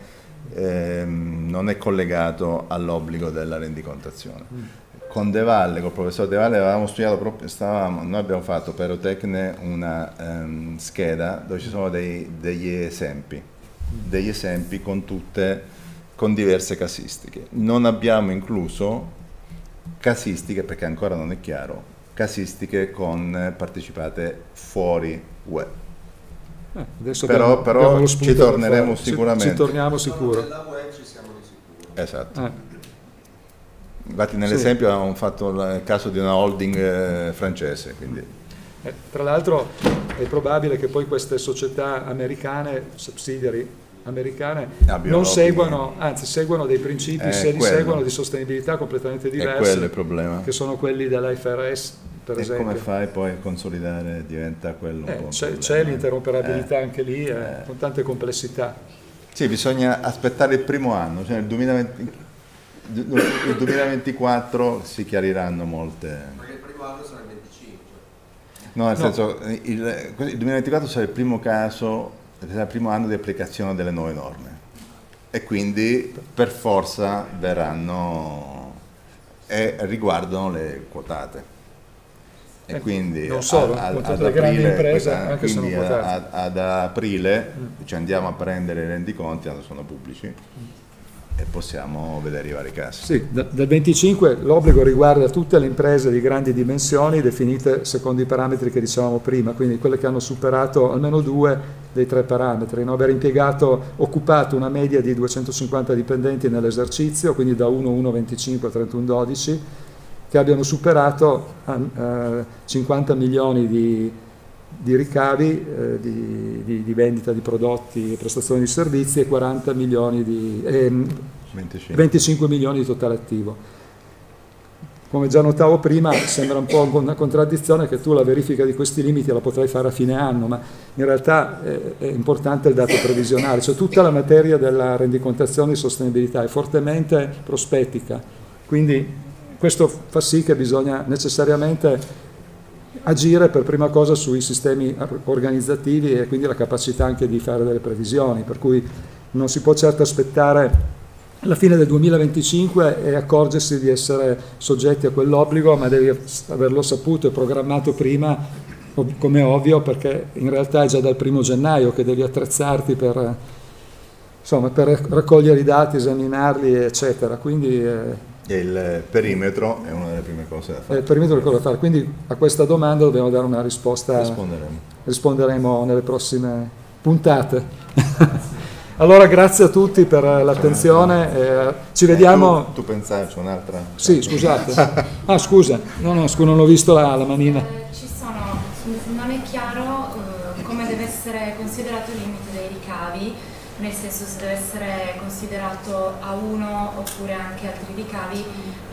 ehm, non è collegato all'obbligo della rendicontazione. Con De Valle, col professor De Valle, avevamo studiato proprio, stavamo, noi abbiamo fatto per Otecne una ehm, scheda dove ci sono dei, degli esempi, degli esempi con, tutte, con diverse casistiche. Non abbiamo incluso casistiche, perché ancora non è chiaro, casistiche con eh, partecipate fuori web. Eh, adesso però, abbiamo, però abbiamo ci torneremo sicuramente. Ci, ci torniamo sicuro. Ci siamo di sicuro. Esatto. Eh. Infatti nell'esempio sì. avevamo fatto il caso di una holding eh, francese. Eh, tra l'altro è probabile che poi queste società americane, subsidiary, americane ah, non seguono, anzi seguono dei principi, è eh, se li seguono di sostenibilità completamente diversi, è il che sono quelli dell'IFRS per e esempio. come fai poi a consolidare diventa quello eh, c'è, c'è, l'interoperabilità eh. anche lì, eh, eh, con tante complessità. Sì, bisogna aspettare il primo anno, cioè nel 2020, il 2024 si chiariranno molte... Perché il primo anno sarà il 25. No, nel no. senso, il, il 2024 sarà il primo caso sarà il primo anno di applicazione delle nuove norme e quindi per forza verranno e riguardano le quotate. E eh, quindi non solo, ad, ad, aprile, imprese, questa, quindi ad, ad aprile, mm. ci andiamo a prendere i rendiconti, sono pubblici. Mm e possiamo vedere arrivare i cassi. Sì, dal 25 l'obbligo riguarda tutte le imprese di grandi dimensioni definite secondo i parametri che dicevamo prima, quindi quelle che hanno superato almeno due dei tre parametri, no? aver impiegato, occupato una media di 250 dipendenti nell'esercizio, quindi da 1, 1, 25 a 31, 12, che abbiano superato eh, 50 milioni di di ricavi eh, di, di, di, vendita di prodotti e prestazioni di servizi e 40 milioni di, ehm, 25. 25 milioni di totale attivo. Come già notavo prima, sembra un po' una contraddizione che tu la verifica di questi limiti la potrai fare a fine anno, ma in realtà eh, è importante il dato previsionale, cioè tutta la materia della rendicontazione di sostenibilità è fortemente prospettica, quindi questo fa sì che bisogna necessariamente agire per prima cosa sui sistemi organizzativi e quindi la capacità anche di fare delle previsioni, per cui non si può certo aspettare la fine del 2025 e accorgersi di essere soggetti a quell'obbligo, ma devi averlo saputo e programmato prima, come ovvio, perché in realtà è già dal primo gennaio che devi attrezzarti per, insomma, per raccogliere i dati, esaminarli, eccetera. Quindi, eh, il perimetro è una delle prime cose da fare. Il perimetro è quello da fare, quindi a questa domanda dobbiamo dare una risposta. Risponderemo. Risponderemo nelle prossime puntate. allora grazie a tutti per l'attenzione, eh, ci vediamo... Eh, tu, tu pensavi c'è un'altra? Sì, scusate. ah scusa, no, no, scusa, non ho visto la, la manina. Eh, ci sono, non è chiaro eh, come deve essere considerato l'indice nel senso se deve essere considerato A1 oppure anche altri ricavi,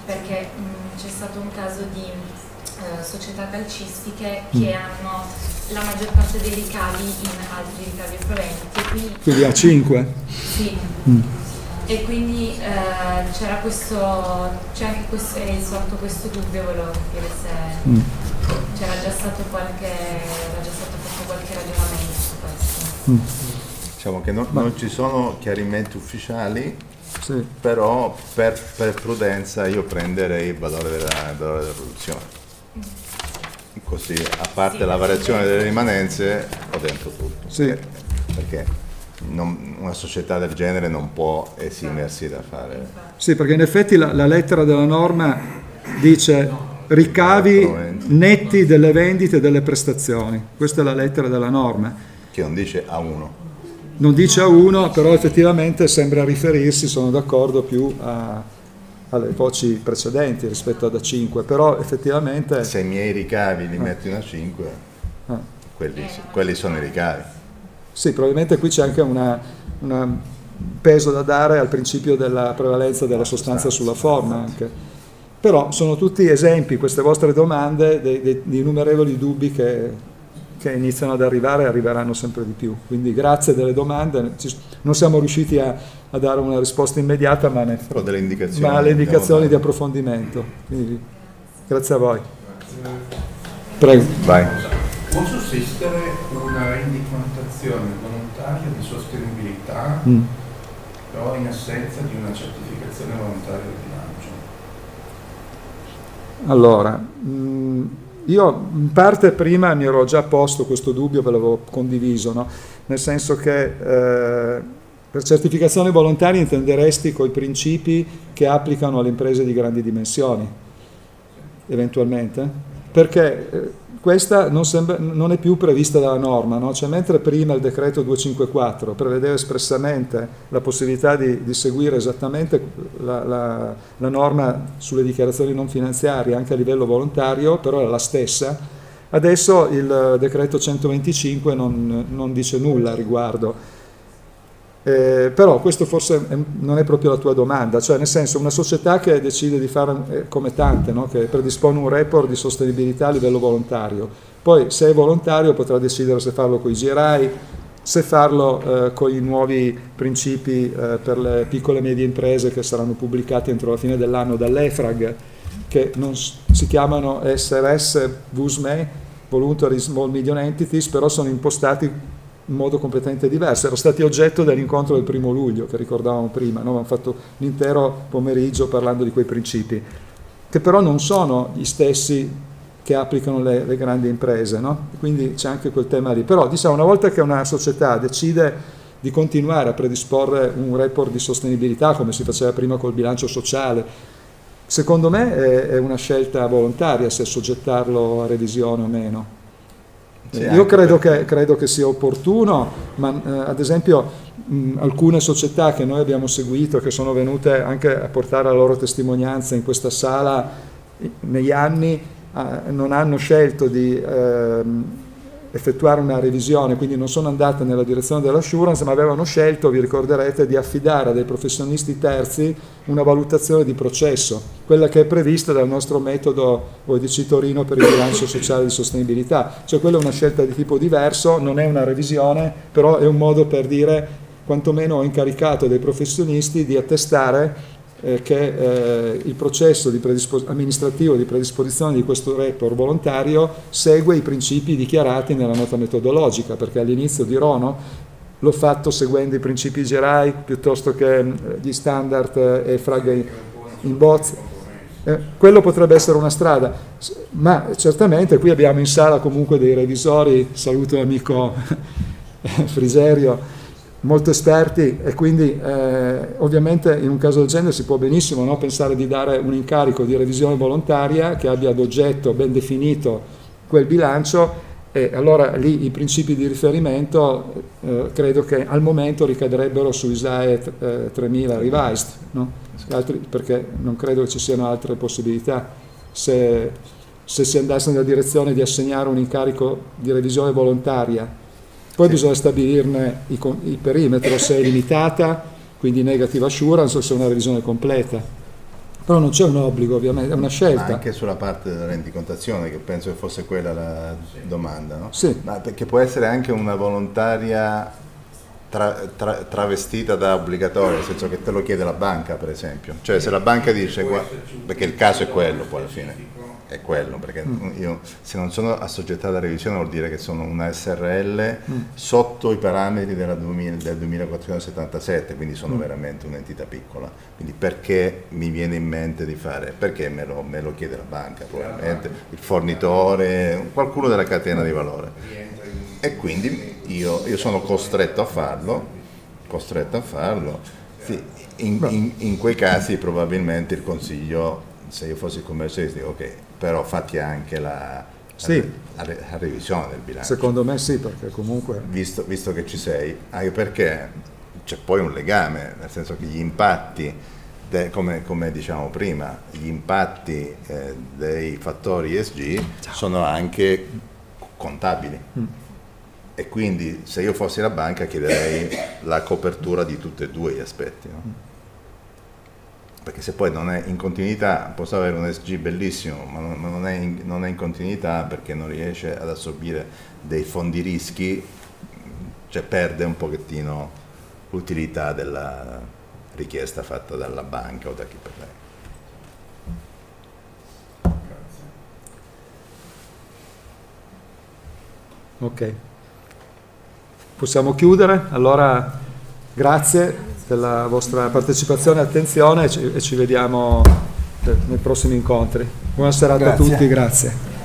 perché mm, c'è stato un caso di eh, società calcistiche che mm. hanno la maggior parte dei ricavi in altri ricavi equivalenti. Quindi, A5? Sì. Mm. E quindi eh, c'era questo, c'è anche questo, è sorto questo dubbio, volevo capire se mm. c'era già stato qualche, era già stato fatto qualche ragionamento su questo. Mm diciamo che non, non ci sono chiarimenti ufficiali, sì. però per, per, prudenza io prenderei il valore della, della produzione. Così, a parte sì, la variazione delle rimanenze, ho dentro tutto. Sì. Perché, non, una società del genere non può esimersi da fare. Sì, perché in effetti la, la lettera della norma dice ricavi netti delle vendite e delle prestazioni. Questa è la lettera della norma. Che non dice A1 non dice a uno, però effettivamente sembra riferirsi, sono d'accordo, più a, alle voci precedenti rispetto ad A5, però effettivamente... Se i miei ricavi li ah. metti in A5, ah. quelli, quelli, sono i ricavi. Sì, probabilmente qui c'è anche un peso da dare al principio della prevalenza della sostanza sulla forma anche. Però sono tutti esempi, queste vostre domande, di innumerevoli dubbi che che iniziano ad arrivare e arriveranno sempre di più. Quindi grazie delle domande, non siamo riusciti a, a dare una risposta immediata, ma, ne, Però delle indicazioni, ma le indicazioni di approfondimento. Quindi, grazie a voi. Prego. Vai. Può sussistere una rendicontazione volontaria di sostenibilità, mm. però in assenza di una certificazione volontaria di bilancio? Allora, mh, mm, io in parte prima mi ero già posto questo dubbio, ve l'avevo condiviso, no? nel senso che eh, per certificazione volontaria intenderesti coi principi che applicano alle imprese di grandi dimensioni, eventualmente, perché... Eh, questa non, sembra, non, è più prevista dalla norma, no? cioè, mentre prima il decreto 254 prevedeva espressamente la possibilità di, di seguire esattamente la, la, la, norma sulle dichiarazioni non finanziarie anche a livello volontario, però era la stessa, adesso il decreto 125 non, non dice nulla al riguardo. Eh, però questo forse è, non è proprio la tua domanda, cioè nel senso una società che decide di fare eh, come tante, no? che predispone un report di sostenibilità a livello volontario, poi se è volontario potrà decidere se farlo con i GRI, se farlo eh, con i nuovi principi eh, per le piccole e medie imprese che saranno pubblicati entro la fine dell'anno dall'EFRAG, che non, si chiamano SRS VUSME, Voluntary Small Medium Entities, però sono impostati in modo completamente diverso, erano stati oggetto dell'incontro del primo luglio che ricordavamo prima, no? hanno fatto l'intero pomeriggio parlando di quei principi, che però non sono gli stessi che applicano le, le grandi imprese, no? quindi c'è anche quel tema lì. Però diciamo, una volta che una società decide di continuare a predisporre un report di sostenibilità come si faceva prima col bilancio sociale, secondo me è, è una scelta volontaria se soggettarlo a revisione o meno sì, Io credo, per... che, credo che, sia opportuno, ma eh, ad esempio mh, alcune società che noi abbiamo seguito, che sono venute anche a portare la loro testimonianza in questa sala negli anni, eh, non hanno scelto di... Ehm, effettuare una revisione, quindi non sono andate nella direzione dell'assurance, ma avevano scelto, vi ricorderete, di affidare a dei professionisti terzi una valutazione di processo, quella che è prevista dal nostro metodo OEDC Torino per il bilancio sociale di sostenibilità, cioè quella è una scelta di tipo diverso, non è una revisione, però è un modo per dire quantomeno ho incaricato dei professionisti di attestare eh, che eh, il processo di amministrativo di predisposizione di questo report volontario segue i principi dichiarati nella nota metodologica, perché all'inizio di Rono l'ho fatto seguendo i principi GRI piuttosto che mm, gli standard eh, e frag in bozza. Eh, quello potrebbe essere una strada, ma certamente qui abbiamo in sala comunque dei revisori, saluto l'amico Friserio, molto esperti e quindi eh, ovviamente in un caso del genere si può benissimo no? pensare di dare un incarico di revisione volontaria che abbia ad oggetto ben definito quel bilancio e allora lì i principi di riferimento eh, credo che al momento ricadrebbero su ISAE eh, 3000 revised, no? Altri, perché non credo che ci siano altre possibilità. Se, se si andasse nella direzione di assegnare un incarico di revisione volontaria poi sì. bisogna stabilirne i, il perimetro, se è limitata, quindi negative assurance, o se è una revisione completa. Però non c'è un obbligo, ovviamente, è una scelta. Ma anche sulla parte della rendicontazione, che penso che fosse quella la domanda, no? Sì. Ma perché può essere anche una volontaria tra, tra, travestita da obbligatoria, nel senso che te lo chiede la banca, per esempio. Cioè se la banca dice, perché il caso è quello poi alla fine è quello, perché mm. io se non sono assoggettato alla revisione vuol dire che sono una SRL mm. sotto i parametri 2000, del 2477, quindi sono mm. veramente un'entità piccola. Quindi perché mi viene in mente di fare? Perché me lo, me lo chiede la banca, probabilmente, il fornitore, qualcuno della catena di valore. E quindi io, io sono costretto a farlo, costretto a farlo. In, in, in quei casi probabilmente il consiglio se io fossi il commercialista dico ok, però fatti anche la, sì. la, la, la, revisione del bilancio. Secondo me sì, perché comunque... Visto, visto che ci sei, anche perché c'è poi un legame, nel senso che gli impatti, de, come, come diciamo prima, gli impatti eh, dei fattori ESG Ciao. sono anche contabili. Mm e quindi se io fossi la banca chiederei la copertura di tutti e due gli aspetti. No? Mm perché se poi non è in continuità, posso avere un SG bellissimo, ma non, ma non, è, in, non è in continuità perché non riesce ad assorbire dei fondi rischi, cioè perde un pochettino l'utilità della richiesta fatta dalla banca o da chi per lei. Ok, possiamo chiudere? Allora Grazie della vostra partecipazione e attenzione e ci, e ci vediamo eh, nei prossimi incontri. Buona serata grazie. a tutti, grazie.